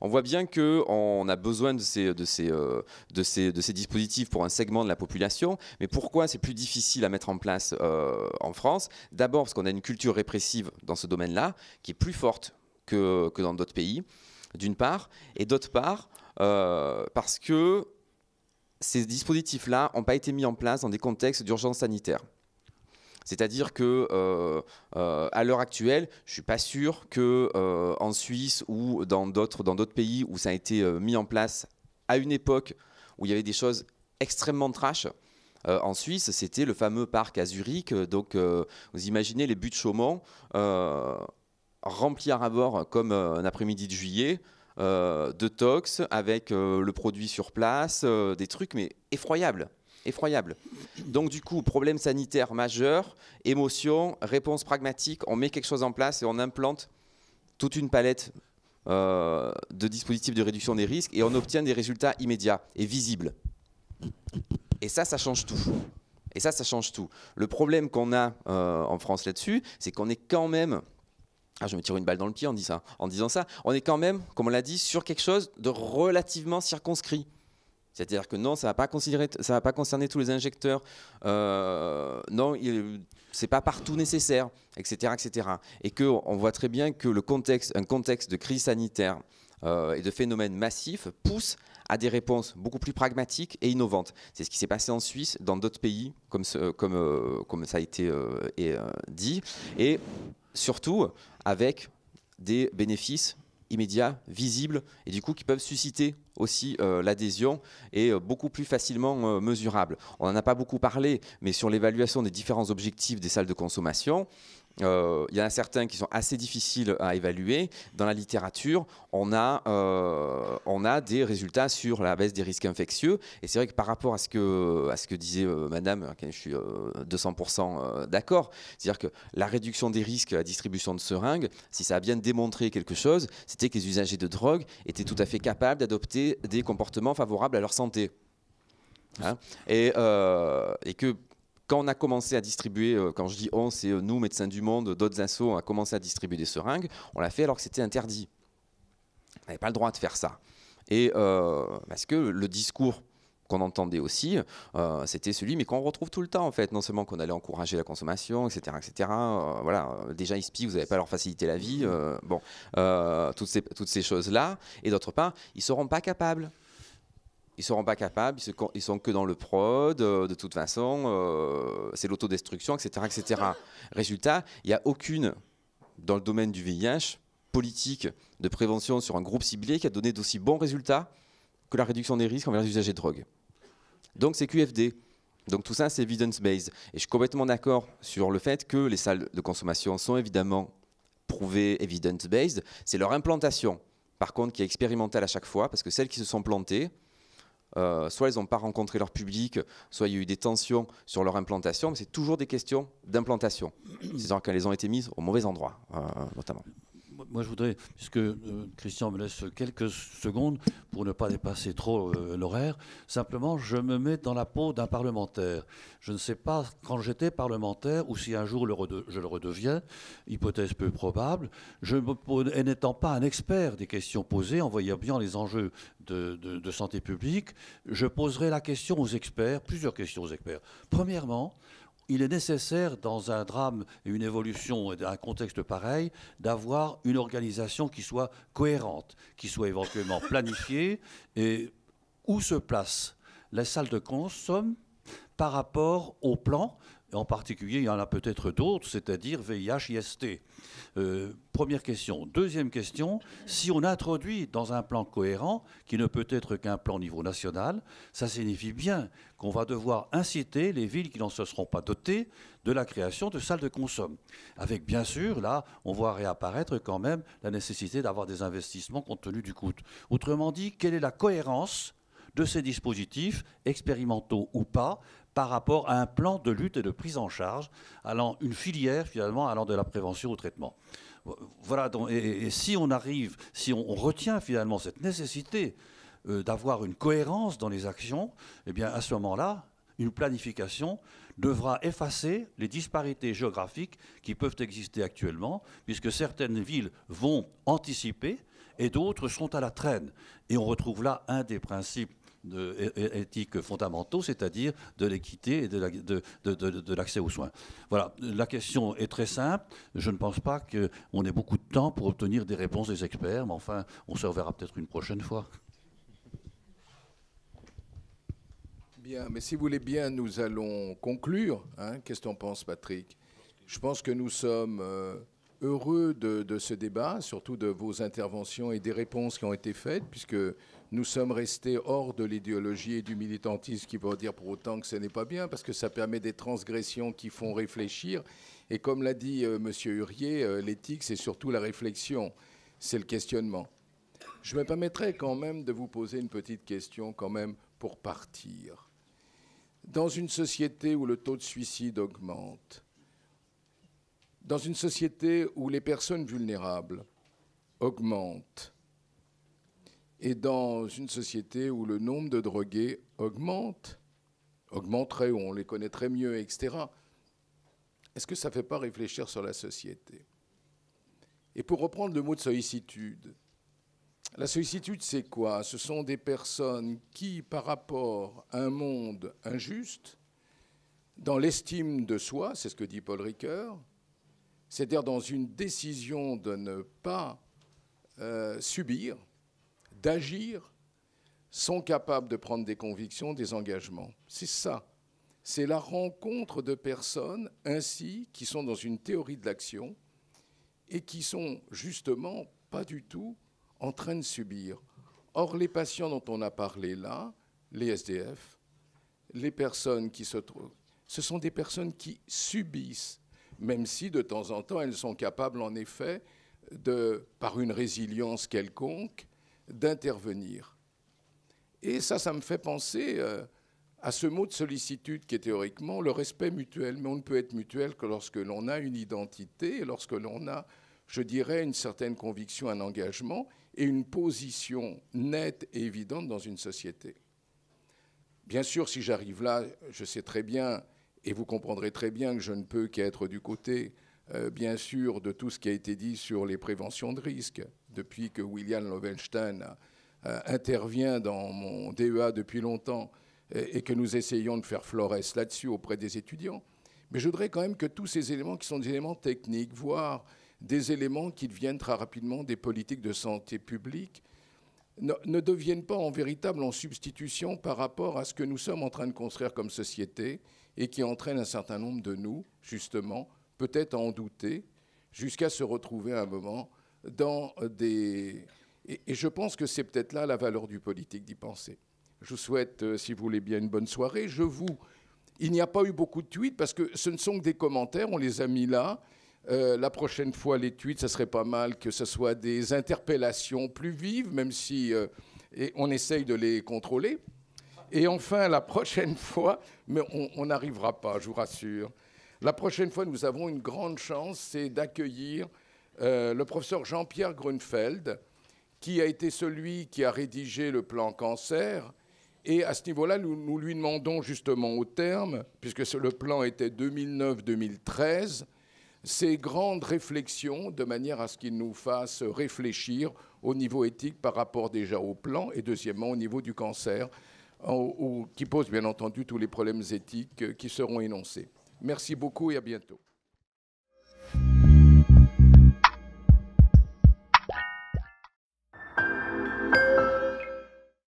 On voit bien que on a besoin de ces de ces de ces de ces dispositifs pour un segment de la population mais pourquoi c'est plus difficile à mettre en place euh, en France D'abord parce qu'on a une culture répressive dans ce domaine-là qui est plus forte que, dans d'autres pays, d'une part, et d'autre part euh, parce que ces dispositifs-là n'ont pas été mis en place dans des contextes d'urgence sanitaire. C'est-à-dire que euh, à l'heure actuelle, je suis pas sûr que en Suisse ou dans d'autres dans d'autres pays où ça a été mis en place à une époque où il y avait des choses extrêmement trash, euh, en Suisse, c'était le fameux parc à Zurich. Euh, donc, euh, vous imaginez les buts de Chaumont remplis à bord comme un après-midi de juillet. de tox avec le produit sur place, des trucs mais effroyables, effroyables. Donc du coup, problème sanitaire majeur, émotion, réponse pragmatique, on met quelque chose en place et on implante toute une palette de dispositifs de réduction des risques et on obtient des résultats immédiats et visibles. Et ça, ça change tout. Et ça, ça change tout. Le problème qu'on a euh, en France là-dessus, c'est qu'on est quand même... Ah, je me tire une balle dans le pied en, disant ça, en disant ça. On est quand même, comme on l'a dit, sur quelque chose de relativement circonscrit. C'est-à-dire que non, ça ne va, pas va pas concerner tous les injecteurs. Euh, non, c'est pas partout nécessaire, etc., etc. Et que on voit très bien que le contexte, un contexte de crise sanitaire euh, et de phénomènes massif, pousse à des réponses beaucoup plus pragmatiques et innovantes. C'est ce qui s'est passé en Suisse, dans d'autres pays, comme, euh, ça a été euh, euh, dit, et surtout avec des bénéfices immédiats, visibles, et du coup qui peuvent susciter aussi l'adhésion et beaucoup plus facilement mesurables. On n'en a pas beaucoup parlé, mais sur l'évaluation des différents objectifs des salles de consommation, euh, il y en a certains qui sont assez difficiles à évaluer. Dans la littérature, on a, euh, on a des résultats sur la baisse des risques infectieux. Et c'est vrai que par rapport à ce que, à ce que disait euh, Madame, je suis 200% d'accord, c'est-à-dire que la réduction des risques à la distribution de seringues, si ça a bien démontré quelque chose, c'était que les usagers de drogue étaient tout à fait capables d'adopter des comportements favorables à leur santé. Hein. et, et, que quand on a commencé à distribuer, euh, quand je dis on, c'est euh, nous, médecins du monde, d'autres assos, on a commencé à distribuer des seringues. On l'a fait alors que c'était interdit. On n'avait pas le droit de faire ça. Et euh, parce que le discours qu'on entendait aussi, c'était celui, mais qu'on retrouve tout le temps en fait. Non seulement qu'on allait encourager la consommation, etc., etc. voilà, déjà vous n'allez pas leur faciliter la vie. bon, toutes ces, toutes ces choses là. Et d'autre part, ils seront pas capables ils seront pas capables, ils, ils, sont que dans le prod, euh, de toute façon, euh, c'est l'autodestruction, etc., etc. Résultat, il n'y a aucune, dans le domaine du VIH, politique de prévention sur un groupe ciblé qui a donné d'aussi bons résultats que la réduction des risques envers les usagers de drogue. Donc c'est QFD. Donc tout ça, c'est evidence-based. Et je suis complètement d'accord sur le fait que les salles de consommation sont évidemment prouvées evidence-based. C'est leur implantation, par contre, qui est expérimentale à chaque fois, parce que celles qui se sont plantées, euh, soit ils n'ont pas rencontré leur public, soit il y a eu des tensions sur leur implantation, mais c'est toujours des questions d'implantation. cest à qu'elles ont été mises au mauvais endroit, euh, notamment. Moi, je voudrais, puisque euh, Christian me laisse quelques secondes pour ne pas dépasser trop euh, l'horaire, simplement, je me mets dans la peau d'un parlementaire. Je ne sais pas quand j'étais parlementaire ou si un jour je le redeviens, hypothèse peu probable, je et n'étant pas un expert des questions posées, en voyant bien les enjeux de, de santé publique, je poserai la question aux experts, plusieurs questions aux experts. Premièrement, il est nécessaire dans un drame et une évolution et un contexte pareil d'avoir une organisation qui soit cohérente, qui soit éventuellement planifiée et où se place la salle de consomme par rapport au plan en particulier, il y en a peut-être d'autres, c'est-à-dire VIH-IST. Euh, première question. Deuxième question, si on introduit dans un plan cohérent, qui ne peut être qu'un plan au niveau national, ça signifie bien qu'on va devoir inciter les villes qui n'en se seront pas dotées de la création de salles de consomme. Avec bien sûr, là, on voit réapparaître quand même la nécessité d'avoir des investissements compte tenu du coût. Autrement dit, quelle est la cohérence de ces dispositifs, expérimentaux ou pas, par rapport à un plan de lutte et de prise en charge, allant une filière finalement allant de la prévention au traitement. Voilà, donc, et, si on arrive, si on, retient finalement cette nécessité euh, d'avoir une cohérence dans les actions, eh bien à ce moment-là, une planification devra effacer les disparités géographiques qui peuvent exister actuellement, puisque certaines villes vont anticiper et d'autres sont à la traîne. Et on retrouve là un des principes de, éthiques fondamentaux, c'est-à-dire de l'équité et de, l'accès aux soins. Voilà, la question est très simple. Je ne pense pas qu'on ait beaucoup de temps pour obtenir des réponses des experts, mais enfin, on se reverra peut-être une prochaine fois. Bien, mais si vous voulez bien, nous allons conclure. Hein. Qu'est-ce que tu Patrick Je pense que nous sommes euh, heureux de, ce débat, surtout de vos interventions et des réponses qui ont été faites, puisque nous sommes restés hors de l'idéologie et du militantisme, qui veut dire pour autant que ce n'est pas bien, parce que ça permet des transgressions qui font réfléchir. Et comme l'a dit euh, M. Hurier, euh, l'éthique, c'est surtout la réflexion, c'est le questionnement. Je me permettrai quand même de vous poser une petite question, quand même, pour partir. Dans une société où le taux de suicide augmente, dans une société où les personnes vulnérables augmentent, et dans une société où le nombre de drogués augmente, augmenterait, où on les connaîtrait mieux, etc., est-ce que ça ne fait pas réfléchir sur la société Et pour reprendre le mot de sollicitude, la sollicitude, c'est quoi Ce sont des personnes qui, par rapport à un monde injuste, dans l'estime de soi, c'est ce que dit Paul Ricoeur, c'est-à-dire dans une décision de ne pas euh, subir, d'agir sont capables de prendre des convictions, des engagements. C'est ça. C'est la rencontre de personnes ainsi qui sont dans une théorie de l'action et qui sont justement pas du tout en train de subir. Or, les patients dont on a parlé là, les SDF, les personnes qui se trouvent, ce sont des personnes qui subissent, même si de temps en temps elles sont capables en effet de, par une résilience quelconque, d'intervenir. Et ça, ça me fait penser euh, à ce mot de sollicitude qui est théoriquement le respect mutuel. Mais on ne peut être mutuel que lorsque l'on a une identité, et lorsque l'on a, je dirais, une certaine conviction, un engagement et une position nette et évidente dans une société. Bien sûr, si j'arrive là, je sais très bien, et vous comprendrez très bien que je ne peux qu'être du côté, euh, bien sûr, de tout ce qui a été dit sur les préventions de risques, depuis que William Lovenstein euh, intervient dans mon DEA depuis longtemps et, que nous essayons de faire florès là-dessus auprès des étudiants. Mais je voudrais quand même que tous ces éléments qui sont des éléments techniques, voire des éléments qui deviennent très rapidement des politiques de santé publique, ne, ne deviennent pas en véritable en substitution par rapport à ce que nous sommes en train de construire comme société et qui entraîne un certain nombre de nous, justement, peut-être à en douter, jusqu'à se retrouver à un moment dans des... Et, je pense que c'est peut-être là la valeur du politique d'y penser. Je vous souhaite, euh, si vous voulez bien, une bonne soirée. Je vous... Il n'y a pas eu beaucoup de tweets parce que ce ne sont que des commentaires, on les a mis là. Euh, la prochaine fois, les tweets, ça serait pas mal que ce soit des interpellations plus vives, même si euh, on essaye de les contrôler. Et enfin, la prochaine fois, mais on n'arrivera pas, je vous rassure. La prochaine fois, nous avons une grande chance, c'est d'accueillir euh, le professeur Jean-Pierre Grunfeld, qui a été celui qui a rédigé le plan cancer. Et à ce niveau-là, nous, lui demandons justement au terme, puisque le plan était 2009-2013, ces grandes réflexions de manière à ce qu'il nous fasse réfléchir au niveau éthique par rapport déjà au plan et deuxièmement au niveau du cancer, qui pose bien entendu tous les problèmes éthiques qui seront énoncés. Merci beaucoup et à bientôt.